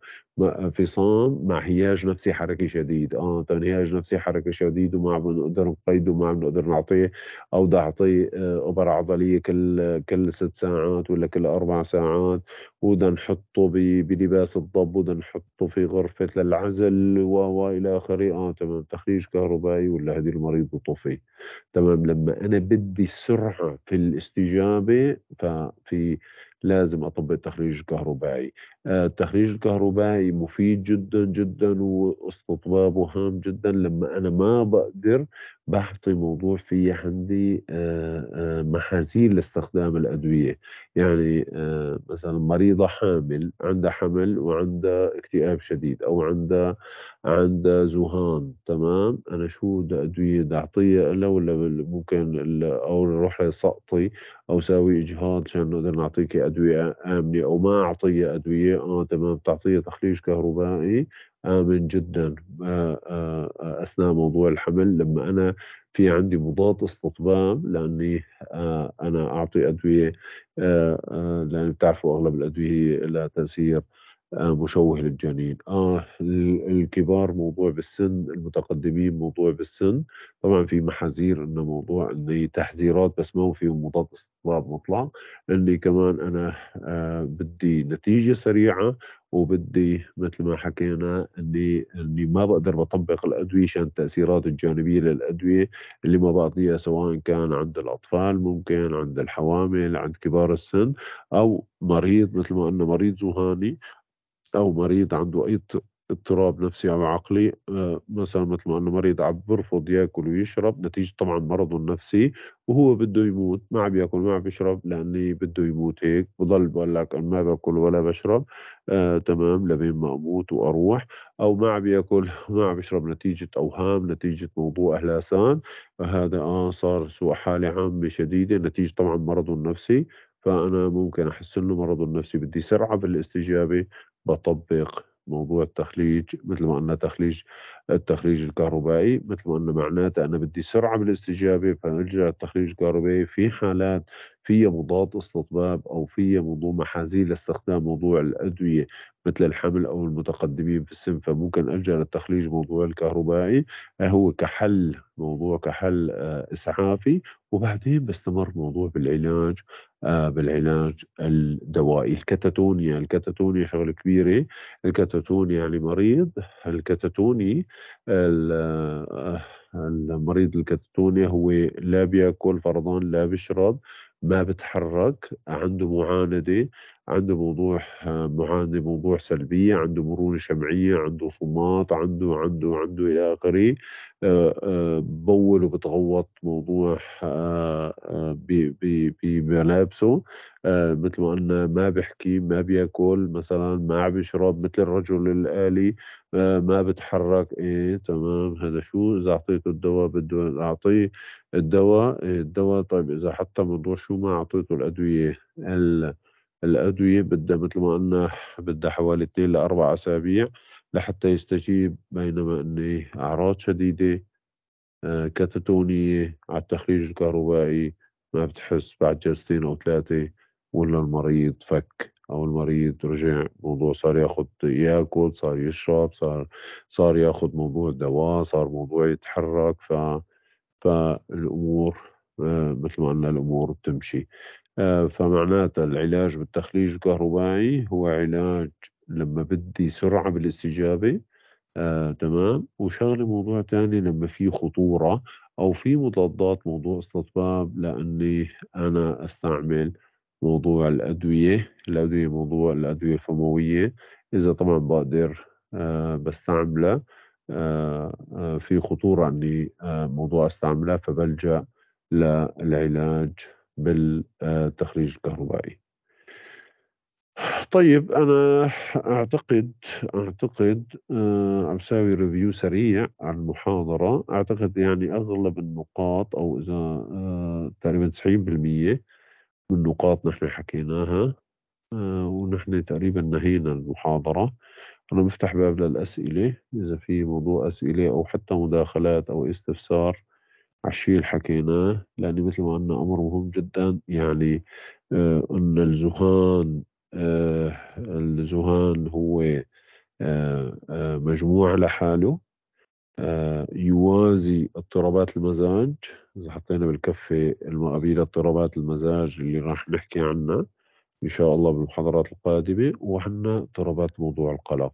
فصام مع هياج نفسي حركه شديد اه تنهياج نفسي حركه شديد وما عم نقدر نقيده وما عم نقدر نعطيه او بدي اعطيه ابر آه، عضليه كل كل ست ساعات ولا كل اربع ساعات وبدنا نحطه ب... بلباس الضب وبدنا نحطه في غرفه للعزل و والى اخره اه تمام تخريج كهربائي ولا هذه المريض بطفي تمام لما انا بدي السرعه في الاستجابه ففي see لازم اطبق التخريج الكهربائي آه، التخريج الكهربائي مفيد جدا جدا واستطبابه هام جدا لما انا ما بقدر بحطي موضوع في عندي آه، آه، محاذير لاستخدام الادويه يعني مثلا مريضه حامل عندها حمل وعندها اكتئاب شديد او عندها عندها زهان تمام انا شو بدي ادويه بدي اعطيها لها ولا ممكن او روحي سقطي او ساوي اجهاض عشان نقدر نعطيكي ادويه امنه او ما اعطيه ادويه اه تمام بتعطيه تخليج كهربائي امن جدا آه، آه، آه، اثناء موضوع الحمل لما انا في عندي مضاد استطباب لاني انا اعطي ادويه لان بتعرفوا اغلب الادويه لها تاثير آه، مشوه للجنين آه الكبار موضوع بالسن المتقدمين موضوع بالسن طبعا في محاذير انه موضوع انه تحذيرات بس ما هو في مضاد استطلاع مطلق اني كمان انا آه بدي نتيجه سريعه وبدي مثل ما حكينا اني اني ما بقدر بطبق الادويه شان التاثيرات الجانبيه للادويه اللي ما بعطيها سواء كان عند الاطفال ممكن عند الحوامل عند كبار السن او مريض مثل ما قلنا مريض زهاني أو مريض عنده أي اضطراب نفسي أو عقلي آه، مثلا مثل ما أنه مريض عم بيرفض ياكل ويشرب نتيجة طبعا مرضه النفسي وهو بده يموت ما عم ياكل ما عم بيشرب لأني بده يموت هيك بضل بقول لك ما باكل ولا بشرب آه تمام لبين ما أموت وأروح أو ما عم ياكل ما عم بيشرب نتيجة أوهام نتيجة موضوع اهلاسان فهذا آه صار سوء حالة عامة شديدة نتيجة طبعا مرضه النفسي فأنا ممكن أحس إنه مرضه النفسي بدي سرعة بالاستجابة بطبق موضوع التخليج مثل ما قلنا تخليج التخليج الكهربائي مثل ما قلنا معناته انا بدي سرعه بالاستجابه فالجا التخليج الكهربائي في حالات في مضاد استطباب أو في محاذير لاستخدام موضوع الأدوية مثل الحمل أو المتقدمين في السن فممكن ألجأ للتخليج موضوع الكهربائي آه، هو كحل موضوع كحل آه، إسعافي وبعدين بستمر موضوع بالعلاج آه، بالعلاج الدوائي الكتاتونيا الكتاتونيا شغلة كبيرة الكتاتونيا يعني مريض الكتاتوني المريض الكتاتونيا هو لا بياكل فرضا لا بيشرب ما بتحرك عنده معانده عنده موضوع معاناة موضوع سلبية عنده مرونة شمعية عنده صمات عنده عنده عنده إلى آخره آه، آه، بول وبتغوط موضوع آه، بملابسه مثل ما قلنا ما بحكي ما بياكل مثلا ما عم بيشرب مثل الرجل الآلي ما بتحرك ايه تمام هذا شو اذا اعطيته الدواء بده اعطيه الدواء إيه، الدواء طيب اذا حتى موضوع شو ما اعطيته الادويه الأدوية بدها مثل ما قلنا بدها حوالي اثنين لأربع أسابيع لحتى يستجيب بينما أني أعراض شديدة آه، كاتاتونية على التخريج الكهربائي ما بتحس بعد جلستين أو ثلاثة ولا المريض فك أو المريض رجع موضوع صار ياخد ياكل صار يشرب صار صار ياخد موضوع دواء صار موضوع يتحرك ف فالأمور آه، مثل ما قلنا الأمور بتمشي آه، فمعناتها العلاج بالتخليج الكهربائي هو علاج لما بدي سرعة بالاستجابة آه، تمام وشغلة موضوع تاني لما في خطورة أو في مضادات موضوع استطباب لأني أنا أستعمل موضوع الأدوية الأدوية موضوع الأدوية الفموية إذا طبعا بقدر آه، بستعملها آه،, آه، في خطورة أني آه، موضوع استعملها فبلجأ للعلاج بالتخريج الكهربائي طيب انا اعتقد اعتقد آه، عم ساوي ريفيو سريع عن المحاضره اعتقد يعني اغلب النقاط او اذا آه، تقريبا 90% من النقاط نحن حكيناها آه، ونحن تقريبا نهينا المحاضره انا بفتح باب للاسئله اذا في موضوع اسئله او حتى مداخلات او استفسار الشيء اللي حكيناه لأن مثل ما قلنا أمر مهم جدا يعني آه أن الزهان آه هو آه, آه، مجموع لحاله آه، يوازي اضطرابات المزاج إذا حطينا بالكفة المقابلة اضطرابات المزاج اللي راح نحكي عنها إن شاء الله بالمحاضرات القادمة وعنا اضطرابات موضوع القلق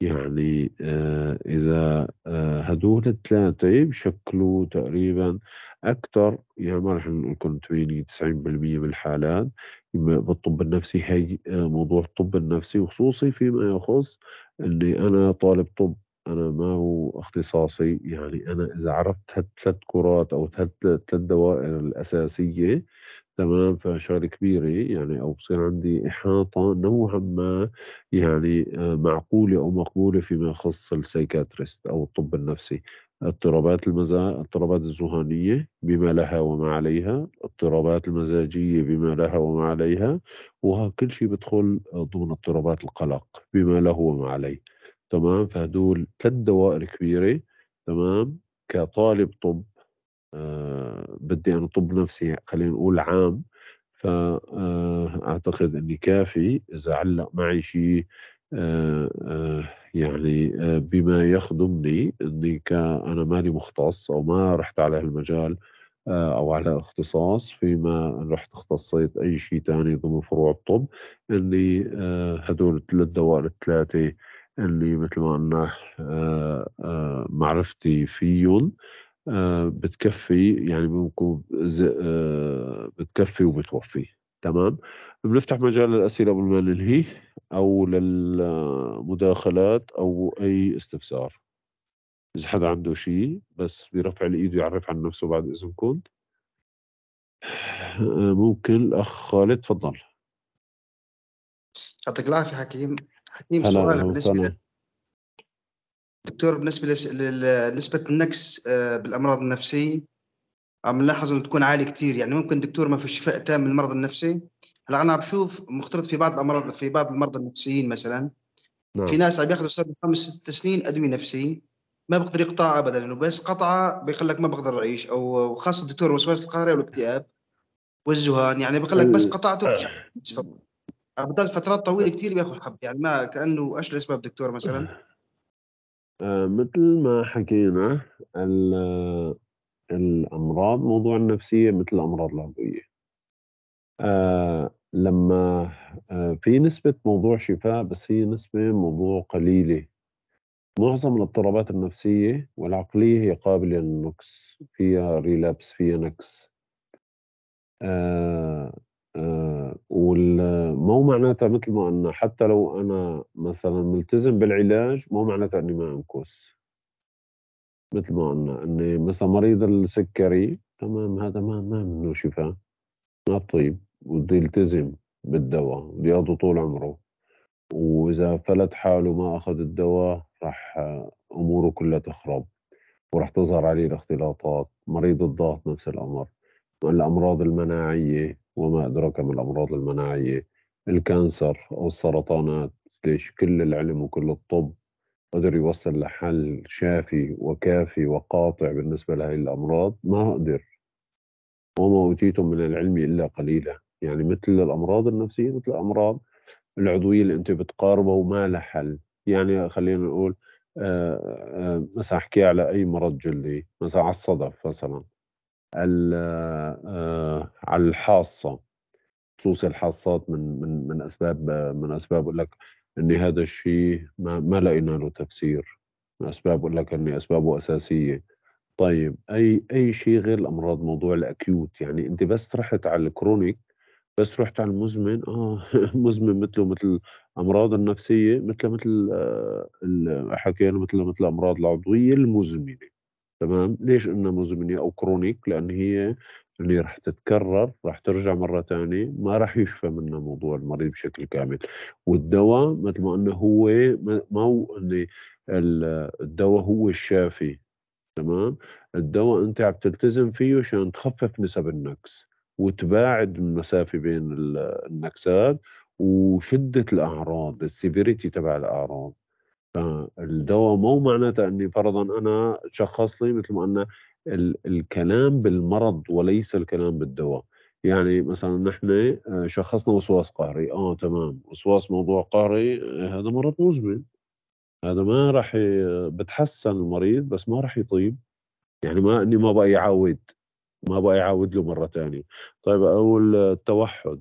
يعني آه، إذا آه، هدول هادول ال تقريبًا اكثر يعني ما رح نقول لكم 80، 90% من الحالات بالطب النفسي هي آه، موضوع الطب النفسي وخصوصي فيما يخص إني أنا طالب طب، أنا ما هو اختصاصي، يعني أنا إذا عرفت هالثلاث كُرات أو هالثلاث دوائر الأساسية تمام فشغلة كبيرة إيه؟ يعني أو بصير عندي إحاطة نوعا ما يعني آه، معقولة أو مقبولة فيما يخص السايكاتريست أو الطب النفسي اضطرابات المزاج اضطرابات الذهانية بما لها وما عليها اضطرابات المزاجية بما لها وما عليها وكل شيء بدخل ضمن اضطرابات القلق بما له وما عليه تمام فهدول ثلاث دوائر كبيرة تمام كطالب طب بدي أنا طب نفسي خلينا نقول عام فأعتقد آه، أني كافي إذا علق معي شيء آه، آه، يعني بما يخدمني أني أنا مالي مختص أو ما رحت على هالمجال أو على اختصاص فيما رحت اختصيت أي شيء تاني ضمن فروع الطب أني هدول الدوائر الثلاثة اللي مثل ما قلنا معرفتي فيهم آه، بتكفي يعني ممكن آه، بتكفي وبتوفي تمام بنفتح مجال للأسئلة قبل ما ننهي أو للمداخلات أو أي استفسار إذا حدا عنده شيء بس برفع الإيد يعرف عن نفسه بعد إذنكم آه، ممكن الأخ خالد تفضل يعطيك العافية حكيم حكيم سؤال بالنسبة دكتور بالنسبه لنسبه النكس آه، بالامراض النفسيه عم نلاحظ انه تكون عاليه كثير يعني ممكن دكتور ما في شفاء تام من المرض النفسي هلا انا عم بشوف مختلط في بعض الامراض في بعض المرضى النفسيين مثلا نعم. في ناس عم ياخذوا صار خمس ست سنين ادويه نفسيه ما بقدر يقطعها ابدا وبس قطعه بيقول لك ما بقدر اعيش او خاصه الدكتور الوسواس القهري والاكتئاب والزهان يعني بقول لك بس قطعته آه. بضل فترات طويله كثير بياخذ حب يعني ما كانه ايش الاسباب دكتور مثلا آه، مثل ما حكينا آه، الأمراض موضوع النفسية مثل الأمراض العضوية آه، لما آه، في نسبة موضوع شفاء بس هي نسبة موضوع قليلة معظم الاضطرابات النفسية والعقلية هي قابلة للنقص فيها ريلابس فيها نكس آه، آه، وما هو معناتها مثل ما قلنا حتى لو انا مثلا ملتزم بالعلاج مو معناتها اني ما انكس مثل ما قلنا اني مثلا مريض السكري تمام هذا ما ما منه شفاء ما طيب بده يلتزم بالدواء بده طول عمره واذا فلت حاله ما اخذ الدواء راح آه، اموره كلها تخرب وراح تظهر عليه الاختلاطات مريض الضغط نفس الامر الامراض المناعيه وما أدراك ما الأمراض المناعية الكانسر أو السرطانات ليش كل العلم وكل الطب قدر يوصل لحل شافي وكافي وقاطع بالنسبة لهذه الأمراض ما أقدر وما أوتيتم من العلم إلا قليلا يعني مثل الأمراض النفسية مثل الأمراض العضوية اللي أنت بتقاربها وما لها حل يعني خلينا نقول مثلا آه، أحكي آه، على أي مرض جلدي مثلا على الصدف مثلا آه، على الحاصه خصوص الحاصات من من من اسباب من اسباب اقول لك ان هذا الشيء ما ما لقينا له تفسير من اسباب اقول لك ان اسبابه اساسيه طيب اي اي شيء غير الامراض موضوع الاكيوت يعني انت بس رحت على الكرونيك بس رحت على المزمن اه مزمن مثله مثل الامراض النفسيه مثل مثل آه، حكينا مثل مثل الامراض العضويه المزمنه تمام ليش انها مزمنه او كرونيك لان هي اللي رح تتكرر رح ترجع مرة ثانيه ما رح يشفى منها موضوع المريض بشكل كامل والدواء مثل ما قلنا هو ما هو الدواء هو الشافي تمام الدواء انت عم تلتزم فيه عشان تخفف نسب النكس وتباعد المسافة بين النكسات وشدة الأعراض السيفيريتي تبع الأعراض فالدواء مو معناته اني فرضا انا شخص لي مثل ما قلنا الكلام بالمرض وليس الكلام بالدواء يعني مثلا نحن آه، شخصنا وسواس قهري اه تمام وسواس موضوع قهري آه، هذا مرض مزمن هذا ما راح بتحسن المريض بس ما راح يطيب يعني ما اني ما بقى يعاود ما بقى يعاود له مره ثانيه طيب اول التوحد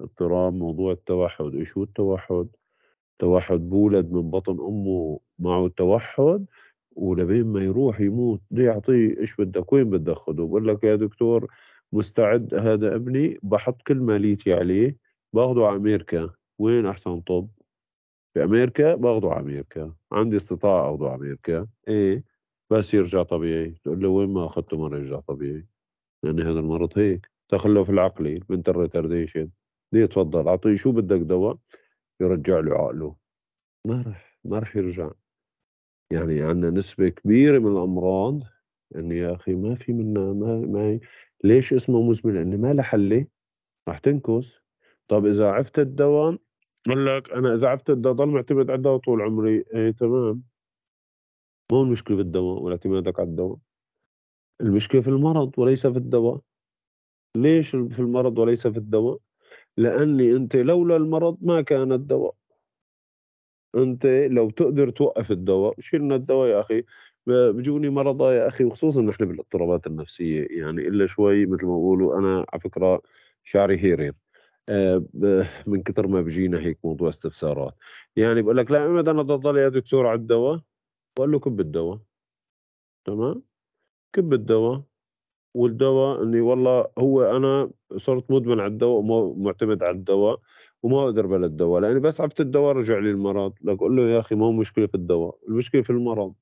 اضطراب موضوع التوحد ايش هو التوحد توحُّد بولد من بطن أمّه معه التوحُّد ولبين ما يروح يموت بده يعطيه إيش بدّك وين بدّك خُده، بقول لك يا دكتور مستعد هذا ابني بحط كل ماليتي عليه باخده على أمريكا، وين أحسن طُب؟ بأمريكا؟ باخده على أمريكا، عندي استطاعة آخده على أمريكا، إيه، بس يرجع طبيعي، تقول له وين ما اخذته ما يرجع طبيعي، لإن يعني هذا المرض هيك، تخلُّف العقلي بنت الريتارديشن ليه تفضل أعطيه شو بدّك دواء يرجع له عقله ما رح ما رح يرجع يعني عندنا نسبة كبيرة من الأمراض إنه يا أخي ما في منا ما ما ليش اسمه مزمن؟ لأنه ما لها حلة رح تنكس طب إذا عفت الدواء بقول لك أنا إذا عفت الدواء ضل معتمد على الدواء طول عمري إيه تمام مو المشكلة بالدواء والاعتمادك على الدواء المشكلة في المرض وليس في الدواء ليش في المرض وليس في الدواء لأني أنت لولا المرض ما كان الدواء أنت لو تقدر توقف الدواء شيلنا الدواء يا أخي بجوني مرضى يا أخي وخصوصا نحن بالاضطرابات النفسية يعني إلا شوي مثل ما بقولوا أنا على فكرة شعري هيرين آه، من كثر ما بجينا هيك موضوع استفسارات يعني بقول لك لا امتى أنا تضل يا دكتور على الدواء بقول له كب الدواء تمام كب الدواء والدواء اني والله هو انا صرت مدمن على الدواء ومعتمد على الدواء وما اقدر بلا الدواء لاني بس عبت الدواء رجع لي المرض لك اقول له يا اخي ما هو مشكله في الدواء المشكله في المرض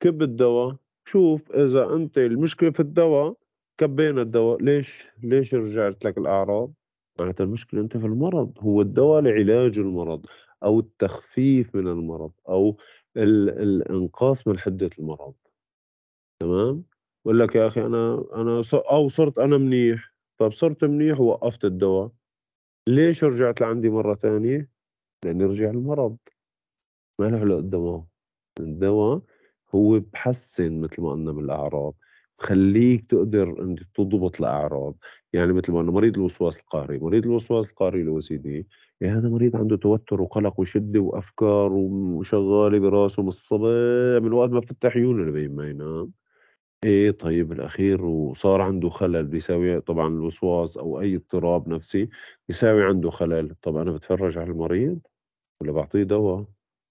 كب الدواء شوف اذا انت المشكله في الدواء كبينا الدواء ليش ليش رجعت لك الاعراض معناتها المشكله انت في المرض هو الدواء لعلاج المرض او التخفيف من المرض او الانقاص من حده المرض تمام بقول لك يا اخي انا انا او صرت انا منيح طب صرت منيح ووقفت الدواء ليش رجعت لعندي مره ثانيه لاني رجع المرض ما له علاقه الدواء الدواء هو بحسن مثل ما قلنا من الاعراض بخليك تقدر انت تضبط الاعراض يعني مثل ما قلنا مريض الوسواس القهري مريض الوسواس القهري لو سي دي يعني هذا مريض عنده توتر وقلق وشده وافكار وشغاله براسه من الصبح من وقت ما بتفتح عيونه لبين ما ينام إيه طيب الأخير وصار عنده خلل بيساوي طبعًا الوسواس أو أي اضطراب نفسي بيساوي عنده خلل، طب أنا بتفرج على المريض ولا بعطيه دوا؟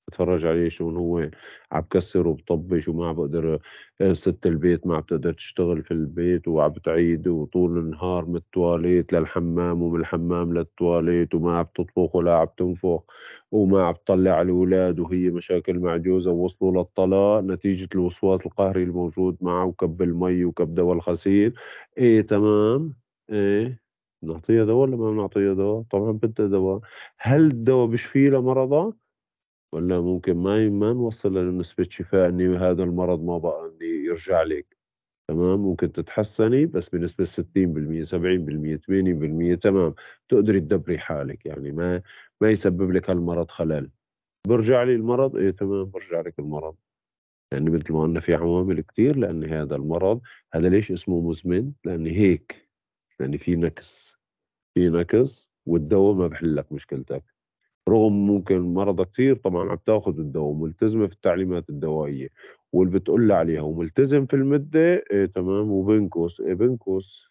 بتفرج عليه شلون هو عم بكسر وبطبش وما عم بقدر آه، ست البيت ما عم بتقدر تشتغل في البيت وعم بتعيد وطول النهار من التواليت للحمام ومن الحمام للتواليت وما عم تطبخ ولا عم تنفخ وما عم تطلع الاولاد وهي مشاكل مع جوزها ووصلوا للطلاق نتيجه الوسواس القهري الموجود معه وكب المي وكب دواء الخسير ايه تمام ايه بنعطيها دواء ولا ما بنعطيها دواء؟ طبعا بدها دواء، هل الدواء بيشفي لمرضها؟ ولا ممكن ما ما نوصل لنسبة شفاء اني هذا المرض ما بقى إني يرجع لك تمام ممكن تتحسني بس بنسبة 60% 70% 80% تمام تقدري تدبري حالك يعني ما ما يسبب لك هالمرض خلل برجع لي المرض ايه تمام برجع لك المرض يعني مثل ما قلنا في عوامل كثير لأن هذا المرض هذا ليش اسمه مزمن لأن هيك لأن في نقص في نقص والدواء ما بحل لك مشكلتك رغم ممكن مرضى كثير طبعا عم تاخذ الدواء وملتزمه في التعليمات الدوائيه واللي بتقول عليها وملتزم في المده إيه تمام وبنكس إيه بنكس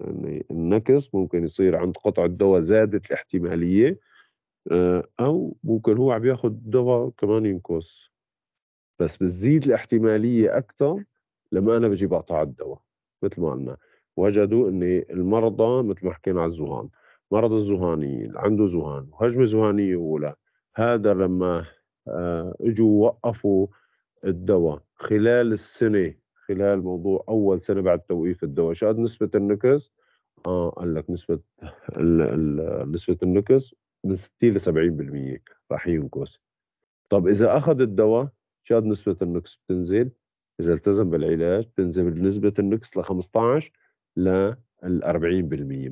يعني النكس ممكن يصير عند قطع الدواء زادت الاحتماليه آه، او ممكن هو عم ياخذ دواء كمان ينكس بس بتزيد الاحتماليه اكثر لما انا بجي بقطع الدواء مثل ما قلنا وجدوا ان المرضى مثل ما حكينا على الذهان مرض الزهاني عنده زهان وهجمة زهانيه أولى هذا لما آه، اجوا وقفوا الدواء خلال السنة خلال موضوع أول سنة بعد توقيف الدواء شاد نسبة النكس آه قال لك نسبة الـ الـ نسبة النكس من 60 ل 70% راح ينكس طب إذا أخذ الدواء شاد نسبة النكس بتنزل إذا التزم بالعلاج بتنزل نسبة النكس ل 15 ل ال 40%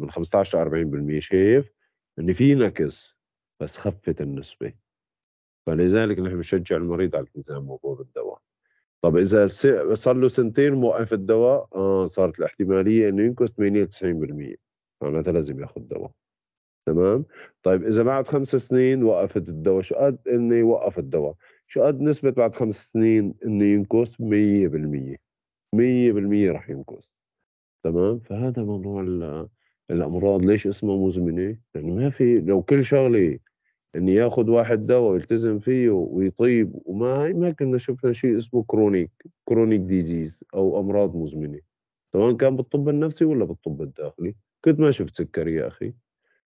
من 15 ل 40% شايف ان في نقص بس خفت النسبه فلذلك نحن بنشجع المريض على التزام موضوع بالدواء طب اذا صار له سنتين موقف الدواء آه صارت الاحتماليه انه ينقص 80 90% معناتها لازم ياخذ دواء تمام طيب اذا بعد خمس سنين وقفت الدواء شو قد انه يوقف الدواء شو قد نسبه بعد خمس سنين انه ينقص 100% 100% رح ينقص تمام؟ فهذا موضوع الأمراض ليش اسمها مزمنة؟ لانه ما في لو كل شغلة إن ياخذ واحد دواء ويلتزم فيه ويطيب وما هي ما كنا شفنا شيء اسمه كرونيك كرونيك ديزيز أو أمراض مزمنة سواء كان بالطب النفسي ولا بالطب الداخلي كنت ما شفت سكري يا أخي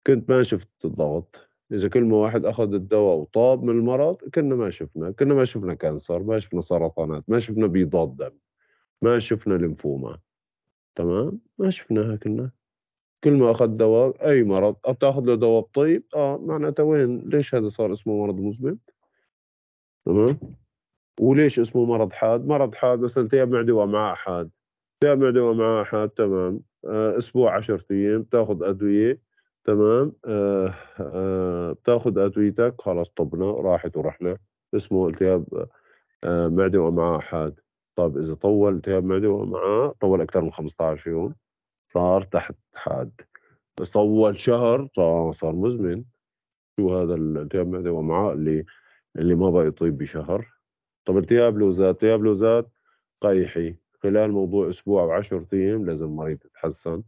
كنت ما شفت الضغط إذا كل ما واحد أخذ الدواء وطاب من المرض كنا ما شفنا كنا ما شفنا كانسر ما شفنا سرطانات ما شفنا بيضاد دم ما شفنا لمفوما تمام ما شفناها كنا كل ما اخذ دواء اي مرض بتاخذ له دواء طيب اه معناته وين ليش هذا صار اسمه مرض مزمن تمام وليش اسمه مرض حاد مرض حاد مثلا تياب معدة معاه حاد تياب معدة معاه حاد تمام آه اسبوع 10 ايام بتاخذ ادويه تمام آه آه بتاخذ ادويتك خلاص طبنا راحت ورحنا اسمه التهاب آه معده وامعاء حاد طب إذا طول تياب معدة معاه طول أكثر من 15 يوم صار تحت حاد طول شهر صار صار مزمن شو هذا التهاب معدة معاه اللي اللي ما بقى يطيب بشهر طب التهاب لوزات التهاب لوزات قيحي خلال موضوع أسبوع أو 10 أيام لازم المريض يتحسن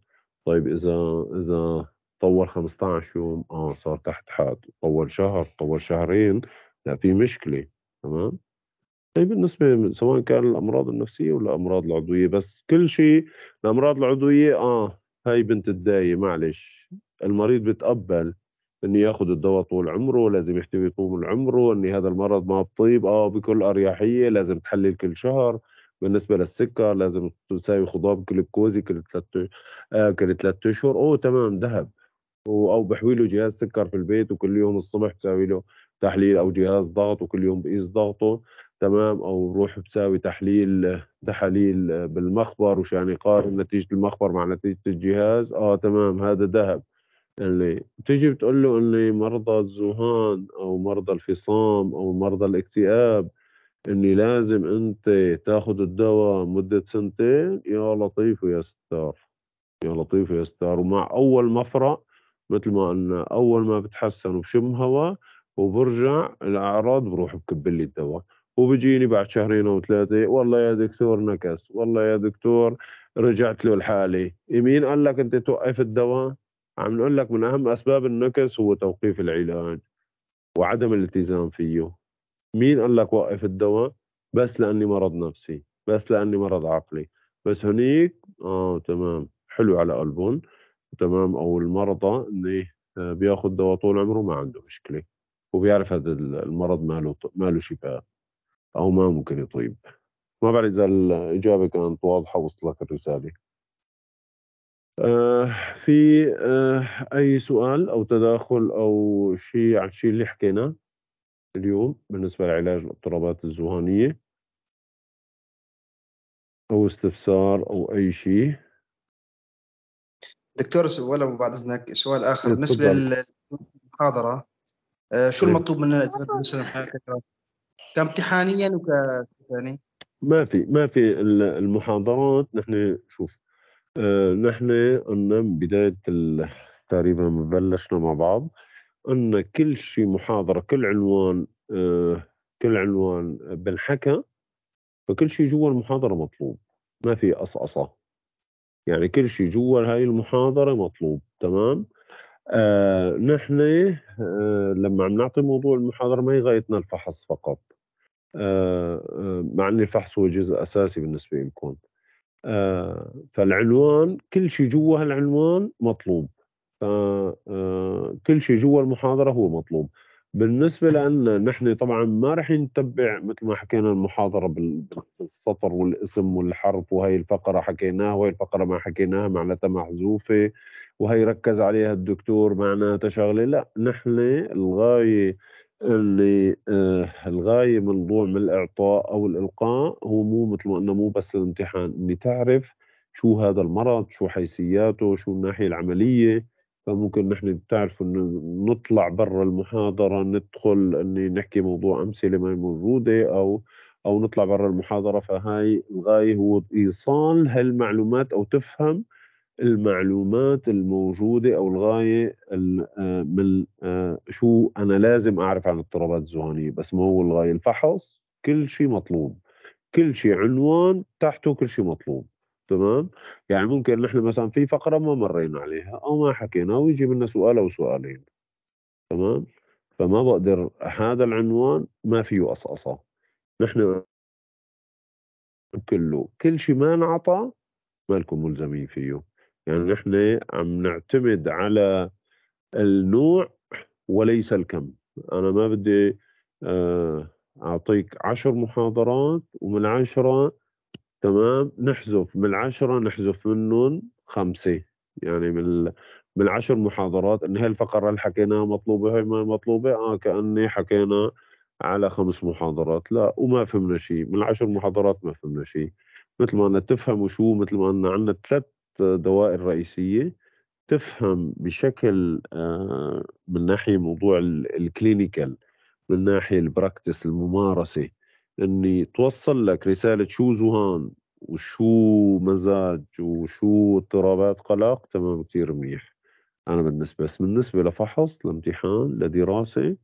طيب إذا إذا طول 15 يوم اه صار تحت حاد طول شهر طول شهرين لا في مشكله تمام طيب بالنسبة سواء كان الأمراض النفسية ولا الأمراض العضوية بس كل شيء الأمراض العضوية آه هاي بنت الداية معلش المريض بتقبل انه ياخذ الدواء طول عمره لازم يحتوي طول عمره ان هذا المرض ما بطيب اه بكل اريحيه لازم تحلل كل شهر بالنسبه للسكر لازم تساوي خضاب جلوكوزي كل ثلاث آه كل ثلاث اشهر اوه تمام ذهب او بحوي له جهاز سكر في البيت وكل يوم الصبح بساوي له تحليل او جهاز ضغط وكل يوم بقيس ضغطه تمام او روح بتساوي تحليل تحاليل بالمخبر وشان يقارن يعني نتيجه المخبر مع نتيجه الجهاز اه تمام هذا ذهب اللي تجي بتقول له اني مرضى الزهان او مرضى الفصام او مرضى الاكتئاب اني لازم انت تاخذ الدواء مده سنتين يا لطيف يا ستار يا لطيف يا ستار ومع اول مفرق مثل ما قلنا اول ما بتحسن وبشم هواء وبرجع الاعراض بروح بكب لي الدواء وبيجيني بعد شهرين او ثلاثه والله يا دكتور نكس والله يا دكتور رجعت له الحاله مين قال لك انت توقف الدواء عم نقول لك من اهم اسباب النكس هو توقيف العلاج وعدم الالتزام فيه مين قال لك وقف الدواء بس لاني مرض نفسي بس لاني مرض عقلي بس هنيك اه تمام حلو على قلبهم تمام او المرضى اللي آه، بياخذ دواء طول عمره ما عنده مشكله وبيعرف هذا المرض ماله ماله شفاء أو ما ممكن يطيب ما بعرف إذا الإجابة كانت واضحة وصلت الرسالة آه في آه أي سؤال أو تداخل أو شيء عن الشيء اللي حكيناه اليوم بالنسبة لعلاج الاضطرابات الذهانية أو استفسار أو أي شيء دكتور ولو بعد إذنك سؤال آخر بالنسبة للمحاضرة آه شو طيب. المطلوب مننا إذا نسلم كامتحانيا وك يعني ما في ما في المحاضرات نحن شوف آه، نحن قلنا من بدايه تقريبا بلشنا مع بعض قلنا كل شيء محاضره كل عنوان آه، كل عنوان بنحكى فكل شيء جوا المحاضره مطلوب ما في قصقصه يعني كل شيء جوا هاي المحاضره مطلوب تمام آه نحن آه لما عم نعطي موضوع المحاضره ما هي غايتنا الفحص فقط آه، آه، مع أن الفحص هو جزء أساسي بالنسبة لكم آه، فالعنوان كل شيء جوا هالعنوان مطلوب فكل شيء جوا المحاضرة هو مطلوب بالنسبة لأن نحن طبعا ما راح نتبع مثل ما حكينا المحاضرة بالسطر والاسم والحرف وهي الفقرة حكيناها وهي الفقرة ما حكيناها معناتها محذوفة وهي ركز عليها الدكتور معناتها شغلة لا نحن الغاية اللي آه، الغاية منضوع من الإعطاء أو الإلقاء هو مو مثل ما قلنا مو بس الامتحان إني تعرف شو هذا المرض شو حيثياته شو الناحية العملية فممكن نحن بتعرفوا انه نطلع برا المحاضرة ندخل اني نحكي موضوع أمثلة ما موجودة أو أو نطلع برا المحاضرة فهاي الغاية هو إيصال هالمعلومات أو تفهم المعلومات الموجودة أو الغاية آه، من آه، شو أنا لازم أعرف عن اضطرابات الذهانية بس ما هو الغاية الفحص كل شيء مطلوب كل شيء عنوان تحته كل شيء مطلوب تمام يعني ممكن نحن مثلا في فقرة ما مرينا عليها أو ما حكينا ويجي منا سؤال أو سؤالين تمام فما بقدر هذا العنوان ما فيه قصقصة نحن كله كل شيء ما انعطى ما لكم ملزمين فيه يعني نحن عم نعتمد على النوع وليس الكم أنا ما بدي آه، أعطيك عشر محاضرات ومن العشرة تمام نحذف من العشرة نحذف منهم خمسة يعني من من عشر محاضرات ان هاي الفقره اللي حكيناها مطلوبه هي ما مطلوبه اه كاني حكينا على خمس محاضرات لا وما فهمنا شيء من عشر محاضرات ما فهمنا شيء مثل ما أنا تفهموا شو مثل ما أنا عندنا ثلاث دوائر رئيسيه تفهم بشكل آه، من ناحيه موضوع الكلينيكال من ناحيه البراكتس الممارسه اني توصل لك رساله شو زهان وشو مزاج وشو اضطرابات قلق تمام كثير منيح انا بالنسبه بس بالنسبه لفحص لامتحان لدراسه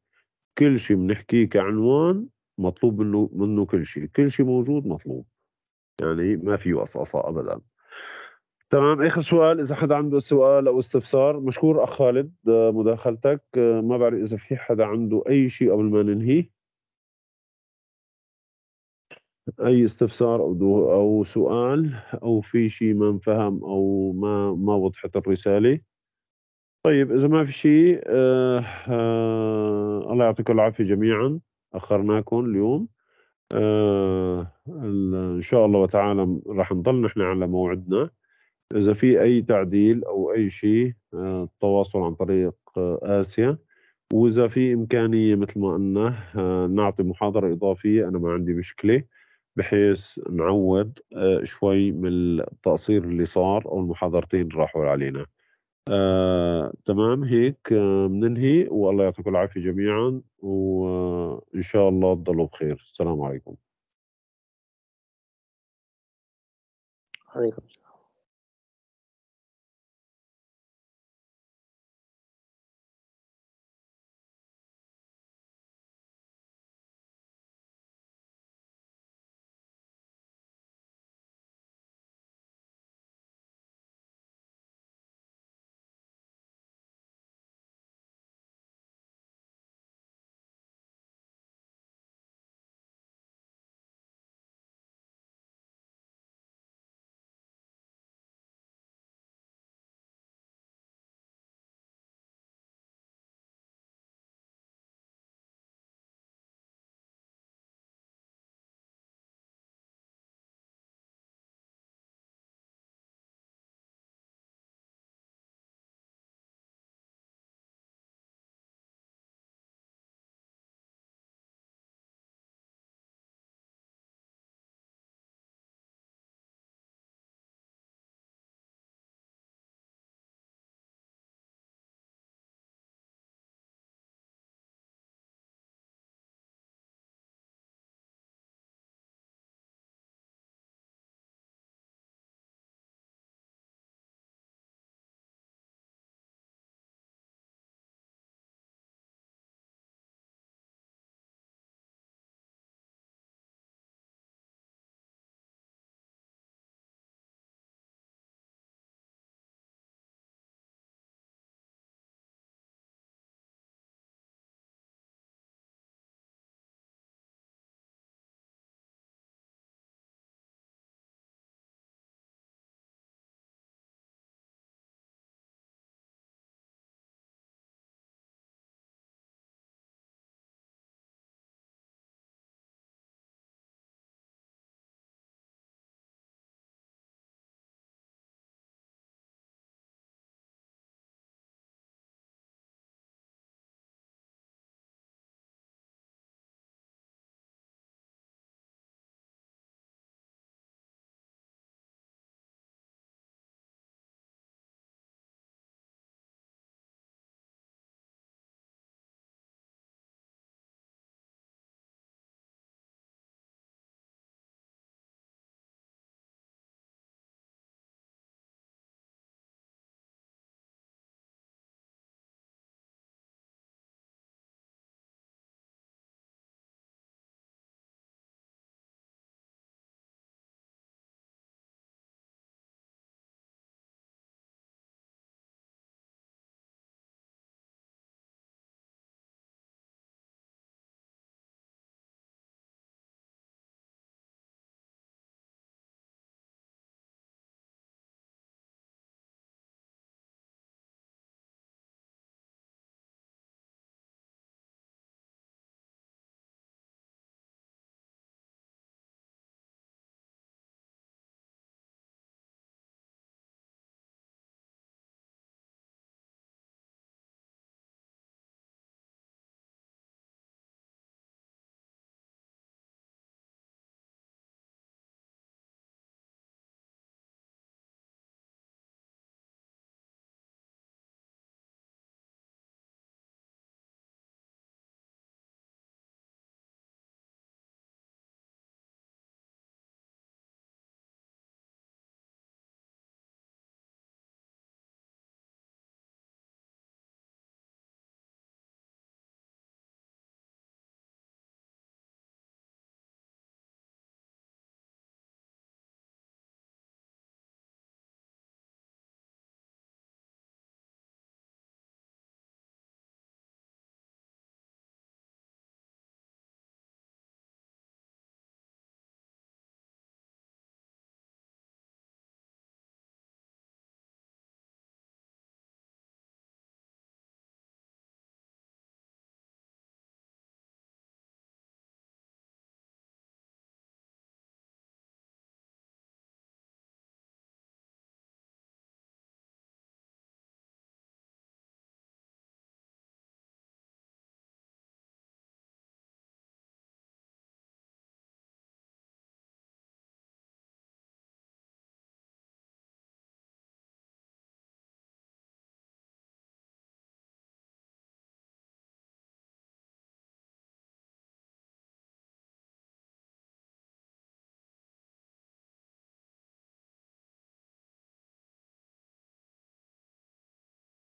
كل شيء بنحكيه كعنوان مطلوب منه منه كل شيء كل شيء موجود مطلوب يعني ما فيه قصقصه ابدا تمام اخر سؤال اذا حدا عنده سؤال او استفسار مشكور اخ خالد آه، مداخلتك آه، ما بعرف اذا في حدا عنده اي شيء قبل ما ننهي اي استفسار او او سؤال او في شيء ما انفهم او ما ما وضحت الرساله طيب اذا ما في شيء آه آه الله يعطيكم العافيه جميعا اخرناكم اليوم آه ان شاء الله وتعالى رح نضل نحن على موعدنا إذا في أي تعديل أو أي شيء آه، التواصل عن طريق آه، آسيا وإذا في إمكانية مثل ما قلنا آه، نعطي محاضرة إضافية أنا ما عندي مشكلة بحيث نعوض شوي من التقصير اللي صار أو المحاضرتين اللي راحوا علينا آه، تمام هيك بننهي آه، والله يعطيكم العافية جميعا وإن شاء الله تضلوا بخير السلام عليكم عليكم